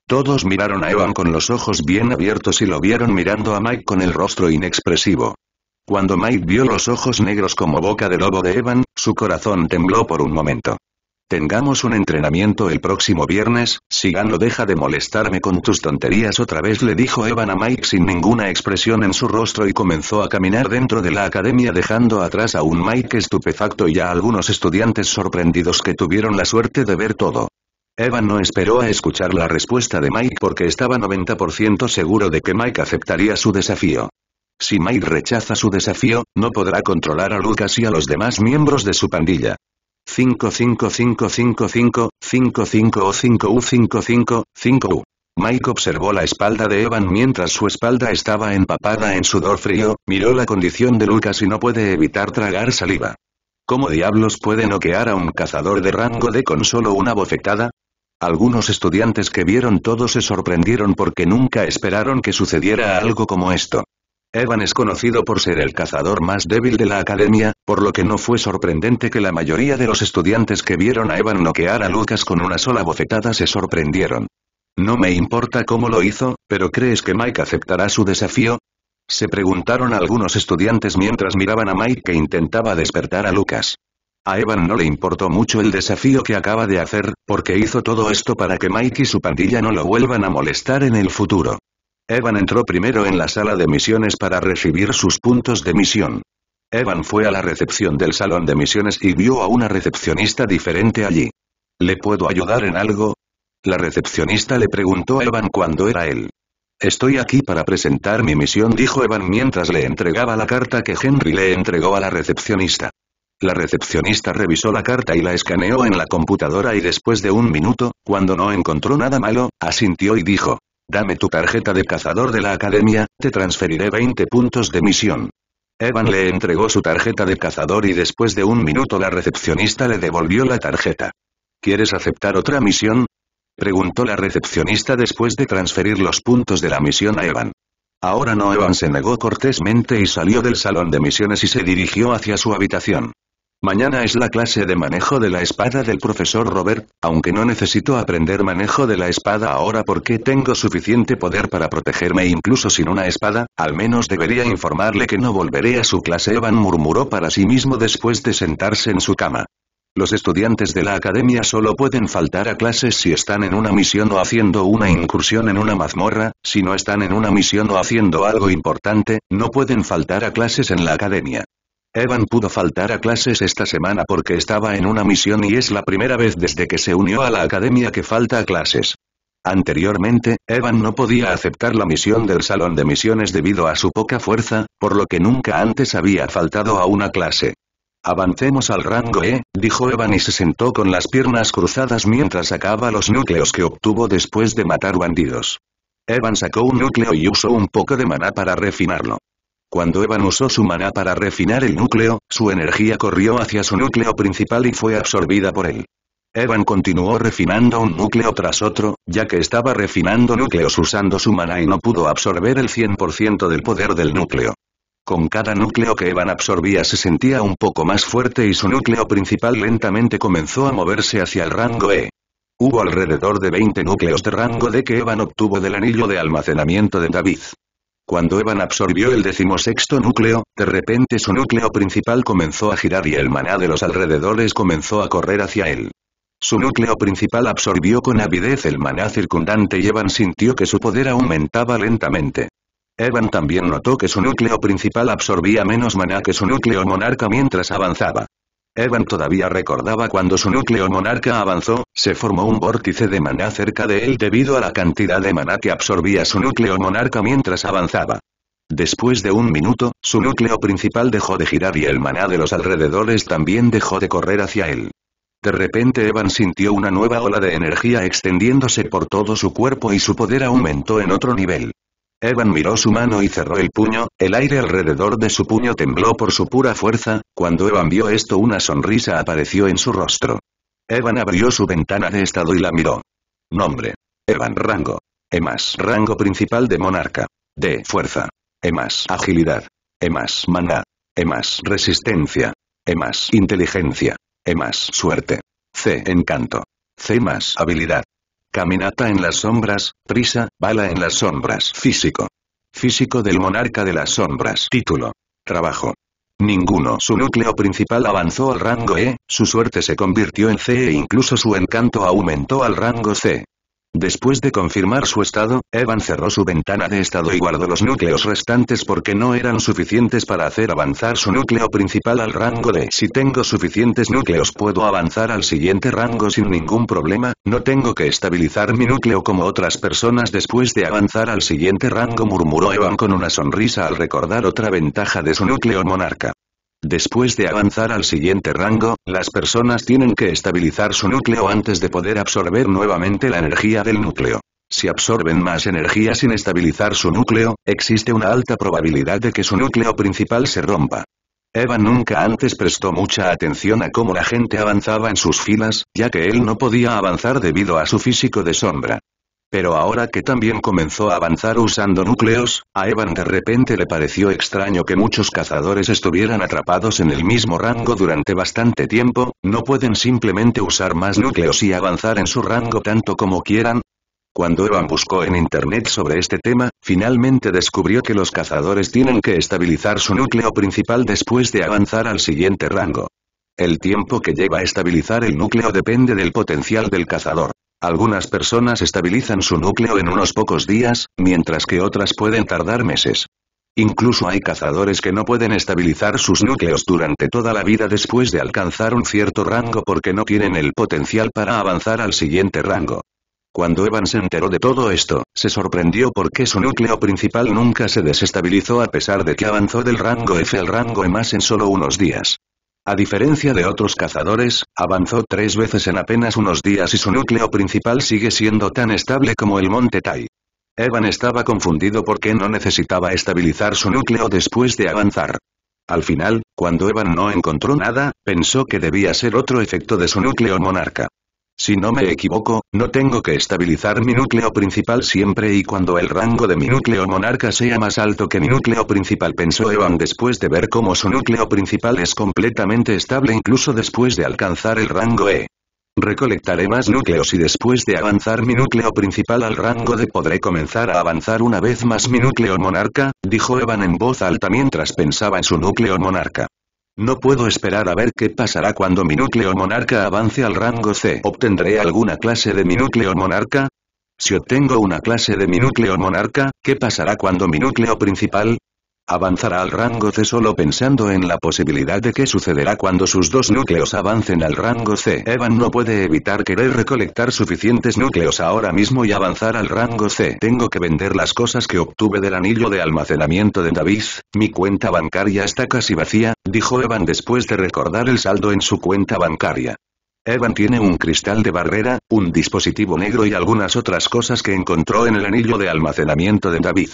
Todos miraron a Evan con los ojos bien abiertos y lo vieron mirando a Mike con el rostro inexpresivo. Cuando Mike vio los ojos negros como boca de lobo de Evan, su corazón tembló por un momento. Tengamos un entrenamiento el próximo viernes, si gano deja de molestarme con tus tonterías otra vez le dijo Evan a Mike sin ninguna expresión en su rostro y comenzó a caminar dentro de la academia dejando atrás a un Mike estupefacto y a algunos estudiantes sorprendidos que tuvieron la suerte de ver todo. Evan no esperó a escuchar la respuesta de Mike porque estaba 90% seguro de que Mike aceptaría su desafío. Si Mike rechaza su desafío, no podrá controlar a Lucas y a los demás miembros de su pandilla. 55555 55 o 5U55 u Mike observó la espalda de Evan mientras su espalda estaba empapada en sudor frío, miró la condición de Lucas y no puede evitar tragar saliva. ¿Cómo diablos puede noquear a un cazador de rango D con solo una bofetada? Algunos estudiantes que vieron todo se sorprendieron porque nunca esperaron que sucediera algo como esto. Evan es conocido por ser el cazador más débil de la academia, por lo que no fue sorprendente que la mayoría de los estudiantes que vieron a Evan noquear a Lucas con una sola bofetada se sorprendieron. No me importa cómo lo hizo, pero ¿crees que Mike aceptará su desafío? Se preguntaron algunos estudiantes mientras miraban a Mike que intentaba despertar a Lucas. A Evan no le importó mucho el desafío que acaba de hacer, porque hizo todo esto para que Mike y su pandilla no lo vuelvan a molestar en el futuro. Evan entró primero en la sala de misiones para recibir sus puntos de misión. Evan fue a la recepción del salón de misiones y vio a una recepcionista diferente allí. ¿Le puedo ayudar en algo? La recepcionista le preguntó a Evan cuándo era él. Estoy aquí para presentar mi misión, dijo Evan mientras le entregaba la carta que Henry le entregó a la recepcionista. La recepcionista revisó la carta y la escaneó en la computadora y después de un minuto, cuando no encontró nada malo, asintió y dijo, Dame tu tarjeta de cazador de la academia, te transferiré 20 puntos de misión. Evan le entregó su tarjeta de cazador y después de un minuto la recepcionista le devolvió la tarjeta. ¿Quieres aceptar otra misión? Preguntó la recepcionista después de transferir los puntos de la misión a Evan. Ahora no Evan se negó cortésmente y salió del salón de misiones y se dirigió hacia su habitación. Mañana es la clase de manejo de la espada del profesor Robert, aunque no necesito aprender manejo de la espada ahora porque tengo suficiente poder para protegerme incluso sin una espada, al menos debería informarle que no volveré a su clase. Evan murmuró para sí mismo después de sentarse en su cama. Los estudiantes de la academia solo pueden faltar a clases si están en una misión o haciendo una incursión en una mazmorra, si no están en una misión o haciendo algo importante, no pueden faltar a clases en la academia. Evan pudo faltar a clases esta semana porque estaba en una misión y es la primera vez desde que se unió a la academia que falta a clases. Anteriormente, Evan no podía aceptar la misión del salón de misiones debido a su poca fuerza, por lo que nunca antes había faltado a una clase. Avancemos al rango E, dijo Evan y se sentó con las piernas cruzadas mientras sacaba los núcleos que obtuvo después de matar bandidos. Evan sacó un núcleo y usó un poco de maná para refinarlo. Cuando Evan usó su maná para refinar el núcleo, su energía corrió hacia su núcleo principal y fue absorbida por él. Evan continuó refinando un núcleo tras otro, ya que estaba refinando núcleos usando su maná y no pudo absorber el 100% del poder del núcleo. Con cada núcleo que Evan absorbía se sentía un poco más fuerte y su núcleo principal lentamente comenzó a moverse hacia el rango E. Hubo alrededor de 20 núcleos de rango D que Evan obtuvo del anillo de almacenamiento de David. Cuando Evan absorbió el decimosexto núcleo, de repente su núcleo principal comenzó a girar y el maná de los alrededores comenzó a correr hacia él. Su núcleo principal absorbió con avidez el maná circundante y Evan sintió que su poder aumentaba lentamente. Evan también notó que su núcleo principal absorbía menos maná que su núcleo monarca mientras avanzaba. Evan todavía recordaba cuando su núcleo monarca avanzó, se formó un vórtice de maná cerca de él debido a la cantidad de maná que absorbía su núcleo monarca mientras avanzaba. Después de un minuto, su núcleo principal dejó de girar y el maná de los alrededores también dejó de correr hacia él. De repente Evan sintió una nueva ola de energía extendiéndose por todo su cuerpo y su poder aumentó en otro nivel. Evan miró su mano y cerró el puño, el aire alrededor de su puño tembló por su pura fuerza, cuando Evan vio esto una sonrisa apareció en su rostro. Evan abrió su ventana de estado y la miró. Nombre. Evan Rango. E más rango principal de monarca. D fuerza. E más agilidad. E más maná. E más resistencia. E más inteligencia. E más suerte. C encanto. C más habilidad. Caminata en las sombras, prisa, bala en las sombras. Físico. Físico del monarca de las sombras. Título. Trabajo. Ninguno. Su núcleo principal avanzó al rango E, su suerte se convirtió en C e incluso su encanto aumentó al rango C. Después de confirmar su estado, Evan cerró su ventana de estado y guardó los núcleos restantes porque no eran suficientes para hacer avanzar su núcleo principal al rango de si tengo suficientes núcleos puedo avanzar al siguiente rango sin ningún problema, no tengo que estabilizar mi núcleo como otras personas después de avanzar al siguiente rango murmuró Evan con una sonrisa al recordar otra ventaja de su núcleo monarca. Después de avanzar al siguiente rango, las personas tienen que estabilizar su núcleo antes de poder absorber nuevamente la energía del núcleo. Si absorben más energía sin estabilizar su núcleo, existe una alta probabilidad de que su núcleo principal se rompa. Eva nunca antes prestó mucha atención a cómo la gente avanzaba en sus filas, ya que él no podía avanzar debido a su físico de sombra. Pero ahora que también comenzó a avanzar usando núcleos, a Evan de repente le pareció extraño que muchos cazadores estuvieran atrapados en el mismo rango durante bastante tiempo, ¿no pueden simplemente usar más núcleos y avanzar en su rango tanto como quieran? Cuando Evan buscó en internet sobre este tema, finalmente descubrió que los cazadores tienen que estabilizar su núcleo principal después de avanzar al siguiente rango. El tiempo que lleva a estabilizar el núcleo depende del potencial del cazador. Algunas personas estabilizan su núcleo en unos pocos días, mientras que otras pueden tardar meses. Incluso hay cazadores que no pueden estabilizar sus núcleos durante toda la vida después de alcanzar un cierto rango porque no tienen el potencial para avanzar al siguiente rango. Cuando Evan se enteró de todo esto, se sorprendió porque su núcleo principal nunca se desestabilizó a pesar de que avanzó del rango F al rango E más en solo unos días. A diferencia de otros cazadores, avanzó tres veces en apenas unos días y su núcleo principal sigue siendo tan estable como el monte Tai. Evan estaba confundido porque no necesitaba estabilizar su núcleo después de avanzar. Al final, cuando Evan no encontró nada, pensó que debía ser otro efecto de su núcleo monarca. Si no me equivoco, no tengo que estabilizar mi núcleo principal siempre y cuando el rango de mi núcleo monarca sea más alto que mi núcleo principal pensó Evan después de ver cómo su núcleo principal es completamente estable incluso después de alcanzar el rango E. Recolectaré más núcleos y después de avanzar mi núcleo principal al rango D podré comenzar a avanzar una vez más mi núcleo monarca, dijo Evan en voz alta mientras pensaba en su núcleo monarca. No puedo esperar a ver qué pasará cuando mi núcleo monarca avance al rango C. ¿Obtendré alguna clase de mi núcleo monarca? Si obtengo una clase de mi núcleo monarca, ¿qué pasará cuando mi núcleo principal, avanzará al rango C solo pensando en la posibilidad de que sucederá cuando sus dos núcleos avancen al rango C. Evan no puede evitar querer recolectar suficientes núcleos ahora mismo y avanzar al rango C. Tengo que vender las cosas que obtuve del anillo de almacenamiento de David, mi cuenta bancaria está casi vacía, dijo Evan después de recordar el saldo en su cuenta bancaria. Evan tiene un cristal de barrera, un dispositivo negro y algunas otras cosas que encontró en el anillo de almacenamiento de David.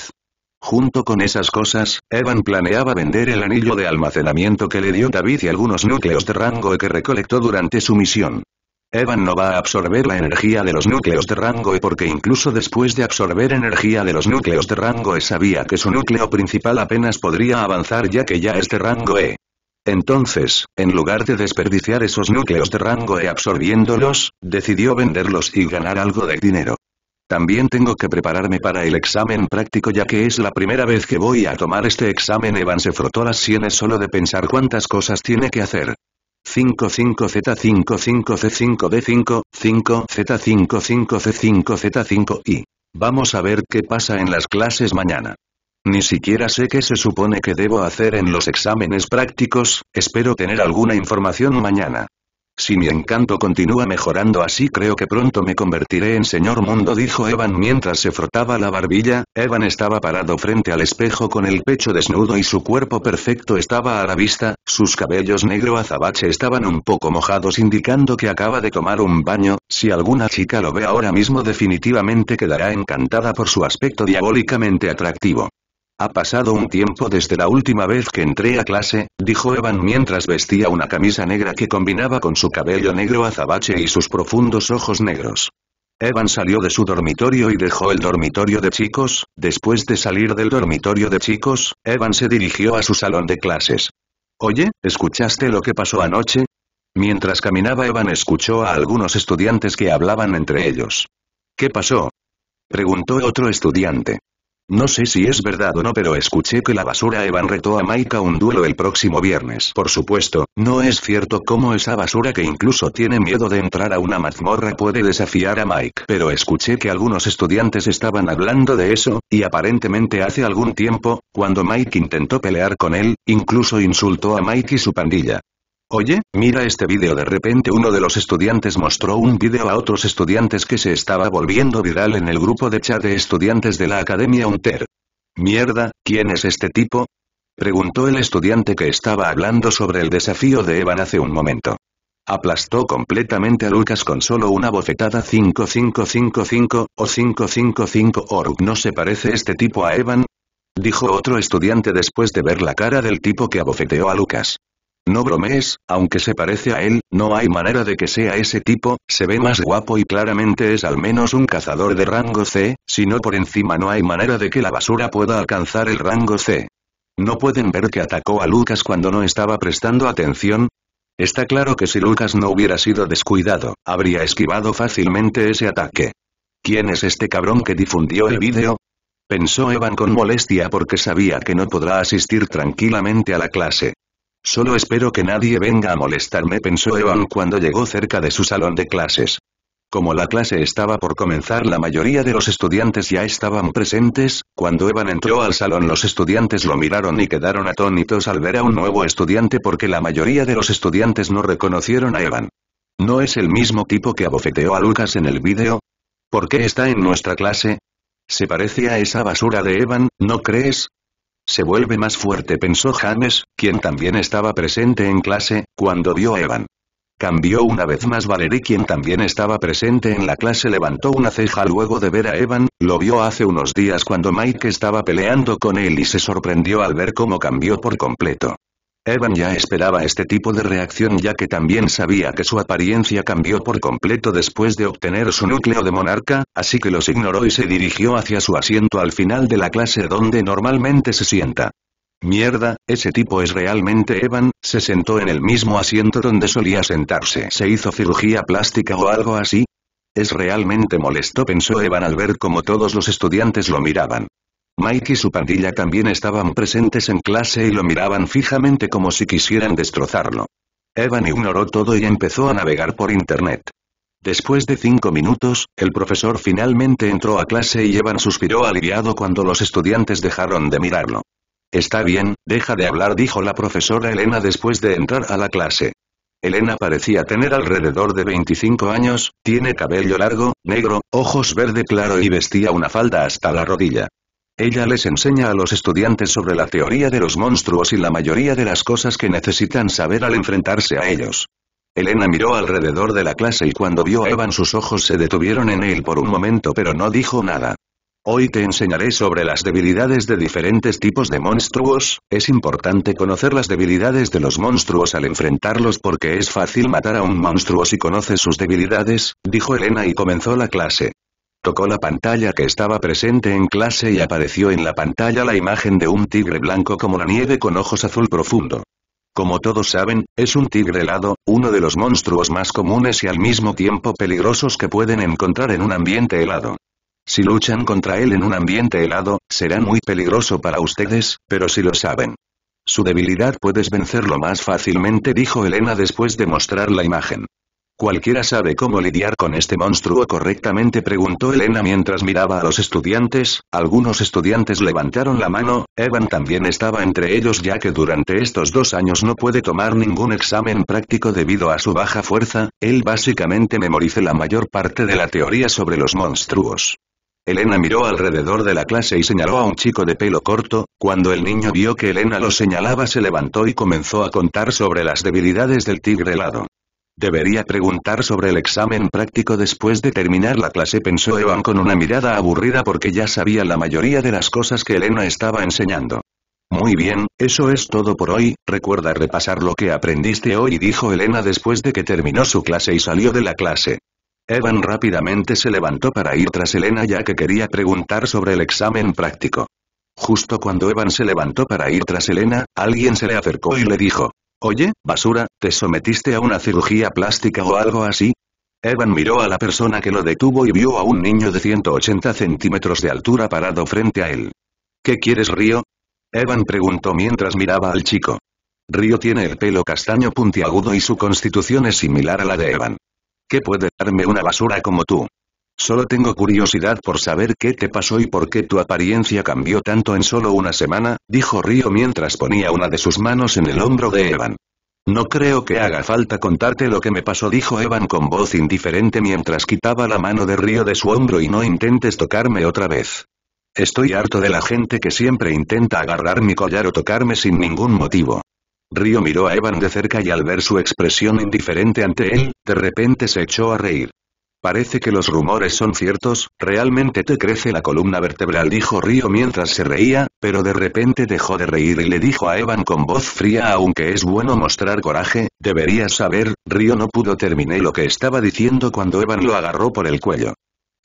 Junto con esas cosas, Evan planeaba vender el anillo de almacenamiento que le dio David y algunos núcleos de rango E que recolectó durante su misión. Evan no va a absorber la energía de los núcleos de rango E porque incluso después de absorber energía de los núcleos de rango E sabía que su núcleo principal apenas podría avanzar ya que ya es de rango E. Entonces, en lugar de desperdiciar esos núcleos de rango E absorbiéndolos, decidió venderlos y ganar algo de dinero. También tengo que prepararme para el examen práctico ya que es la primera vez que voy a tomar este examen. Evan se frotó las sienes solo de pensar cuántas cosas tiene que hacer. 55Z55C5D5, z 55 5 c 5 z 5 y... Vamos a ver qué pasa en las clases mañana. Ni siquiera sé qué se supone que debo hacer en los exámenes prácticos, espero tener alguna información mañana. Si mi encanto continúa mejorando así creo que pronto me convertiré en señor mundo dijo Evan mientras se frotaba la barbilla, Evan estaba parado frente al espejo con el pecho desnudo y su cuerpo perfecto estaba a la vista, sus cabellos negro azabache estaban un poco mojados indicando que acaba de tomar un baño, si alguna chica lo ve ahora mismo definitivamente quedará encantada por su aspecto diabólicamente atractivo. Ha pasado un tiempo desde la última vez que entré a clase, dijo Evan mientras vestía una camisa negra que combinaba con su cabello negro azabache y sus profundos ojos negros. Evan salió de su dormitorio y dejó el dormitorio de chicos, después de salir del dormitorio de chicos, Evan se dirigió a su salón de clases. Oye, ¿escuchaste lo que pasó anoche? Mientras caminaba Evan escuchó a algunos estudiantes que hablaban entre ellos. ¿Qué pasó? Preguntó otro estudiante. No sé si es verdad o no pero escuché que la basura Evan retó a Mike a un duelo el próximo viernes. Por supuesto, no es cierto cómo esa basura que incluso tiene miedo de entrar a una mazmorra puede desafiar a Mike. Pero escuché que algunos estudiantes estaban hablando de eso, y aparentemente hace algún tiempo, cuando Mike intentó pelear con él, incluso insultó a Mike y su pandilla. Oye, mira este vídeo de repente uno de los estudiantes mostró un vídeo a otros estudiantes que se estaba volviendo viral en el grupo de chat de estudiantes de la Academia UNTER. Mierda, ¿quién es este tipo? Preguntó el estudiante que estaba hablando sobre el desafío de Evan hace un momento. Aplastó completamente a Lucas con solo una bofetada 5555 o 555 org. ¿No se parece este tipo a Evan? Dijo otro estudiante después de ver la cara del tipo que abofeteó a Lucas. No bromees, aunque se parece a él, no hay manera de que sea ese tipo, se ve más guapo y claramente es al menos un cazador de rango C, si no por encima no hay manera de que la basura pueda alcanzar el rango C. ¿No pueden ver que atacó a Lucas cuando no estaba prestando atención? Está claro que si Lucas no hubiera sido descuidado, habría esquivado fácilmente ese ataque. ¿Quién es este cabrón que difundió el vídeo? Pensó Evan con molestia porque sabía que no podrá asistir tranquilamente a la clase. Solo espero que nadie venga a molestarme pensó Evan cuando llegó cerca de su salón de clases. Como la clase estaba por comenzar la mayoría de los estudiantes ya estaban presentes, cuando Evan entró al salón los estudiantes lo miraron y quedaron atónitos al ver a un nuevo estudiante porque la mayoría de los estudiantes no reconocieron a Evan. ¿No es el mismo tipo que abofeteó a Lucas en el vídeo? ¿Por qué está en nuestra clase? Se parece a esa basura de Evan, ¿no crees? Se vuelve más fuerte pensó James, quien también estaba presente en clase, cuando vio a Evan. Cambió una vez más Valerie quien también estaba presente en la clase levantó una ceja luego de ver a Evan, lo vio hace unos días cuando Mike estaba peleando con él y se sorprendió al ver cómo cambió por completo. Evan ya esperaba este tipo de reacción ya que también sabía que su apariencia cambió por completo después de obtener su núcleo de monarca, así que los ignoró y se dirigió hacia su asiento al final de la clase donde normalmente se sienta. Mierda, ese tipo es realmente Evan, se sentó en el mismo asiento donde solía sentarse. ¿Se hizo cirugía plástica o algo así? Es realmente molesto pensó Evan al ver cómo todos los estudiantes lo miraban. Mike y su pandilla también estaban presentes en clase y lo miraban fijamente como si quisieran destrozarlo. Evan ignoró todo y empezó a navegar por Internet. Después de cinco minutos, el profesor finalmente entró a clase y Evan suspiró aliviado cuando los estudiantes dejaron de mirarlo. Está bien, deja de hablar dijo la profesora Elena después de entrar a la clase. Elena parecía tener alrededor de 25 años, tiene cabello largo, negro, ojos verde claro y vestía una falda hasta la rodilla. Ella les enseña a los estudiantes sobre la teoría de los monstruos y la mayoría de las cosas que necesitan saber al enfrentarse a ellos. Elena miró alrededor de la clase y cuando vio a Evan sus ojos se detuvieron en él por un momento pero no dijo nada. Hoy te enseñaré sobre las debilidades de diferentes tipos de monstruos, es importante conocer las debilidades de los monstruos al enfrentarlos porque es fácil matar a un monstruo si conoces sus debilidades, dijo Elena y comenzó la clase. Tocó la pantalla que estaba presente en clase y apareció en la pantalla la imagen de un tigre blanco como la nieve con ojos azul profundo. Como todos saben, es un tigre helado, uno de los monstruos más comunes y al mismo tiempo peligrosos que pueden encontrar en un ambiente helado. Si luchan contra él en un ambiente helado, será muy peligroso para ustedes, pero si lo saben. Su debilidad puedes vencerlo más fácilmente dijo Elena después de mostrar la imagen. ¿Cualquiera sabe cómo lidiar con este monstruo correctamente? preguntó Elena mientras miraba a los estudiantes, algunos estudiantes levantaron la mano, Evan también estaba entre ellos ya que durante estos dos años no puede tomar ningún examen práctico debido a su baja fuerza, él básicamente memorice la mayor parte de la teoría sobre los monstruos. Elena miró alrededor de la clase y señaló a un chico de pelo corto, cuando el niño vio que Elena lo señalaba se levantó y comenzó a contar sobre las debilidades del tigre helado. Debería preguntar sobre el examen práctico después de terminar la clase pensó Evan con una mirada aburrida porque ya sabía la mayoría de las cosas que Elena estaba enseñando. Muy bien, eso es todo por hoy, recuerda repasar lo que aprendiste hoy dijo Elena después de que terminó su clase y salió de la clase. Evan rápidamente se levantó para ir tras Elena ya que quería preguntar sobre el examen práctico. Justo cuando Evan se levantó para ir tras Elena, alguien se le acercó y le dijo, Oye, basura, ¿te sometiste a una cirugía plástica o algo así? Evan miró a la persona que lo detuvo y vio a un niño de 180 centímetros de altura parado frente a él. ¿Qué quieres, Río? Evan preguntó mientras miraba al chico. Río tiene el pelo castaño puntiagudo y su constitución es similar a la de Evan. ¿Qué puede darme una basura como tú? Solo tengo curiosidad por saber qué te pasó y por qué tu apariencia cambió tanto en solo una semana, dijo Río mientras ponía una de sus manos en el hombro de Evan. No creo que haga falta contarte lo que me pasó dijo Evan con voz indiferente mientras quitaba la mano de Río de su hombro y no intentes tocarme otra vez. Estoy harto de la gente que siempre intenta agarrar mi collar o tocarme sin ningún motivo. Río miró a Evan de cerca y al ver su expresión indiferente ante él, de repente se echó a reír. Parece que los rumores son ciertos, realmente te crece la columna vertebral dijo Río mientras se reía, pero de repente dejó de reír y le dijo a Evan con voz fría aunque es bueno mostrar coraje, deberías saber, Río no pudo terminar lo que estaba diciendo cuando Evan lo agarró por el cuello.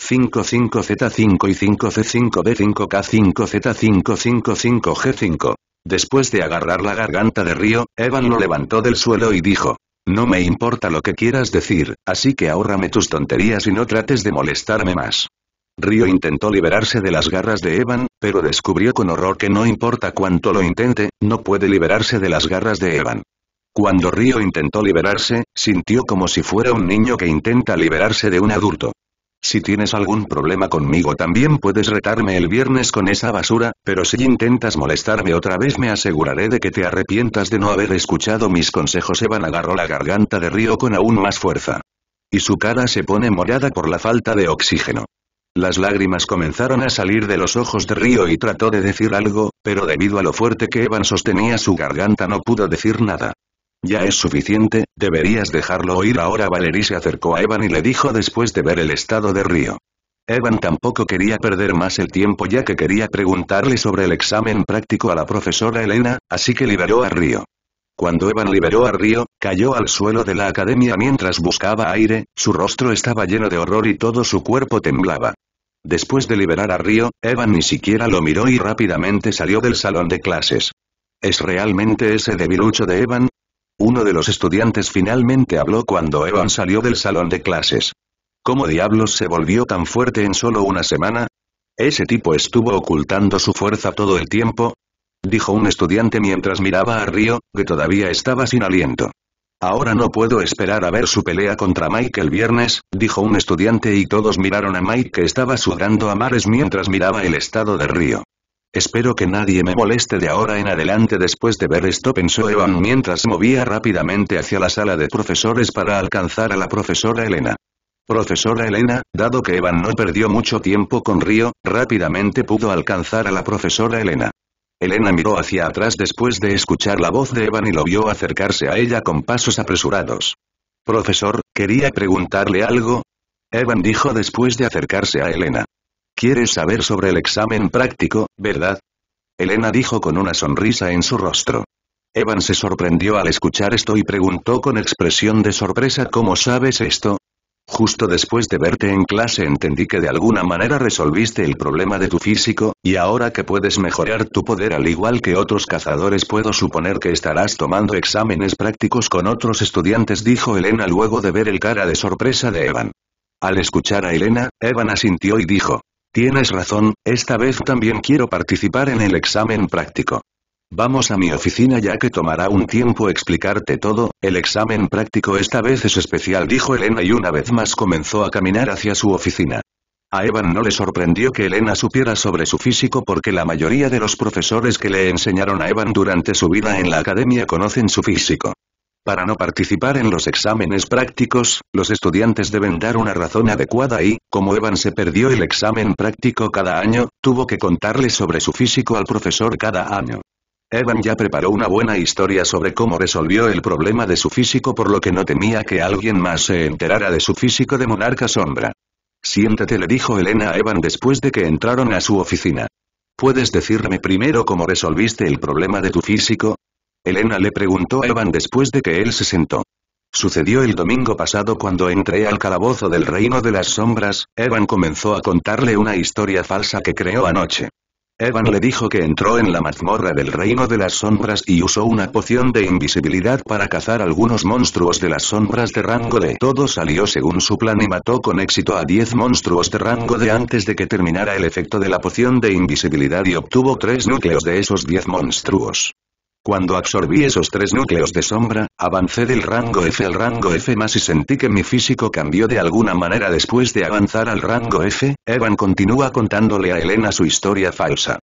55Z5 y 5C5B5K5Z555G5. Después de agarrar la garganta de Río, Evan lo levantó del suelo y dijo, no me importa lo que quieras decir, así que ahórrame tus tonterías y no trates de molestarme más. Río intentó liberarse de las garras de Evan, pero descubrió con horror que no importa cuánto lo intente, no puede liberarse de las garras de Evan. Cuando Río intentó liberarse, sintió como si fuera un niño que intenta liberarse de un adulto. Si tienes algún problema conmigo también puedes retarme el viernes con esa basura, pero si intentas molestarme otra vez me aseguraré de que te arrepientas de no haber escuchado mis consejos. Evan agarró la garganta de Río con aún más fuerza. Y su cara se pone morada por la falta de oxígeno. Las lágrimas comenzaron a salir de los ojos de Río y trató de decir algo, pero debido a lo fuerte que Evan sostenía su garganta no pudo decir nada. Ya es suficiente, deberías dejarlo oír ahora. Valerie se acercó a Evan y le dijo después de ver el estado de Río. Evan tampoco quería perder más el tiempo ya que quería preguntarle sobre el examen práctico a la profesora Elena, así que liberó a Río. Cuando Evan liberó a Río, cayó al suelo de la academia mientras buscaba aire, su rostro estaba lleno de horror y todo su cuerpo temblaba. Después de liberar a Río, Evan ni siquiera lo miró y rápidamente salió del salón de clases. ¿Es realmente ese debilucho de Evan? Uno de los estudiantes finalmente habló cuando Evan salió del salón de clases. ¿Cómo diablos se volvió tan fuerte en solo una semana? Ese tipo estuvo ocultando su fuerza todo el tiempo, dijo un estudiante mientras miraba a Río, que todavía estaba sin aliento. Ahora no puedo esperar a ver su pelea contra Mike el viernes, dijo un estudiante y todos miraron a Mike que estaba sudando a mares mientras miraba el estado de Río. Espero que nadie me moleste de ahora en adelante después de ver esto pensó Evan mientras movía rápidamente hacia la sala de profesores para alcanzar a la profesora Elena. Profesora Elena, dado que Evan no perdió mucho tiempo con Río, rápidamente pudo alcanzar a la profesora Elena. Elena miró hacia atrás después de escuchar la voz de Evan y lo vio acercarse a ella con pasos apresurados. Profesor, quería preguntarle algo. Evan dijo después de acercarse a Elena. Quieres saber sobre el examen práctico, ¿verdad? Elena dijo con una sonrisa en su rostro. Evan se sorprendió al escuchar esto y preguntó con expresión de sorpresa ¿Cómo sabes esto? Justo después de verte en clase entendí que de alguna manera resolviste el problema de tu físico, y ahora que puedes mejorar tu poder al igual que otros cazadores puedo suponer que estarás tomando exámenes prácticos con otros estudiantes dijo Elena luego de ver el cara de sorpresa de Evan. Al escuchar a Elena, Evan asintió y dijo, Tienes razón, esta vez también quiero participar en el examen práctico. Vamos a mi oficina ya que tomará un tiempo explicarte todo, el examen práctico esta vez es especial dijo Elena y una vez más comenzó a caminar hacia su oficina. A Evan no le sorprendió que Elena supiera sobre su físico porque la mayoría de los profesores que le enseñaron a Evan durante su vida en la academia conocen su físico. Para no participar en los exámenes prácticos, los estudiantes deben dar una razón adecuada y, como Evan se perdió el examen práctico cada año, tuvo que contarle sobre su físico al profesor cada año. Evan ya preparó una buena historia sobre cómo resolvió el problema de su físico por lo que no temía que alguien más se enterara de su físico de monarca sombra. Siéntate le dijo Elena a Evan después de que entraron a su oficina. ¿Puedes decirme primero cómo resolviste el problema de tu físico? Elena le preguntó a Evan después de que él se sentó. Sucedió el domingo pasado cuando entré al calabozo del Reino de las Sombras, Evan comenzó a contarle una historia falsa que creó anoche. Evan le dijo que entró en la mazmorra del Reino de las Sombras y usó una poción de invisibilidad para cazar algunos monstruos de las sombras de rango D. Todo salió según su plan y mató con éxito a 10 monstruos de rango D antes de que terminara el efecto de la poción de invisibilidad y obtuvo 3 núcleos de esos 10 monstruos. Cuando absorbí esos tres núcleos de sombra, avancé del rango F al rango F más y sentí que mi físico cambió de alguna manera después de avanzar al rango F, Evan continúa contándole a Elena su historia falsa.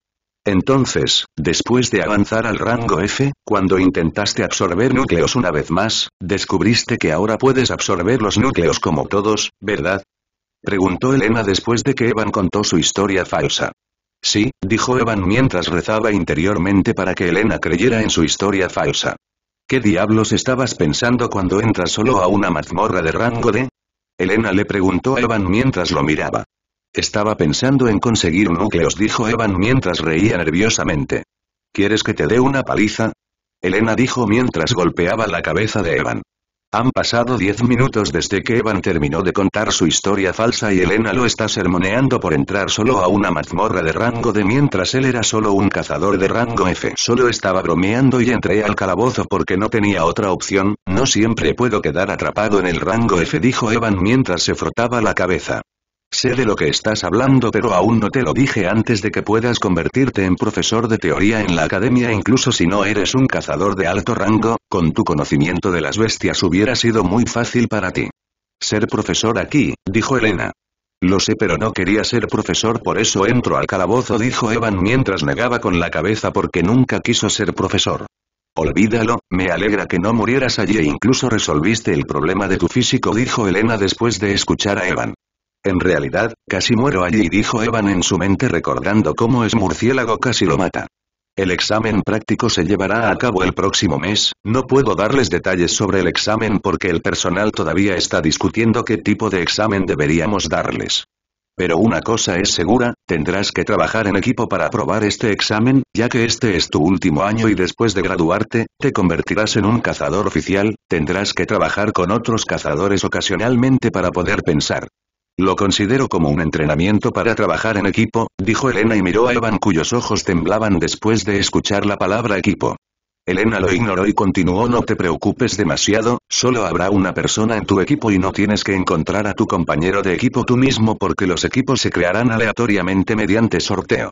Entonces, después de avanzar al rango F, cuando intentaste absorber núcleos una vez más, descubriste que ahora puedes absorber los núcleos como todos, ¿verdad? Preguntó Elena después de que Evan contó su historia falsa. Sí, dijo Evan mientras rezaba interiormente para que Elena creyera en su historia falsa. ¿Qué diablos estabas pensando cuando entras solo a una mazmorra de rango D? Elena le preguntó a Evan mientras lo miraba. Estaba pensando en conseguir núcleos, dijo Evan mientras reía nerviosamente. ¿Quieres que te dé una paliza? Elena dijo mientras golpeaba la cabeza de Evan. Han pasado diez minutos desde que Evan terminó de contar su historia falsa y Elena lo está sermoneando por entrar solo a una mazmorra de rango D mientras él era solo un cazador de rango F. Solo estaba bromeando y entré al calabozo porque no tenía otra opción, no siempre puedo quedar atrapado en el rango F dijo Evan mientras se frotaba la cabeza. Sé de lo que estás hablando pero aún no te lo dije antes de que puedas convertirte en profesor de teoría en la academia incluso si no eres un cazador de alto rango, con tu conocimiento de las bestias hubiera sido muy fácil para ti. Ser profesor aquí, dijo Elena. Lo sé pero no quería ser profesor por eso entro al calabozo dijo Evan mientras negaba con la cabeza porque nunca quiso ser profesor. Olvídalo, me alegra que no murieras allí e incluso resolviste el problema de tu físico dijo Elena después de escuchar a Evan. En realidad, casi muero allí dijo Evan en su mente recordando cómo es murciélago casi lo mata. El examen práctico se llevará a cabo el próximo mes, no puedo darles detalles sobre el examen porque el personal todavía está discutiendo qué tipo de examen deberíamos darles. Pero una cosa es segura, tendrás que trabajar en equipo para aprobar este examen, ya que este es tu último año y después de graduarte, te convertirás en un cazador oficial, tendrás que trabajar con otros cazadores ocasionalmente para poder pensar. Lo considero como un entrenamiento para trabajar en equipo, dijo Elena y miró a Evan cuyos ojos temblaban después de escuchar la palabra equipo. Elena lo ignoró y continuó no te preocupes demasiado, solo habrá una persona en tu equipo y no tienes que encontrar a tu compañero de equipo tú mismo porque los equipos se crearán aleatoriamente mediante sorteo.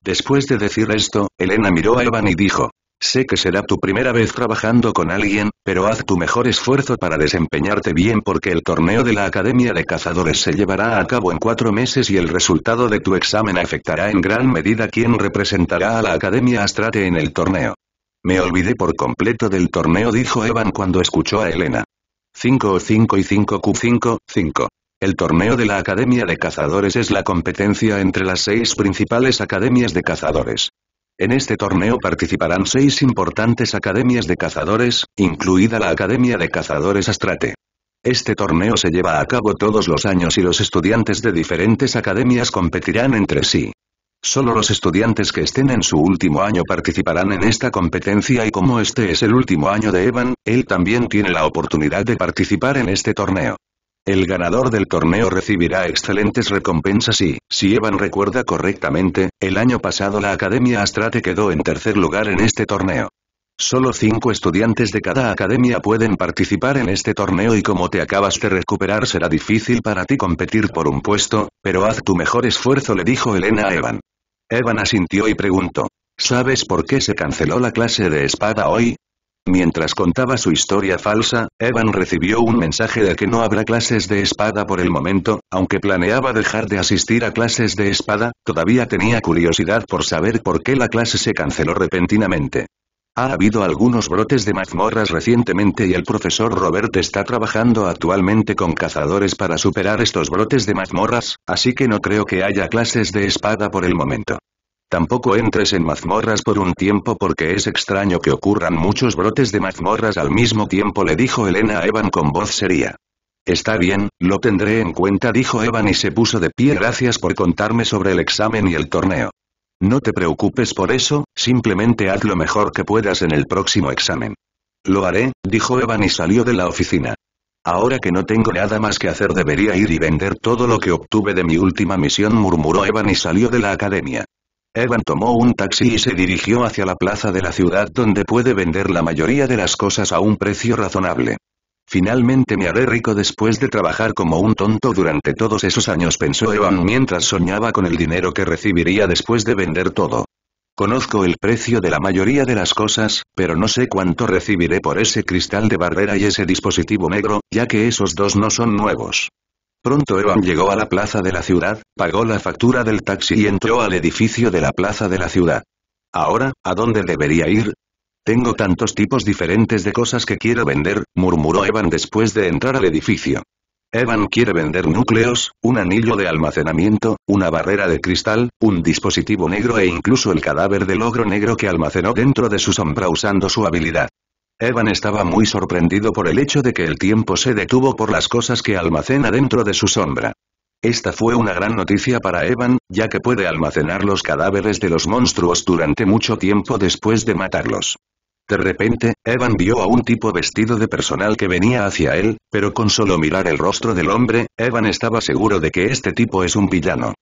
Después de decir esto, Elena miró a Evan y dijo, Sé que será tu primera vez trabajando con alguien, pero haz tu mejor esfuerzo para desempeñarte bien porque el torneo de la Academia de Cazadores se llevará a cabo en cuatro meses y el resultado de tu examen afectará en gran medida quién representará a la Academia Astrate en el torneo. Me olvidé por completo del torneo dijo Evan cuando escuchó a Elena. 5 o 5 y 5 Q5, 5. El torneo de la Academia de Cazadores es la competencia entre las seis principales academias de cazadores. En este torneo participarán seis importantes academias de cazadores, incluida la Academia de Cazadores Astrate. Este torneo se lleva a cabo todos los años y los estudiantes de diferentes academias competirán entre sí. Solo los estudiantes que estén en su último año participarán en esta competencia y como este es el último año de Evan, él también tiene la oportunidad de participar en este torneo. El ganador del torneo recibirá excelentes recompensas y, si Evan recuerda correctamente, el año pasado la Academia Astrate quedó en tercer lugar en este torneo. Solo cinco estudiantes de cada academia pueden participar en este torneo y como te acabas de recuperar será difícil para ti competir por un puesto, pero haz tu mejor esfuerzo le dijo Elena a Evan. Evan asintió y preguntó. ¿Sabes por qué se canceló la clase de espada hoy? Mientras contaba su historia falsa, Evan recibió un mensaje de que no habrá clases de espada por el momento, aunque planeaba dejar de asistir a clases de espada, todavía tenía curiosidad por saber por qué la clase se canceló repentinamente. Ha habido algunos brotes de mazmorras recientemente y el profesor Robert está trabajando actualmente con cazadores para superar estos brotes de mazmorras, así que no creo que haya clases de espada por el momento. Tampoco entres en mazmorras por un tiempo porque es extraño que ocurran muchos brotes de mazmorras al mismo tiempo le dijo Elena a Evan con voz seria. Está bien, lo tendré en cuenta dijo Evan y se puso de pie gracias por contarme sobre el examen y el torneo. No te preocupes por eso, simplemente haz lo mejor que puedas en el próximo examen. Lo haré, dijo Evan y salió de la oficina. Ahora que no tengo nada más que hacer debería ir y vender todo lo que obtuve de mi última misión murmuró Evan y salió de la academia. Evan tomó un taxi y se dirigió hacia la plaza de la ciudad donde puede vender la mayoría de las cosas a un precio razonable. Finalmente me haré rico después de trabajar como un tonto durante todos esos años pensó Evan mientras soñaba con el dinero que recibiría después de vender todo. Conozco el precio de la mayoría de las cosas, pero no sé cuánto recibiré por ese cristal de barrera y ese dispositivo negro, ya que esos dos no son nuevos. Pronto Evan llegó a la plaza de la ciudad, pagó la factura del taxi y entró al edificio de la plaza de la ciudad. Ahora, ¿a dónde debería ir? Tengo tantos tipos diferentes de cosas que quiero vender, murmuró Evan después de entrar al edificio. Evan quiere vender núcleos, un anillo de almacenamiento, una barrera de cristal, un dispositivo negro e incluso el cadáver del ogro negro que almacenó dentro de su sombra usando su habilidad. Evan estaba muy sorprendido por el hecho de que el tiempo se detuvo por las cosas que almacena dentro de su sombra. Esta fue una gran noticia para Evan, ya que puede almacenar los cadáveres de los monstruos durante mucho tiempo después de matarlos. De repente, Evan vio a un tipo vestido de personal que venía hacia él, pero con solo mirar el rostro del hombre, Evan estaba seguro de que este tipo es un villano.